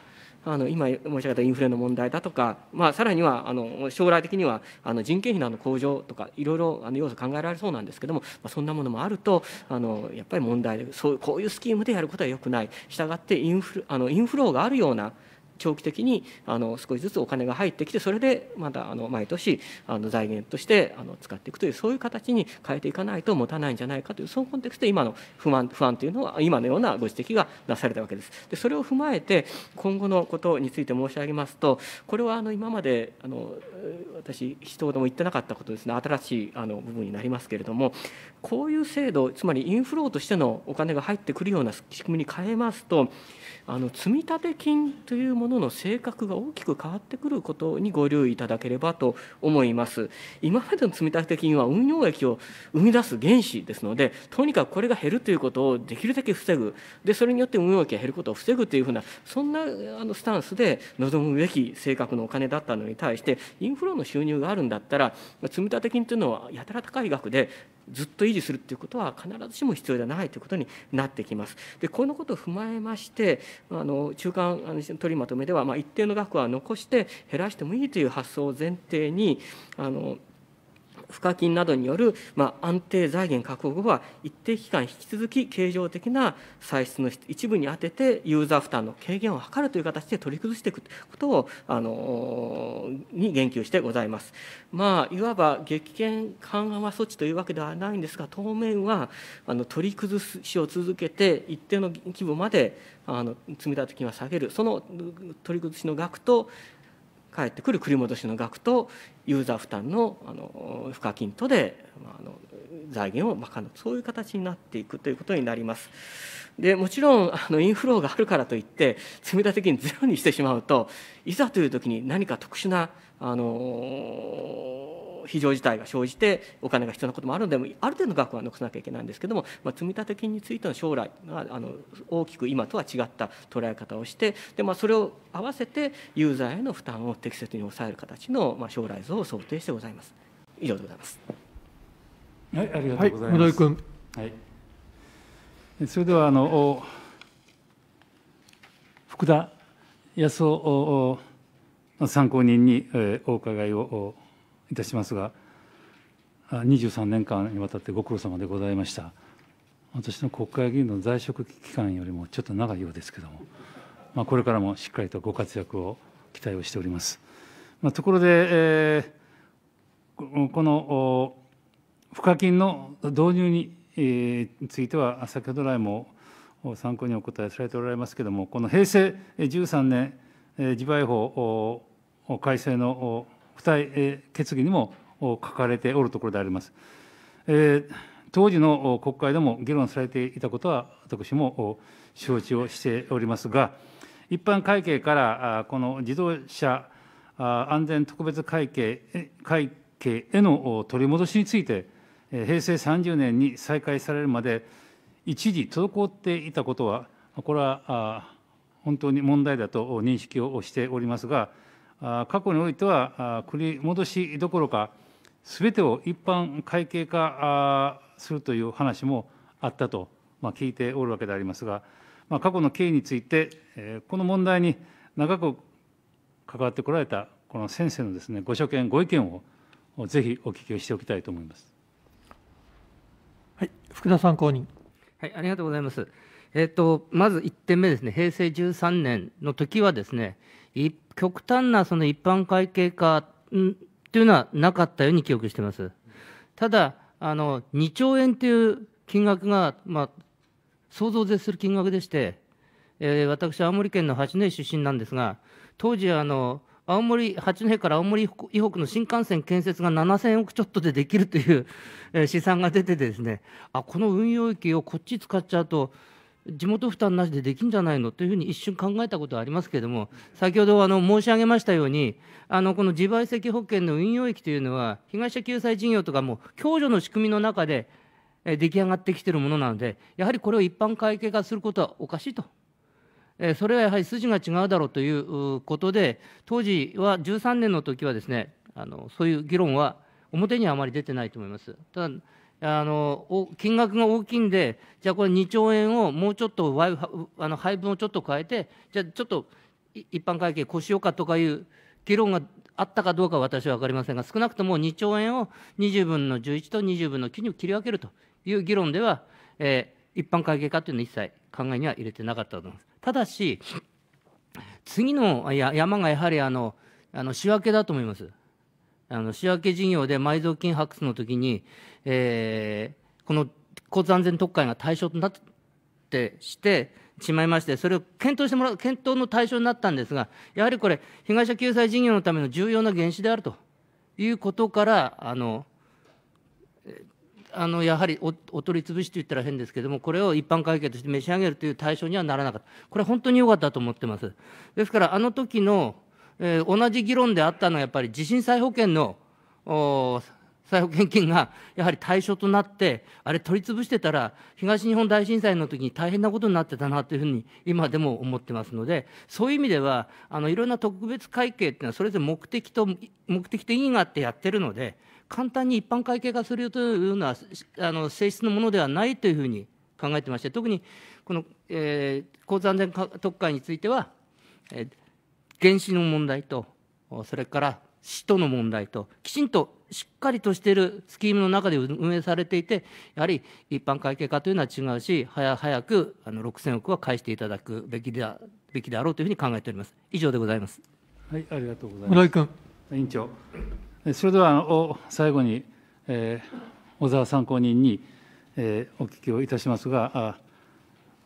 あの今申し上げたインフレの問題だとか、まあ、さらにはあの将来的にはあの人件費の向上とかいろいろあの要素考えられそうなんですけども、まあ、そんなものもあるとあのやっぱり問題でそうこういうスキームでやることはよくないしたがってインフルあのインフローがあるような長期的にあの少しずつお金が入ってきてそれでまたあの毎年あの財源としてあの使っていくというそういう形に変えていかないと持たないんじゃないかというそのコンテクストで今の不安不安というのは今のようなご指摘がなされたわけです。でそれを踏まえて今後のことについて申し上げますとこれはあの今まであの私一言も言ってなかったことですね新しいあの部分になりますけれどもこういう制度つまりインフローとしてのお金が入ってくるような仕組みに変えますとあの積立金というものの性格が大きく変わってくることにご留意いただければと思います今までの積立金は運用益を生み出す原資ですのでとにかくこれが減るということをできるだけ防ぐでそれによって運用益が減ることを防ぐというふうなそんなあのスタンスで望むべき性格のお金だったのに対してインフロの収入があるんだったら積立金というのはやたら高い額でずっと維持するということは必ずしも必要ではないということになってきます。でこのことを踏まえましてあの中間あの取りまとめでは、まあ、一定の額は残して減らしてもいいという発想を前提にあの賦課金などによる、まあ、安定財源確保後は、一定期間引き続き経常的な歳出の一部に充てて、ユーザー負担の軽減を図るという形で取り崩していくことを、あのに言及してございます。まあ、いわば激減緩和措置というわけではないんですが、当面はあの取り崩しを続けて、一定の規模まであの積立金は下げる、その取り崩しの額と、返ってくる繰り戻しの額とユーザー負担のあの付加金とで、まあ、あの財源を賄うそういう形になっていくということになります。でもちろんあのインフローがあるからといって積み立て金ゼロにしてしまうといざという時に何か特殊なあの非常事態が生じてお金が必要なこともあるのでもある程度額は残さなきゃいけないんですけども、まあ、積立金についての将来があの大きく今とは違った捉え方をしてで、まあ、それを合わせてユーザーへの負担を適切に抑える形の、まあ、将来像を想定してございます。以上でございます。はい、ありがとうございます。はい、はい、それではあの福田康夫参考人にお伺いを。いたしますが23年間にわたってご苦労様でございました私の国会議員の在職期間よりもちょっと長いようですけども、まあ、これからもしっかりとご活躍を期待をしております、まあ、ところで、えー、この賦課金の導入に、ついては先ほど来も参考にお答えされておられますけれどもこの平成13年自賠法改正の付帯決議にも書かれておるところであります。当時の国会でも議論されていたことは、私も承知をしておりますが、一般会計からこの自動車安全特別会計会計への取り戻しについて、平成30年に再開されるまで、一時滞っていたことは、これは本当に問題だと認識をしておりますが、過去においては繰り戻しどころか、すべてを一般会計化するという話もあったと、ま聞いておるわけでありますが、ま過去の経緯について、この問題に長く関わってこられたこの先生のですねご所見、ご意見をぜひお聞きをしておきたいと思います。はい、福田参考人。はい、ありがとうございます。えーと、まず1点目ですね、平成13年の時はですね、極端なその一般会計化というのはなかったように記憶してます。ただ、あの2兆円という金額が、まあ、想像を絶する金額でして、えー、私、青森県の八戸出身なんですが、当時あの、青森八戸から青森以北の新幹線建設が7000億ちょっとでできるという、えー、試算が出てですね、あこの運用域をこっち使っちゃうと、地元負担なしでできんじゃないのというふうに一瞬考えたことはありますけれども、先ほどあの申し上げましたように、あのこの自賠責保険の運用益というのは、被害者救済事業とかも共助の仕組みの中で出来上がってきているものなので、やはりこれを一般会計化することはおかしいと。それはやはり筋が違うだろうということで、当時は13年の時はですね、あのそういう議論は表にはあまり出てないと思います。ただあの金額が大きいんで、じゃあこれ2兆円をもうちょっとあの配分をちょっと変えて、じゃあちょっと一般会計、こうしようかとかいう議論があったかどうか私は分かりませんが、少なくとも2兆円を20分の11と20分の9に切り分けるという議論では、えー、一般会計化というのは一切考えには入れてなかったと思います。ただし、次の山がやはりあのあの仕分けだと思います。あの仕分け事業で埋蔵金発掘の時に、えー、この交通安全特会が対象となってしてしまいまして、それを検討してもらう、検討の対象になったんですが、やはりこれ、被害者救済事業のための重要な原資であるということから、あのあのやはりおお取り潰しと言ったら変ですけれども、これを一般会計として召し上げるという対象にはならなかった、これ本当に良かったと思ってます。ですから、あの時のえー、同じ議論であったのはやっぱり地震再保険の再保険金がやはり対象となって、あれ取り潰してたら、東日本大震災の時に大変なことになってたなというふうに今でも思ってますので、そういう意味では、あのいろんな特別会計っていうのは、それぞれ目的と、目的と意義があってやってるので、簡単に一般会計化するというようなあの性質のものではないというふうに考えてまして、特にこの、えー、交通安全特会については、えー原子の問題と、それから使徒の問題と、きちんとしっかりとしているスキームの中で運営されていて、やはり一般会計化というのは違うし、早早くあの6000億は返していただくべきであべきであろうというふうに考えております。以上でございます。はい、ありがとうございます。村井君。委員長。それではお最後に、えー、小沢参考人に、えー、お聞きをいたしますが、あ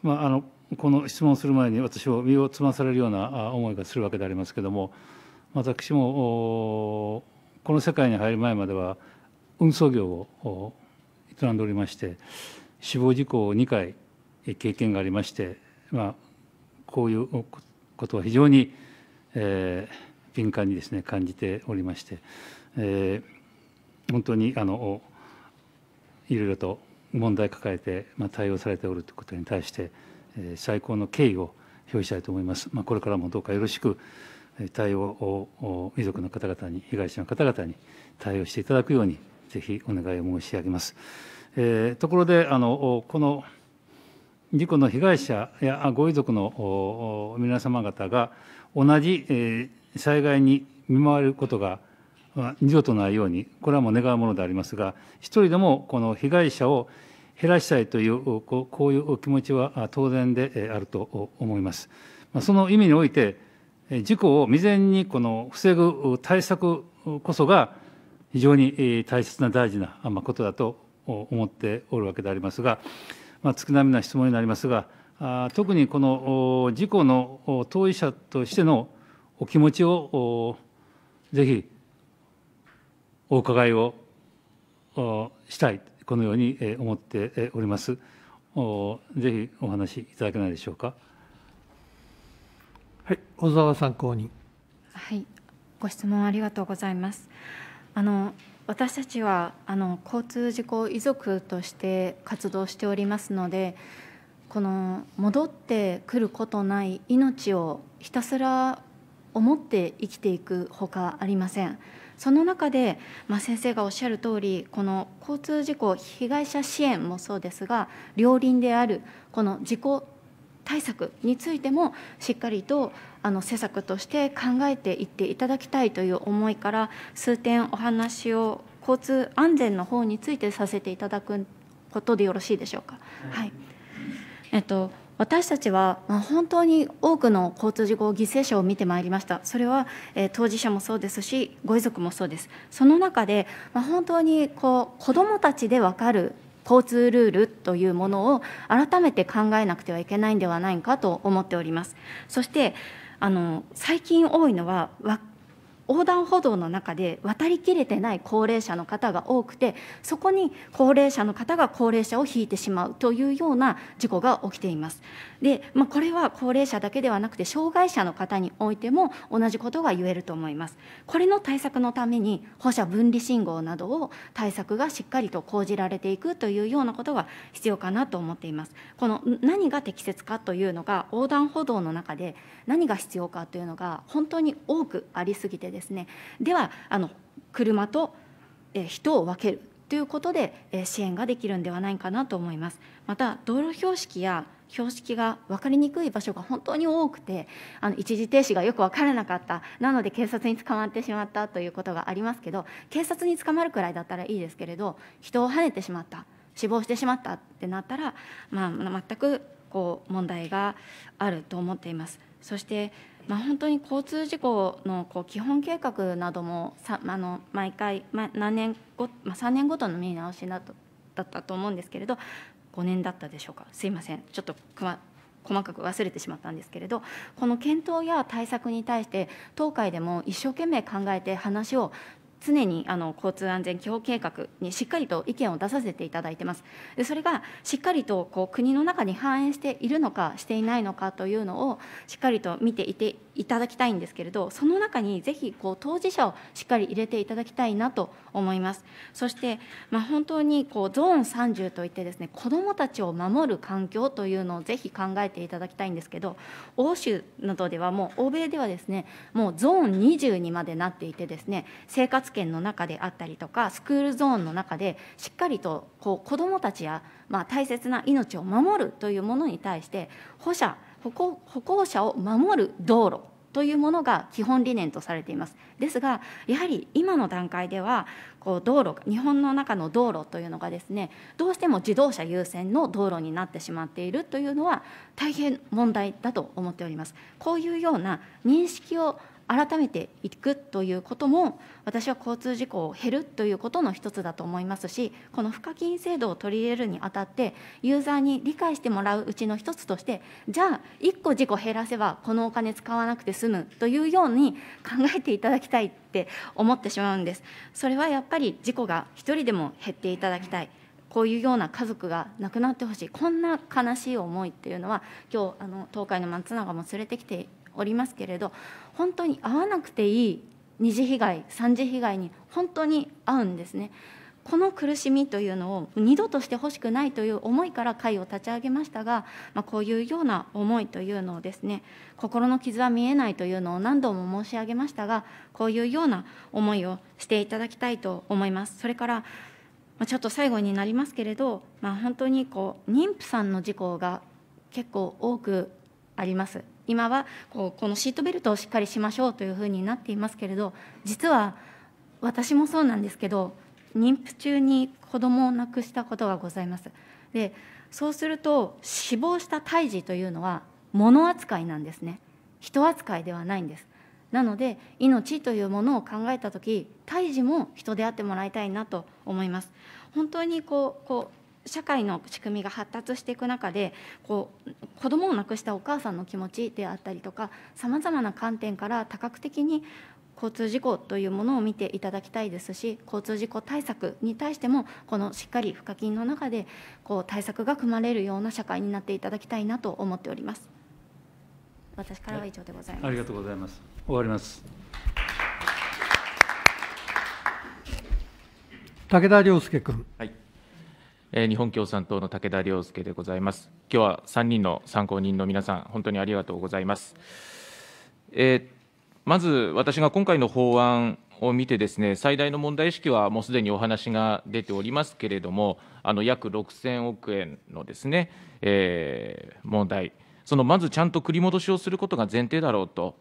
まああのこの質問する前に私を身をつまされるような思いがするわけでありますけども私もこの世界に入る前までは運送業を営んでおりまして死亡事故を2回経験がありまして、まあ、こういうことは非常に、えー、敏感にですね感じておりまして、えー、本当にあのいろいろと問題抱えて、まあ、対応されておるということに対して最高の敬意を表したいと思います。まあ、これからもどうかよろしく対応を遺族の方々に、被害者の方々に対応していただくように、ぜひお願いを申し上げます。えー、ところであの、この事故の被害者やご遺族の皆様方が、同じ、災害に見舞われることが二度とないように、これはもう願うものでありますが、一人でもこの被害者を減らしたいというこういうお気持ちは当然であると思います。その意味において事故を未然にこの防ぐ対策こそが非常に大切な大事なことだと思っておるわけでありますが、月並みな質問になりますが特にこの事故の当事者としてのお気持ちをぜひお伺いをしたいこのように思っております。おぜひお話いただけないでしょうか。はい、小沢参考人。はい、ご質問ありがとうございます。あの私たちはあの交通事故遺族として活動しておりますので、この戻ってくることない命をひたすら思って生きていくほかありません。その中で、まあ、先生がおっしゃる通りこの交通事故被害者支援もそうですが両輪であるこの事故対策についてもしっかりとあの施策として考えていっていただきたいという思いから数点お話を交通安全の方についてさせていただくことでよろしいでしょうか。はい、えっと私たちは本当に多くの交通事故犠牲者を見てまいりました、それは当事者もそうですし、ご遺族もそうです、その中で本当にこう子どもたちで分かる交通ルールというものを改めて考えなくてはいけないんではないかと思っております。そしてあの最近多いのは横断歩道の中で渡りきれてない高齢者の方が多くてそこに高齢者の方が高齢者を引いてしまうというような事故が起きています。で、まあ、これは高齢者だけではなくて障害者の方においても同じことが言えると思いますこれの対策のために放射分離信号などを対策がしっかりと講じられていくというようなことが必要かなと思っていますこの何が適切かというのが横断歩道の中で何が必要かというのが本当に多くありすぎてですねではあの車と人を分けるということで支援ができるんではないかなと思います。また道路標識や標識が分かりにくい場所が本当に多くてあの一時停止がよく分からなかったなので警察に捕まってしまったということがありますけど警察に捕まるくらいだったらいいですけれど人をはねてしまった死亡してしまったってなったら、まあ、全くこう問題があると思っています。そしてまあ、本当に交通事故のこう基本計画などもさあの毎回、まあ、何年ご、まあ、3年ごとの見直しだとだったと思うんですけれど5年だったでしょうかすいませんちょっと細かく忘れてしまったんですけれどこの検討や対策に対して東海でも一生懸命考えて話を常にあの交通安全基本計画にしっかりと意見を出させていただいてます。でそれがしっかりとこう国の中に反映しているのかしていないのかというのをしっかりと見ていていただきたいんですけれどその中にぜひこう当事者をしっかり入れていただきたいなと思いますそして、まあ、本当にこうゾーン30といってですね子どもたちを守る環境というのをぜひ考えていただきたいんですけど欧州などではもう欧米ではですねもうゾーン20にまでなっていてですね生活圏の中であったりとかスクールゾーンの中でしっかりとこう子どもたちや、まあ、大切な命を守るというものに対して保護者歩行歩行者を守る道路というものが基本理念とされていますですがやはり今の段階ではこう道路日本の中の道路というのがですねどうしても自動車優先の道路になってしまっているというのは大変問題だと思っておりますこういうような認識を改めていくということも私は交通事故を減るということの一つだと思いますしこの賦課金制度を取り入れるにあたってユーザーに理解してもらううちの一つとしてじゃあ1個事故減らせばこのお金使わなくて済むというように考えていただきたいって思ってしまうんです。それはやっぱり事故が1人でも減っていただきたいこういうような家族が亡くなってほしいこんな悲しい思いっていうのは今日あの東海の松永も連れてきておりますけれど本当に会わなくていい二次被害三次被害に本当に合うんですね。この苦しみというのを二度としてほしくないという思いから会を立ち上げましたが、まあ、こういうような思いというのをですね心の傷は見えないというのを何度も申し上げましたがこういうような思いをしていただきたいと思います。それからちょっと最後になりますけれど、まあ、本当にこう妊婦さんの事故が結構多くあります。今はこうこのシートベルトをしっかりしましょうというふうになっていますけれど実は私もそうなんですけど妊婦中に子供を亡くしたことがございます。でそうすると死亡した胎児というのは物扱いなんですね人扱いではないんですなので命というものを考えた時胎児も人であってもらいたいなと思います本当にこうこう社会の仕組みが発達していく中でこう子どもを亡くしたお母さんの気持ちであったりとかさまざまな観点から多角的に交通事故というものを見ていただきたいですし交通事故対策に対してもこのしっかり賦課金の中でこう対策が組まれるような社会になっていただきたいなと思っております。私からは以上でございます、ありがとうございます。終わります。武田良介君。はい。え日本共産党の武田良介でございます。今日は3人の参考人の皆さん、本当にありがとうございます。えー、まず、私が今回の法案を見てですね、最大の問題意識はもうすでにお話が出ておりますけれども、あの約6000億円のですね、えー、問題、そのまずちゃんと繰り戻しをすることが前提だろうと、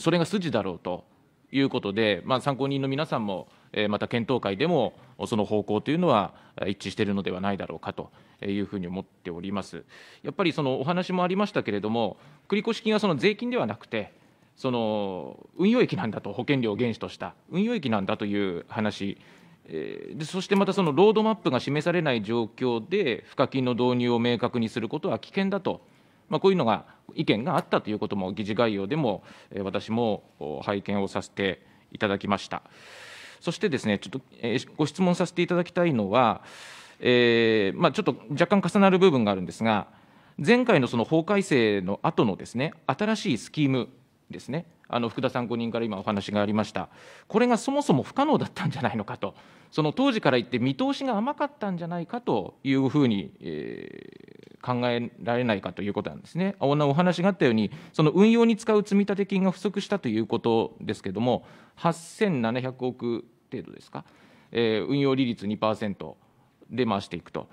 それが筋だろうと。いうことで、まあ、参考人の皆さんも、えー、また検討会でも、その方向というのは一致しているのではないだろうかというふうに思っております。やっぱりそのお話もありましたけれども、繰越金はその税金ではなくて、その運用益なんだと、保険料を原資とした運用益なんだという話、えー、そしてまたそのロードマップが示されない状況で、賦課金の導入を明確にすることは危険だとまあ、こういうのが意見があったということも議事概要でも私も拝見をさせていただきました。そしてですね、ちょっと、えご質問させていただきたいのは、えーまあ、ちょっと若干重なる部分があるんですが、前回のその法改正の後のですね、新しいスキームですねあの福田参考人から今お話がありましたこれがそもそも不可能だったんじゃないのかとその当時から言って見通しが甘かったんじゃないかというふうに、えー、考えられないかということなんですね。お話があったようにその運用に使う積立金が不足したということですけれども8700億程度ですか、えー、運用利率2%で回していくと。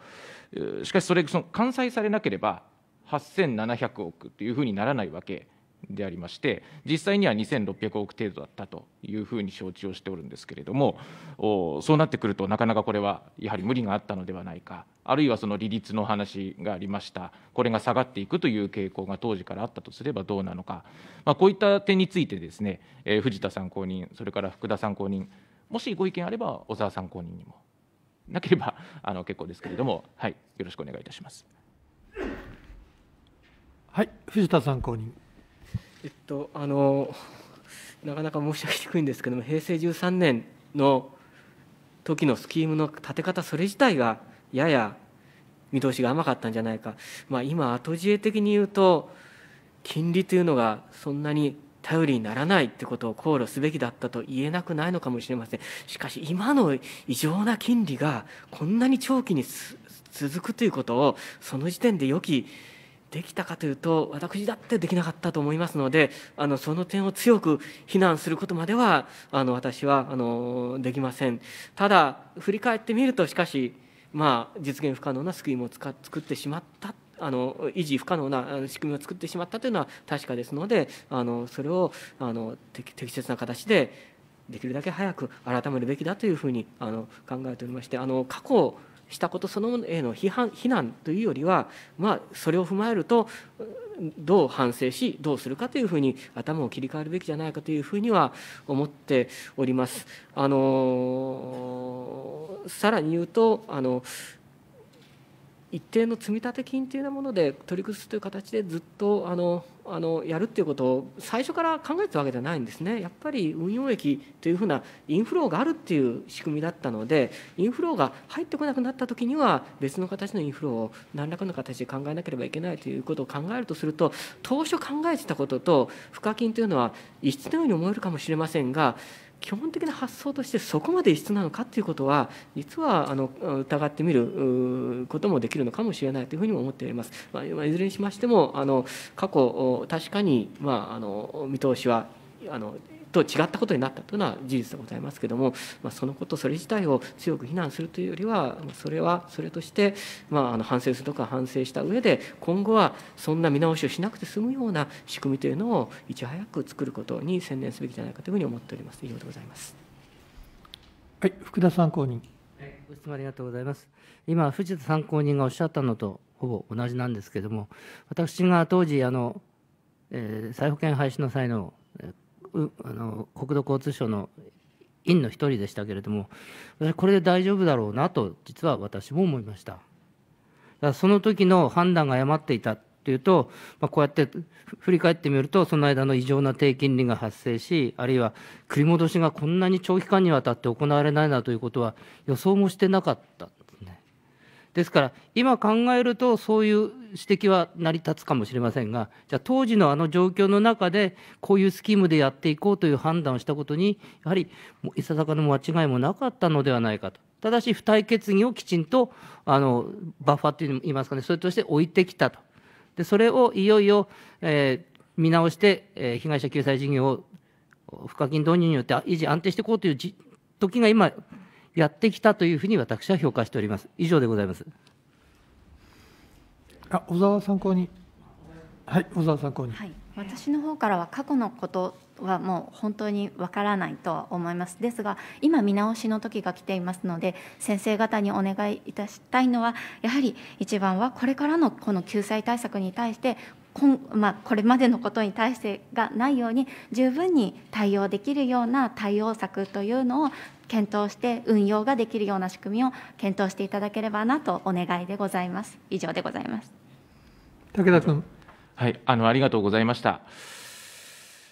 しかしそれその完済されなければ8700億というふうにならないわけでありまして実際には2600億程度だったというふうに承知をしておるんですけれどもそうなってくるとなかなかこれはやはり無理があったのではないかあるいはその利率の話がありましたこれが下がっていくという傾向が当時からあったとすればどうなのか、まあ、こういった点についてですね、えー、藤田参考人それから福田参考人もしご意見あれば小沢参考人にもなければあの結構ですけれども、はい、よろしくお願いいたします。はい、藤田参考人。えっとあのなかなか申し上げにくいんですけども平成13年の時のスキームの立て方それ自体がやや見通しが甘かったんじゃないか、まあ、今後知恵的に言うと金利というのがそんなに頼りにならないってことを考慮すべきだったと言えなくないのかもしれませんしかし今の異常な金利がこんなに長期に続くということをその時点で予期できたかというと私だってできなかったと思いますのであのその点を強く非難することまではあの私はあのできませんただ振り返ってみるとしかしまあ実現不可能な救いも作ってしまったあの維持不可能な仕組みを作ってしまったというのは確かですのであのそれをあの適切な形でできるだけ早く改めるべきだというふうにあの考えておりましてあの過去したことそのものへの批判非難というよりは、まあ、それを踏まえるとどう反省しどうするかというふうに頭を切り替えるべきじゃないかというふうには思っております。あのさらに言うとあの一定の積立金というようなもので取り崩すという形でずっとあのあのやるっていうことを最初から考えてたわけじゃないんですねやっぱり運用益というふうなインフローがあるっていう仕組みだったのでインフローが入ってこなくなった時には別の形のインフローを何らかの形で考えなければいけないということを考えるとすると当初考えてたことと賦課金というのは異質のように思えるかもしれませんが基本的な発想としてそこまで異質なのかということは実はあの疑ってみることもできるのかもしれないというふうにも思っています。まあ、いずれにしましてもあの過去確かに、まあ、あの見通しはあのと違ったことになったというのは事実でございますけども、まあ、そのことそれ自体を強く非難するというよりはそれはそれとして、まあ、あの反省するとか反省した上で今後はそんな見直しをしなくて済むような仕組みというのをいち早く作ることに専念すべきじゃないかというふうに思っております。以上でございます。はい、福田参考人。ご質問ありがとうございます。今、藤田参考人がおっしゃったのとほぼ同じなんですけれども、私が当時、あの、えー、再保険廃止の際のあの国土交通省の委員の一人でしたけれども私これで大丈夫だろうなと実は私も思いましただからその時の判断が誤っていたというと、まあ、こうやって振り返ってみるとその間の異常な低金利が発生しあるいは繰り戻しがこんなに長期間にわたって行われないなということは予想もしてなかったですねですから今考えるとそういう指摘は成り立つかもしれませんが、じゃあ当時のあの状況の中で、こういうスキームでやっていこうという判断をしたことに、やはりいささかの間違いもなかったのではないかと。ただし、付帯決議をきちんとあのバッファーといいますかね、それとして置いてきたと。でそれをいよいよ、えー、見直して、えー、被害者救済事業を賦課金導入によって維持安定していこうという時が今やってきたというふうに私は評価しております。以上でございます。あ小沢参考にはい小沢参考に、はい、私の方からは過去のことはもう本当にわからないとは思いますですが今見直しの時が来ていますので先生方にお願いいたしたいのはやはり一番はこれからのこの救済対策に対してこん、まあ、これまでのことに対してがないように十分に対応できるような対応策というのを検討して運用ができるような仕組みを検討していただければなとお願いでございます。以上でございます。武田君。はい、あのありがとうございました。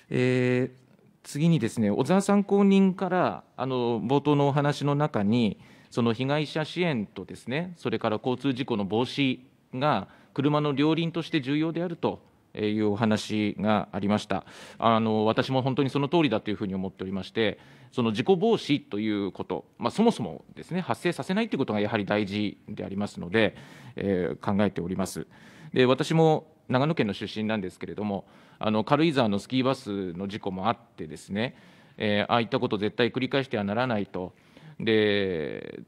えー、次にですね、小沢参考人からあの冒頭のお話の中に、その被害者支援とですね、それから交通事故の防止が車の両輪として重要であるというお話がありましたあの私も本当にその通りだというふうに思っておりましてその事故防止ということ、まあ、そもそもですね発生させないということがやはり大事でありますので、えー、考えておりますで私も長野県の出身なんですけれどもあの軽井沢のスキーバスの事故もあってですね、えー、ああいったこと絶対繰り返してはならないとで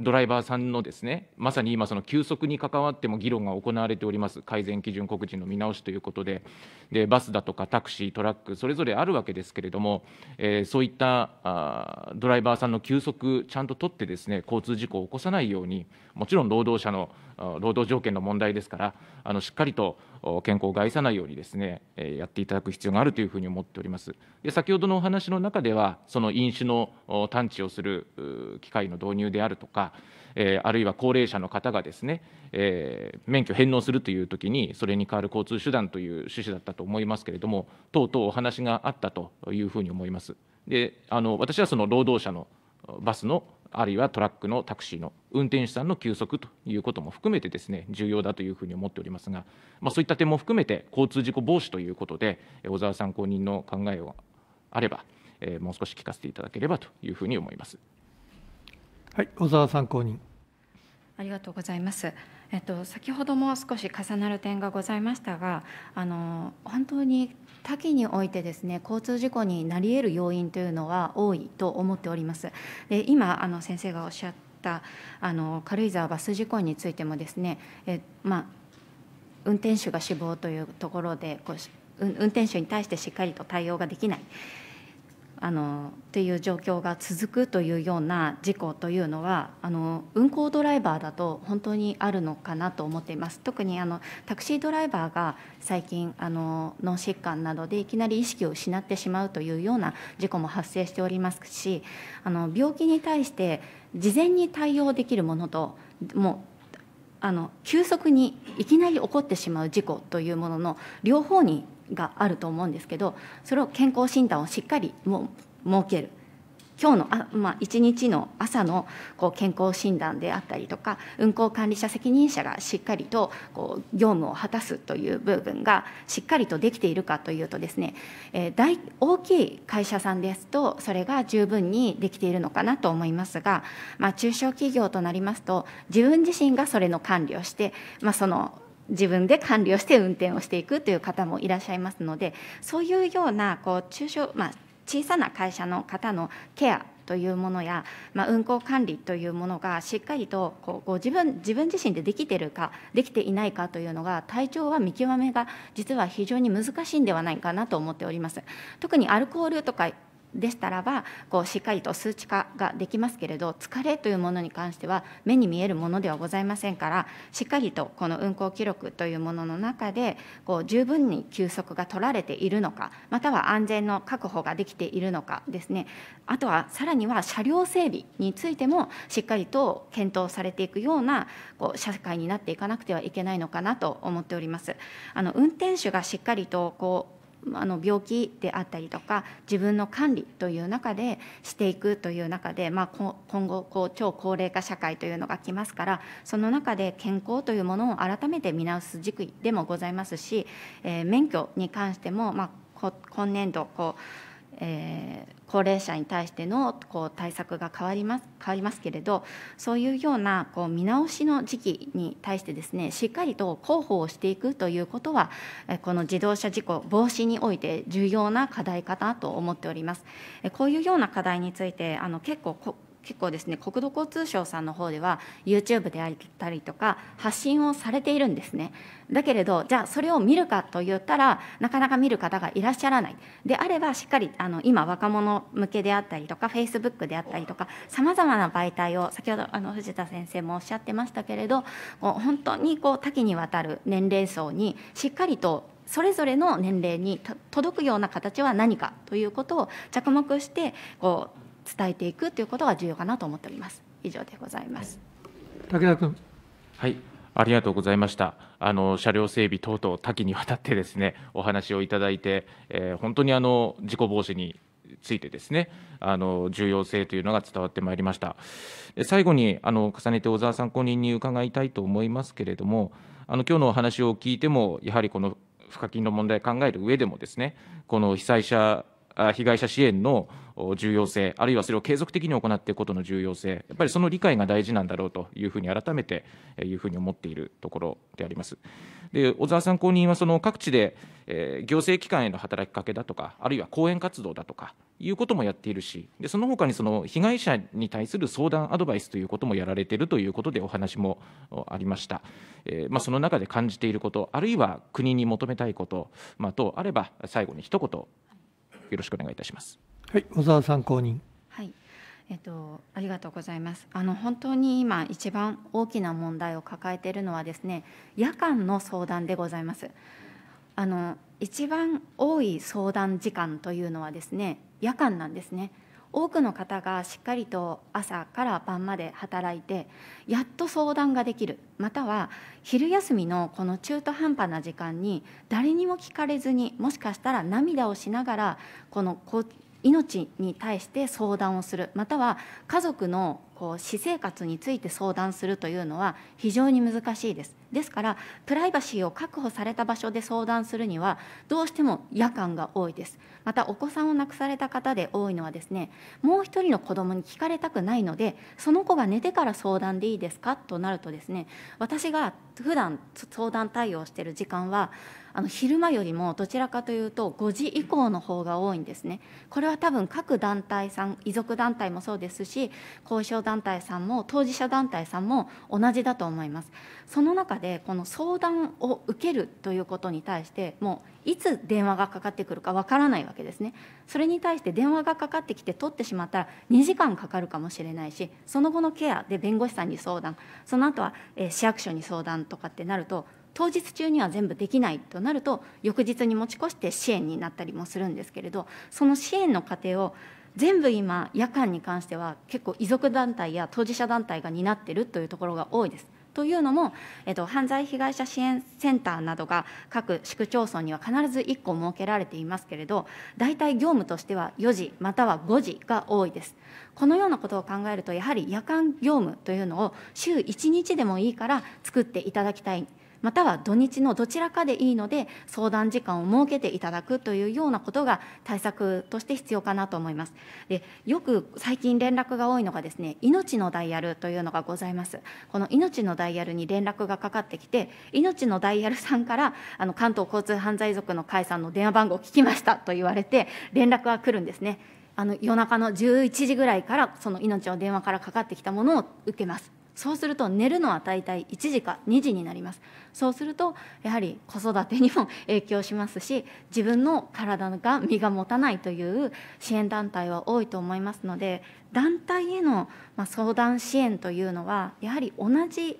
ドライバーさんのですねまさに今、その急速に関わっても議論が行われております改善基準告示の見直しということででバスだとかタクシー、トラックそれぞれあるわけですけれども、えー、そういったあドライバーさんの休息ちゃんと取ってですね交通事故を起こさないようにもちろん労働者の労働条件の問題ですからあのしっかりと健康を害さないようにですね、えやっていただく必要があるというふうに思っております。で先ほどのお話の中では、その飲酒の探知をする機械の導入であるとか、えあるいは高齢者の方がですね、え免許返納するというときに、それに代わる交通手段という趣旨だったと思いますけれども、とうとうお話があったというふうに思います。であの私はその労働者のバスのあるいはトラックのタクシーの運転手さんの休息ということも含めてですね重要だというふうに思っておりますが、まあ、そういった点も含めて交通事故防止ということで小沢参考人の考えがあれば、えもう少し聞かせていただければというふうに思います。はい、小沢参考人ありがとうございます。えっと、先ほども少し重なる点がございましたがあの本当に多岐においてですね交通事故になり得る要因というのは多いと思っております。で今あの先生がおっしゃったあの軽井沢バス事故についてもですねえ、まあ、運転手が死亡というところでこう運転手に対してしっかりと対応ができない。あのっていう状況が続くというような事故というのはあの運行ドライバーだと本当にあるのかなと思っています特にあのタクシードライバーが最近あの脳疾患などでいきなり意識を失ってしまうというような事故も発生しておりますしあの病気に対して事前に対応できるものともうあの急速にいきなり起こってしまう事故というものの両方にがあると思うんですけどそれを健康診断をしっかりも設ける今日のあ、まあ、1日の朝のこう健康診断であったりとか運行管理者責任者がしっかりとこう業務を果たすという部分がしっかりとできているかというとですね、えー、大大きい会社さんですとそれが十分にできているのかなと思いますが、まあ、中小企業となりますと自分自身がそれの管理をして、まあ、その自分で管理をして運転をしていくという方もいらっしゃいますのでそういうようなこう中小、まあ、小さな会社の方のケアというものや、まあ、運行管理というものがしっかりとこうう自分自分自身でできてるかできていないかというのが体調は見極めが実は非常に難しいんではないかなと思っております。特にアルコールとかでしたらばこうしっかりと数値化ができますけれど疲れというものに関しては目に見えるものではございませんからしっかりとこの運行記録というものの中でこう十分に休息が取られているのかまたは安全の確保ができているのかですねあとはさらには車両整備についてもしっかりと検討されていくようなこう社会になっていかなくてはいけないのかなと思っております。あの運転手がしっかりとこうあの病気であったりとか自分の管理という中でしていくという中で、まあ、今後こう超高齢化社会というのが来ますからその中で健康というものを改めて見直す軸でもございますし、えー、免許に関しても、まあ、今年度こうえー、高齢者に対してのこう対策が変わります変わりますけれどそういうようなこう見直しの時期に対してですねしっかりと広報をしていくということはこの自動車事故防止において重要な課題かなと思っております。こういうような課題についてあの結構結構ですね国土交通省さんの方では YouTube であったりとか発信をされているんですねだけれどじゃあそれを見るかと言ったらなかなか見る方がいらっしゃらないであればしっかりあの今若者向けであったりとか Facebook であったりとかさまざまな媒体を先ほどあの藤田先生もおっしゃってましたけれど本当にこう多岐にわたる年齢層にしっかりとそれぞれの年齢に届くような形は何かということを着目してこう伝えていくということが重要かなと思っております。以上でございます。武田君。はい、ありがとうございました。あの車両整備等々多岐にわたってですね、お話をいただいて、えー、本当にあの事故防止についてですね、あの重要性というのが伝わってまいりました。最後にあの重ねて小沢参考人に伺いたいと思いますけれども、あの今日のお話を聞いてもやはりこの付加金の問題を考える上でもですね、この被災者被害者支援の重要性、あるいはそれを継続的に行っていくことの重要性、やっぱりその理解が大事なんだろうというふうに改めていうふうに思っているところであります。で小沢参考人はその各地で、え行政機関への働きかけだとか、あるいは講演活動だとかいうこともやっているし、でその他にその被害者に対する相談、アドバイスということもやられているということでお話もありました。えーまあ、その中で感じていること、あるいは国に求めたいこと、まあ、等あれば、最後に一言よろしくお願いいたします。はい、小沢さん公認。はい。えっと、ありがとうございますあの本当に今、一番大きな問題を抱えているのはですね夜間の相談でございます。あの一番多い相談時間というのはですね夜間なんですね。多くの方がしっかりと朝から晩まで働いてやっと相談ができるまたは昼休みのこの中途半端な時間に誰にも聞かれずにもしかしたら涙をしながらこの命に対して相談をするまたは家族のこう私生活について相談するというのは非常に難しいですですからプライバシーを確保された場所で相談するにはどうしても夜間が多いですまたお子さんを亡くされた方で多いのはですねもう一人の子供に聞かれたくないのでその子が寝てから相談でいいですかとなるとですね私が普段相談対応している時間はあの昼間よりもどちらかというと5時以降の方が多いんですねこれは多分各団体さん遺族団体もそうですし団体さんも当事者団体さんも同じだと思いますその中でこの相談を受けるということに対してもういつ電話がかかってくるかわからないわけですねそれに対して電話がかかってきて取ってしまったら2時間かかるかもしれないしその後のケアで弁護士さんに相談その後は市役所に相談とかってなると当日中には全部できないとなると翌日に持ち越して支援になったりもするんですけれどその支援の過程を全部今夜間に関しては結構遺族団体や当事者団体が担ってるというところが多いです。というのも、えっと、犯罪被害者支援センターなどが各市区町村には必ず1個設けられていますけれど、大体業務としては4時または5時が多いです。このようなことを考えると、やはり夜間業務というのを週1日でもいいから作っていただきたいまたは土日のどちらかでいいので相談時間を設けていただくというようなことが対策として必要かなと思います。でよく最近連絡が多いのがですね命のダイヤルというのがございます。この命のダイヤルに連絡がかかってきて命のダイヤルさんからあの関東交通犯罪族の会さんの電話番号を聞きましたと言われて連絡が来るんですね。あの夜中の11時ぐらいからその命の電話からかかってきたものを受けます。そうすると寝るのは大体1時か2時になりますそうするとやはり子育てにも影響しますし自分の体が身が持たないという支援団体は多いと思いますので団体への相談支援というのはやはり同じ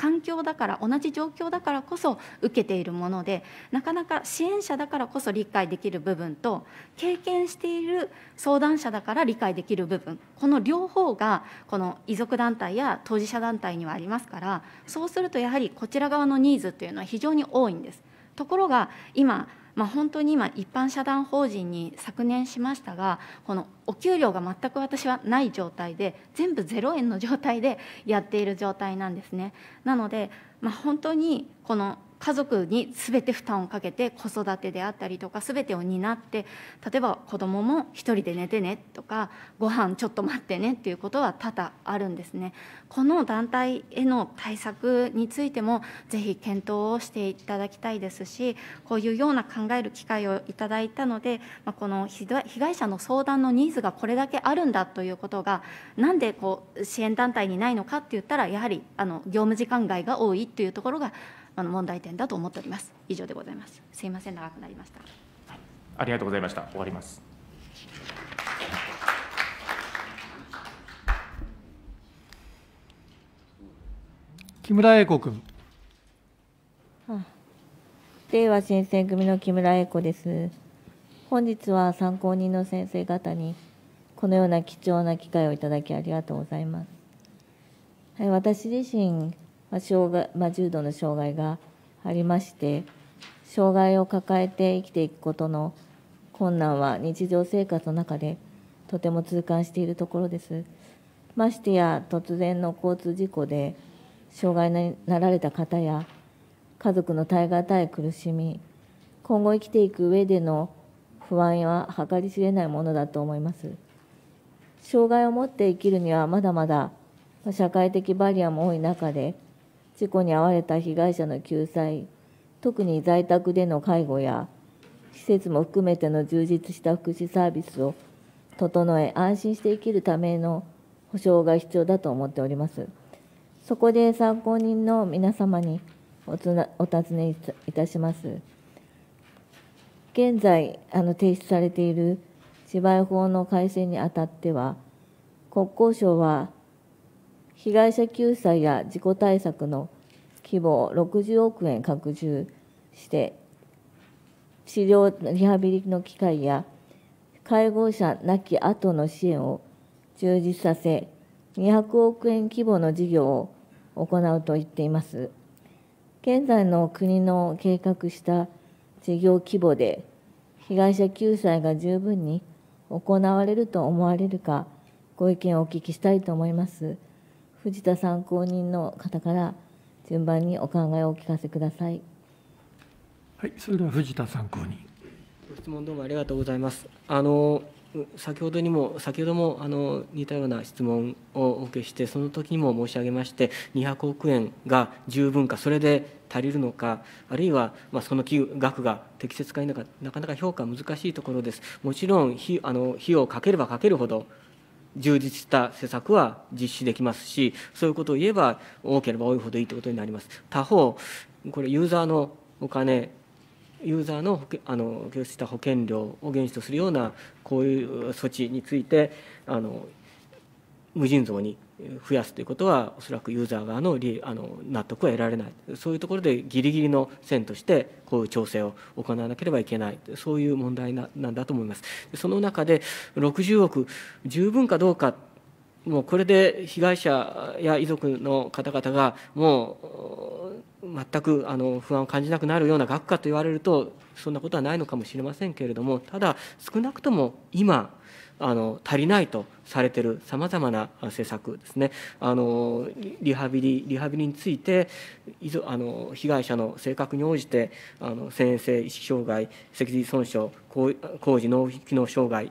環境だから同じ状況だからこそ受けているものでなかなか支援者だからこそ理解できる部分と経験している相談者だから理解できる部分この両方がこの遺族団体や当事者団体にはありますからそうするとやはりこちら側のニーズというのは非常に多いんです。ところが今まあ、本当に今一般社団法人に昨年しましたがこのお給料が全く私はない状態で全部0円の状態でやっている状態なんですねなので、まあ、本当にこの家族に全て負担をかけて子育てであったりとか全てを担って例えば子どもも1人で寝てねとかご飯ちょっと待ってねっていうことは多々あるんですね。この団体への対策についてもぜひ検討をしていただきたいですしこういうような考える機会をいただいたので、この被害者の相談のニーズがこれだけあるんだということがなんでこう支援団体にないのかって言ったらやはりあの業務時間外が多いというところがあの問題点だと思っております。以上でございます。すいません、長くなりました。ありがとうございました。終わります。木村英子君。令和新選組の木村英子です。本日は参考人の先生方にこのような貴重な機会をいただきありがとうございます。はい、私自身ま障害ま重度の障害がありまして障害を抱えて生きていくことの困難は日常生活の中でとても痛感しているところですましてや突然の交通事故で障害になられた方や家族の耐え難い苦しみ今後生きていく上での不安は計り知れないものだと思います障害を持って生きるにはまだまだ社会的バリアも多い中で事故に遭われた被害者の救済特に在宅での介護や施設も含めての充実した福祉サービスを整え安心して生きるための保障が必要だと思っておりますそこで参考人の皆様におつなお尋ねいたします現在あの提出されている芝居法の改正にあたっては国交省は被害者救済や事故対策の規模を60億円拡充して治療リハビリの機会や介護者なき後の支援を充実させ200億円規模の事業を行うと言っています現在の国の計画した事業規模で被害者救済が十分に行われると思われるかご意見をお聞きしたいと思います。藤田参考人の方から順番にお考えをお聞かせください。はい、それでは藤田参考人。ご質問どうもありがとうございます。あの先ほどにも先ほどもあの似たような質問をお受けしてその時にも申し上げまして200億円が十分かそれで足りるのかあるいはまその額が適切か否かなかなか評価難しいところですもちろんひあの費用をかければかけるほど充実した施策は実施できますし、そういうことを言えば、多ければ多いほどいいということになります。他方、これ、ユーザーのお金、ユーザーのあの供出した保険料を原資とするような、こういう措置について、あの無尽蔵に増やすということはおそらくユーザー側のあの納得は得られないそういうところでギリギリの線としてこういう調整を行わなければいけないそういう問題ななんだと思いますその中で60億十分かどうかもうこれで被害者や遺族の方々がもう全くあの不安を感じなくなるような額かと言われるとそんなことはないのかもしれませんけれどもただ少なくとも今あの足りないとされてるさまざまな施策ですねあのリハビリリハビリについてあの被害者の性格に応じてあの先性意識障害脊髄損傷工事脳機能障害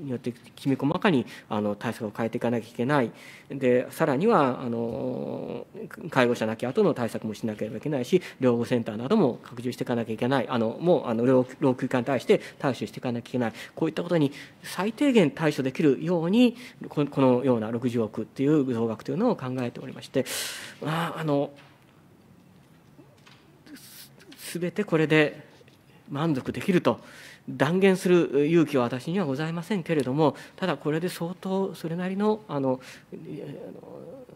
によってきめ細かにあの対策を変えていかなきゃいけないでさらにはあの介護者なき後の対策もしなければいけないし療護センターなども拡充していかなきゃいけないあのもうあの老朽化に対して対処していかなきゃいけないこういったことに最低限対処できるようようにこのような60億っていう増額というのを考えておりましてまああのすべてこれで満足できると断言する勇気は私にはございませんけれどもただこれで相当それなりのあの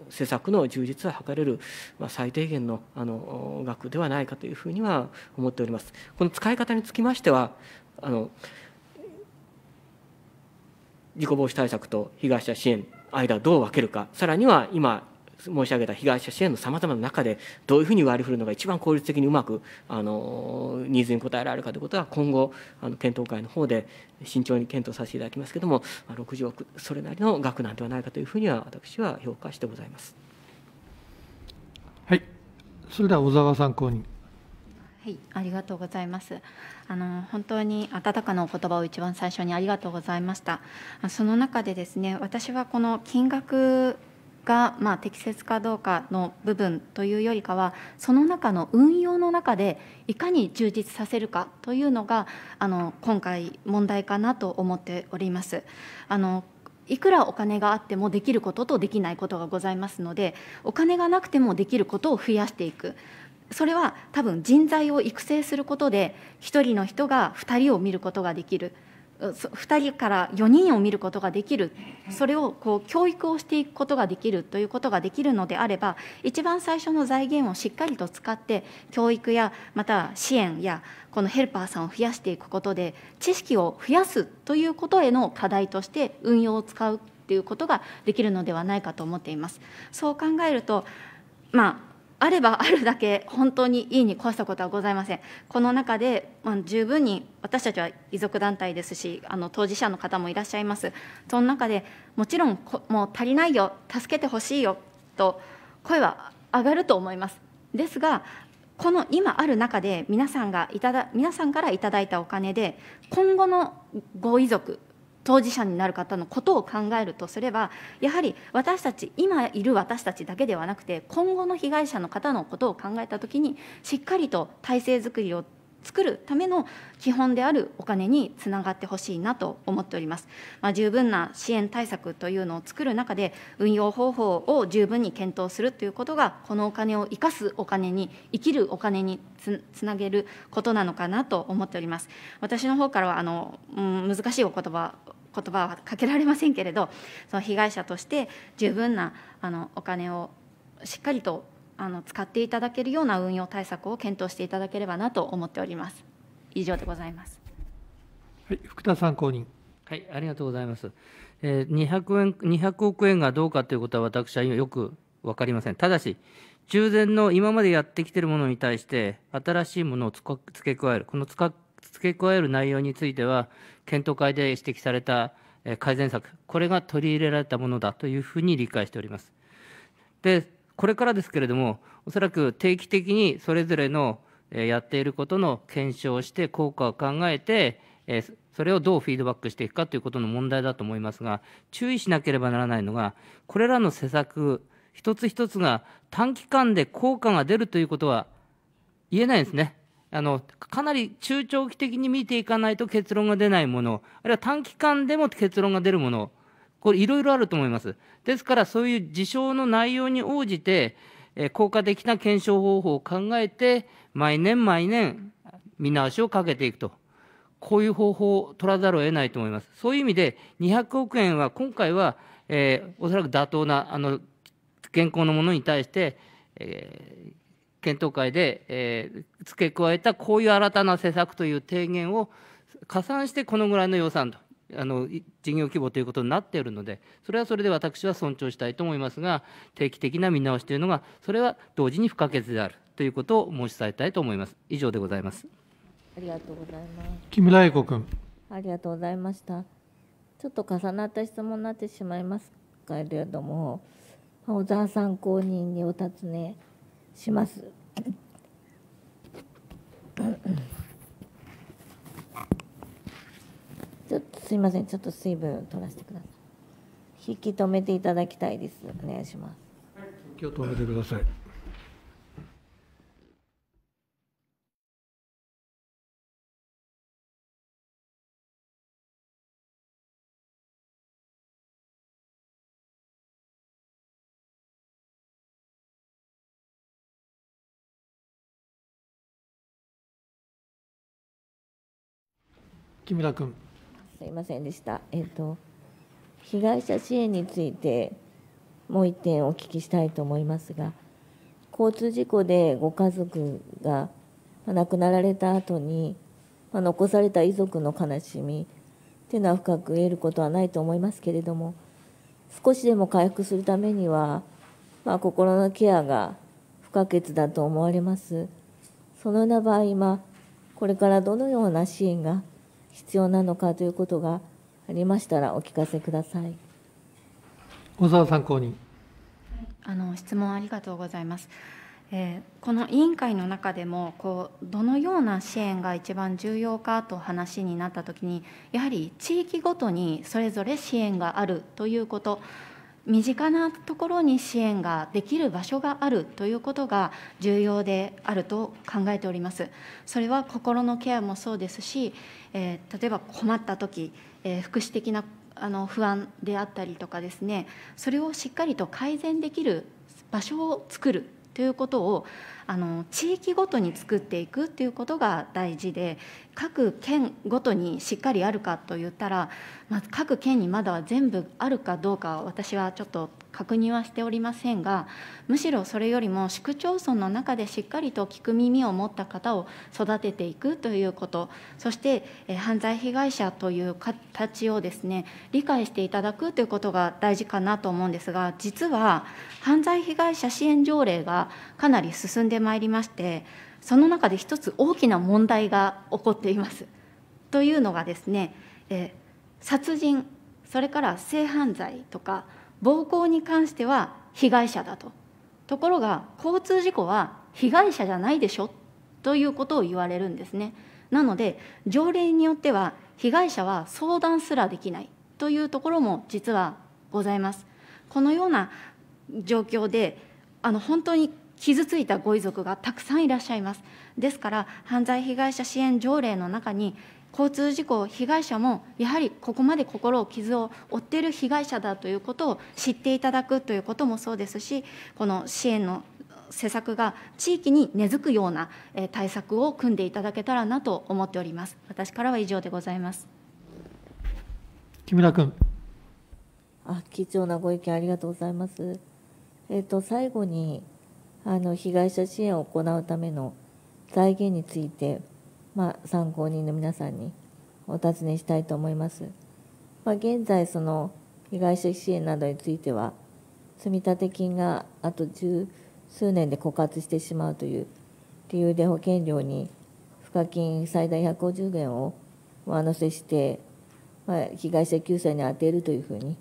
施策の充実は図れる、まあ、最低限のあの額ではないかというふうには思っております。この使い方につきましてはあの事故防止対策と被害者支援、間どう分けるか、さらには今、申し上げた被害者支援のさまざまな中で、どういうふうに割り振るのが一番効率的にうまくあのニーズに応えられるかということは、今後、あの検討会の方で慎重に検討させていただきますけれども、60億、それなりの額なんではないかというふうには、私は評価してございます。はい、それでは小沢参考人。はい、ありがとうございます。あの本当に温かなお言葉を一番最初にありがとうございましたその中でですね私はこの金額が、まあ、適切かどうかの部分というよりかはその中の運用の中でいかに充実させるかというのがあの今回問題かなと思っております。あのいくらお金があってもできることとできないことがございますのでお金がなくてもできることを増やしていくそれは多分人材を育成することで1人の人が2人を見ることができる2人から4人を見ることができるそれをこう教育をしていくことができるということができるのであれば一番最初の財源をしっかりと使って教育やまた支援やこのヘルパーさんを増やしていくことで知識を増やすということへの課題として運用を使うということができるのではないかと思っています。そう考えるとまああればあるだけ本当にいいに越したことはございません。この中で、まあ、十分に私たちは遺族団体ですしあの当事者の方もいらっしゃいます。その中でもちろんもう足りないよ助けてほしいよと声は上がると思います。ですがこの今ある中で皆さんがいただ皆さんからいただいたお金で今後のご遺族当事者になる方のことを考えるとすればやはり私たち今いる私たちだけではなくて今後の被害者の方のことを考えた時にしっかりと体制づくりを作るための基本であるお金につながってほしいなと思っております。まあ、十分な支援対策というのを作る中で、運用方法を十分に検討するということが、このお金を生かすお金に、生きるお金につなげることなのかなと思っております。私の方からはあの、うん、難しいお言葉言葉はかけられませんけれどその被害者として十分なあのお金をしっかりとあの使っていただけるような運用対策を検討していただければなと思っております。以上でございます。はい、福田参考人。はい、ありがとうございます。えー、200円、200億円がどうかということは私は今よく分かりません。ただし、従前の今までやってきているものに対して、新しいものを付け加える、この付付け加える内容については、検討会で指摘された改善策、これが取り入れられたものだというふうに理解しております。で、これからですけれども、おそらく定期的にそれぞれのやっていることの検証をして、効果を考えて、それをどうフィードバックしていくかということの問題だと思いますが、注意しなければならないのが、これらの施策、一つ一つが短期間で効果が出るということは言えないんですね。あのかなり中長期的に見ていかないと結論が出ないもの、あるいは短期間でも結論が出るもの、これ、いろいろあると思います。ですから、そういう事象の内容に応じて、え効果的な検証方法を考えて、毎年毎年、見直しをかけていくと、こういう方法を取らざるを得ないと思います。そういう意味で、200億円は今回は、えー、おそらく妥当な、あの現行のものに対して、えー検討会で、えー、付け加えたこういう新たな施策という提言を加算してこのぐらいの予算とあの事業規模ということになっているので、それはそれで私は尊重したいと思いますが、定期的な見直しというのが、それは同時に不可欠であるということを申し伝えたいと思います。以上でございます。ありがとうございます。木村英子君。ありがとうございました。ちょっと重なった質問になってしまいますけれども、小沢参考人にお尋ねします。ちょっとすいませんちょっと水分取らせてください引き止めていただきたいですお願いします気を止めてください木村君。すいませんでした。えっ、ー、と被害者支援についてもう一点お聞きしたいと思いますが、交通事故でご家族が亡くなられた後に、まあ、残された遺族の悲しみっていうのは深く得ることはないと思いますけれども、少しでも回復するためには、まあ、心のケアが不可欠だと思われます。そのような場合、今、これからどのような支援が必要なのかということがありましたらお聞かせください小沢参考人あの質問ありがとうございます、えー、この委員会の中でもこうどのような支援が一番重要かと話になった時にやはり地域ごとにそれぞれ支援があるということ身近なところに支援ができる場所があるということが重要であると考えております。それは心のケアもそうですし、えー、例えば困った時、えー、福祉的なあの不安であったりとかですね、それをしっかりと改善できる場所を作るということをあの地域ごとに作っていくっていうことが大事で各県ごとにしっかりあるかといったら、まあ、各県にまだ全部あるかどうか私はちょっと確認はしておりませんがむしろそれよりも市区町村の中でしっかりと聞く耳を持った方を育てていくということそして犯罪被害者という形をですね理解していただくということが大事かなと思うんですが実は犯罪被害者支援条例がかなり進んでまいりましてその中で一つ大きな問題が起こっています。というのがですね、え殺人それから性犯罪とか暴行に関しては被害者だとところが交通事故は被害者じゃないでしょということを言われるんですねなので条例によっては被害者は相談すらできないというところも実はございますこのような状況であの本当に傷ついたご遺族がたくさんいらっしゃいます。ですから、犯罪被害者支援条例の中に、交通事故被害者も、やはりここまで心を傷を負っている被害者だということを知っていただくということもそうですし、この支援の施策が地域に根付くような対策を組んでいただけたらなと思っております。私からは以上でございます。木村君。あ、貴重なご意見ありがとうございます。えっ、ー、と最後にあの被害者支援を行うための財源について、まあ、参考人の皆さんにお尋ねしたいと思います。まあ、現在その被害者支援などについては積立金があと十数年で枯渇してしまうという理由で保険料に付加金最大150円を上乗せして、まあ、被害者救済に充てるというふうに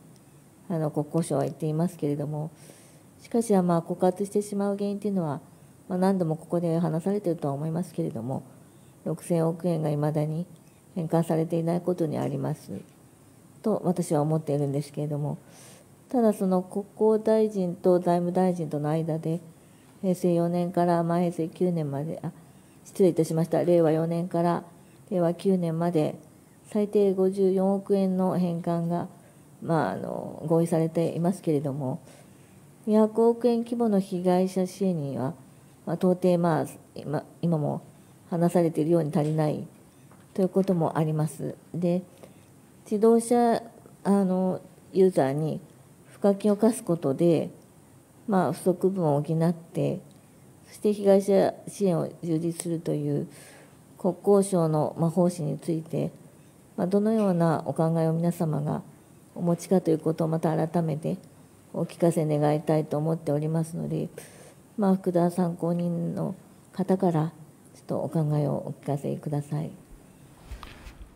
あの国交省は言っていますけれども。しかしまあ枯渇してしまう原因というのは、まあ、何度もここで話されているとは思いますけれども6,000億円がいまだに返還されていないことにありますと私は思っているんですけれどもただその国交大臣と財務大臣との間で平成4年から、まあ、平成9年まであ失礼いたしました令和4年から令和9年まで最低54億円の返還が、まあ、あの合意されていますけれども200億円規模の被害者支援には、まあ、到底、まあ、今今も話されているように足りないということもあります。で自動車あのユーザーに賦課金を課すことで、まあ、不足分を補ってそして被害者支援を充実するという国交省の、ま方針について、まあ、どのようなお考えを皆様がお持ちかということをまた改めてお聞かせ願いたいと思っておりますので、まあ、福田参考人の方からちょっとお考えをお聞かせください。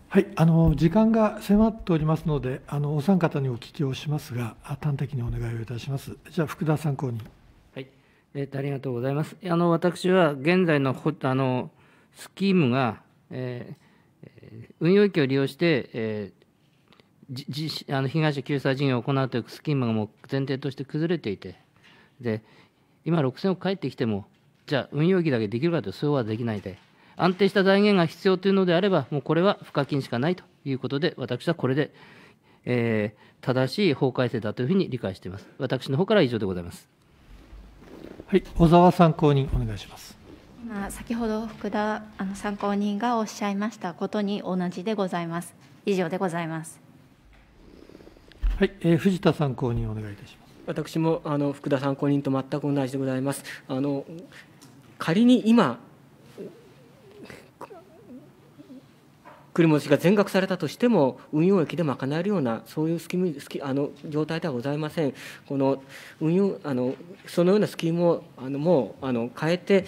はい、あの時間が迫っておりますので、あのお三方にお聞きをしますが、端的にお願いをいたします。じゃ福田参考人。はい、えっ、ー、とありがとうございます。あの私は現在のあのスキームが、えー、運用域を利用して、えーじじあの被害者救済事業を行うというスキームがもう前提として崩れていて、で今、6000億返ってきても、じゃあ、運用費だけできるかというと、そうはできないで、安定した財源が必要というのであれば、もうこれは賦課金しかないということで、私はこれで、えー、正しい法改正だというふうに理解しています。私の方から以上でございます。はい、小沢参考人、お願いします。今、先ほど福田あの参考人がおっしゃいましたことに同じでございます。以上でございます。はい、えー、藤田参考人お願いいたします。私もあの福田参考人と全く同じでございます。あの仮に今車り戻が全額されたとしても、運用益で賄えるような、そういうスキムスキあの状態ではございません、この運用あのそのようなスキームをあのもうあの変えて、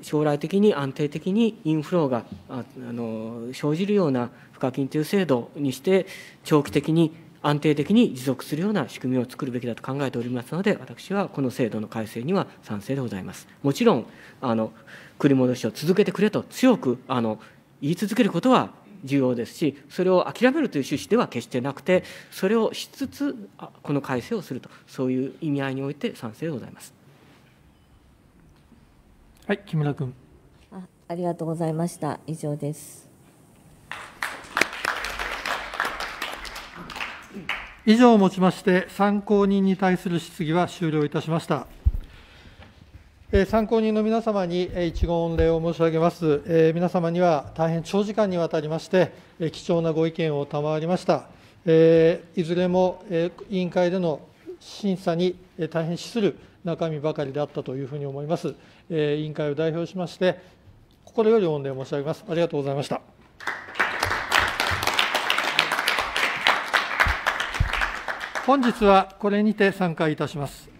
将来的に安定的にインフローがあの生じるような賦課金という制度にして、長期的に安定的に持続するような仕組みを作るべきだと考えておりますので、私はこの制度の改正には賛成でございます。もちろん、あの繰り戻しを続けてくれと強くあの言い続けることは重要ですし、それを諦めるという趣旨では決してなくて、それをしつつ、この改正をすると、そういう意味合いにおいて賛成でございます。はい、木村君あ。ありがとうございました。以上です。以上をもちまして、参考人に対する質疑は終了いたしました。参考人の皆様に一言御礼を申し上げます。皆様には大変長時間にわたりまして、貴重なご意見を賜りました。いずれも委員会での審査に大変資する中身ばかりであったというふうに思います。委員会を代表しまして、心より御礼を申し上げます。ありがとうございました。本日はこれにて散会いたします。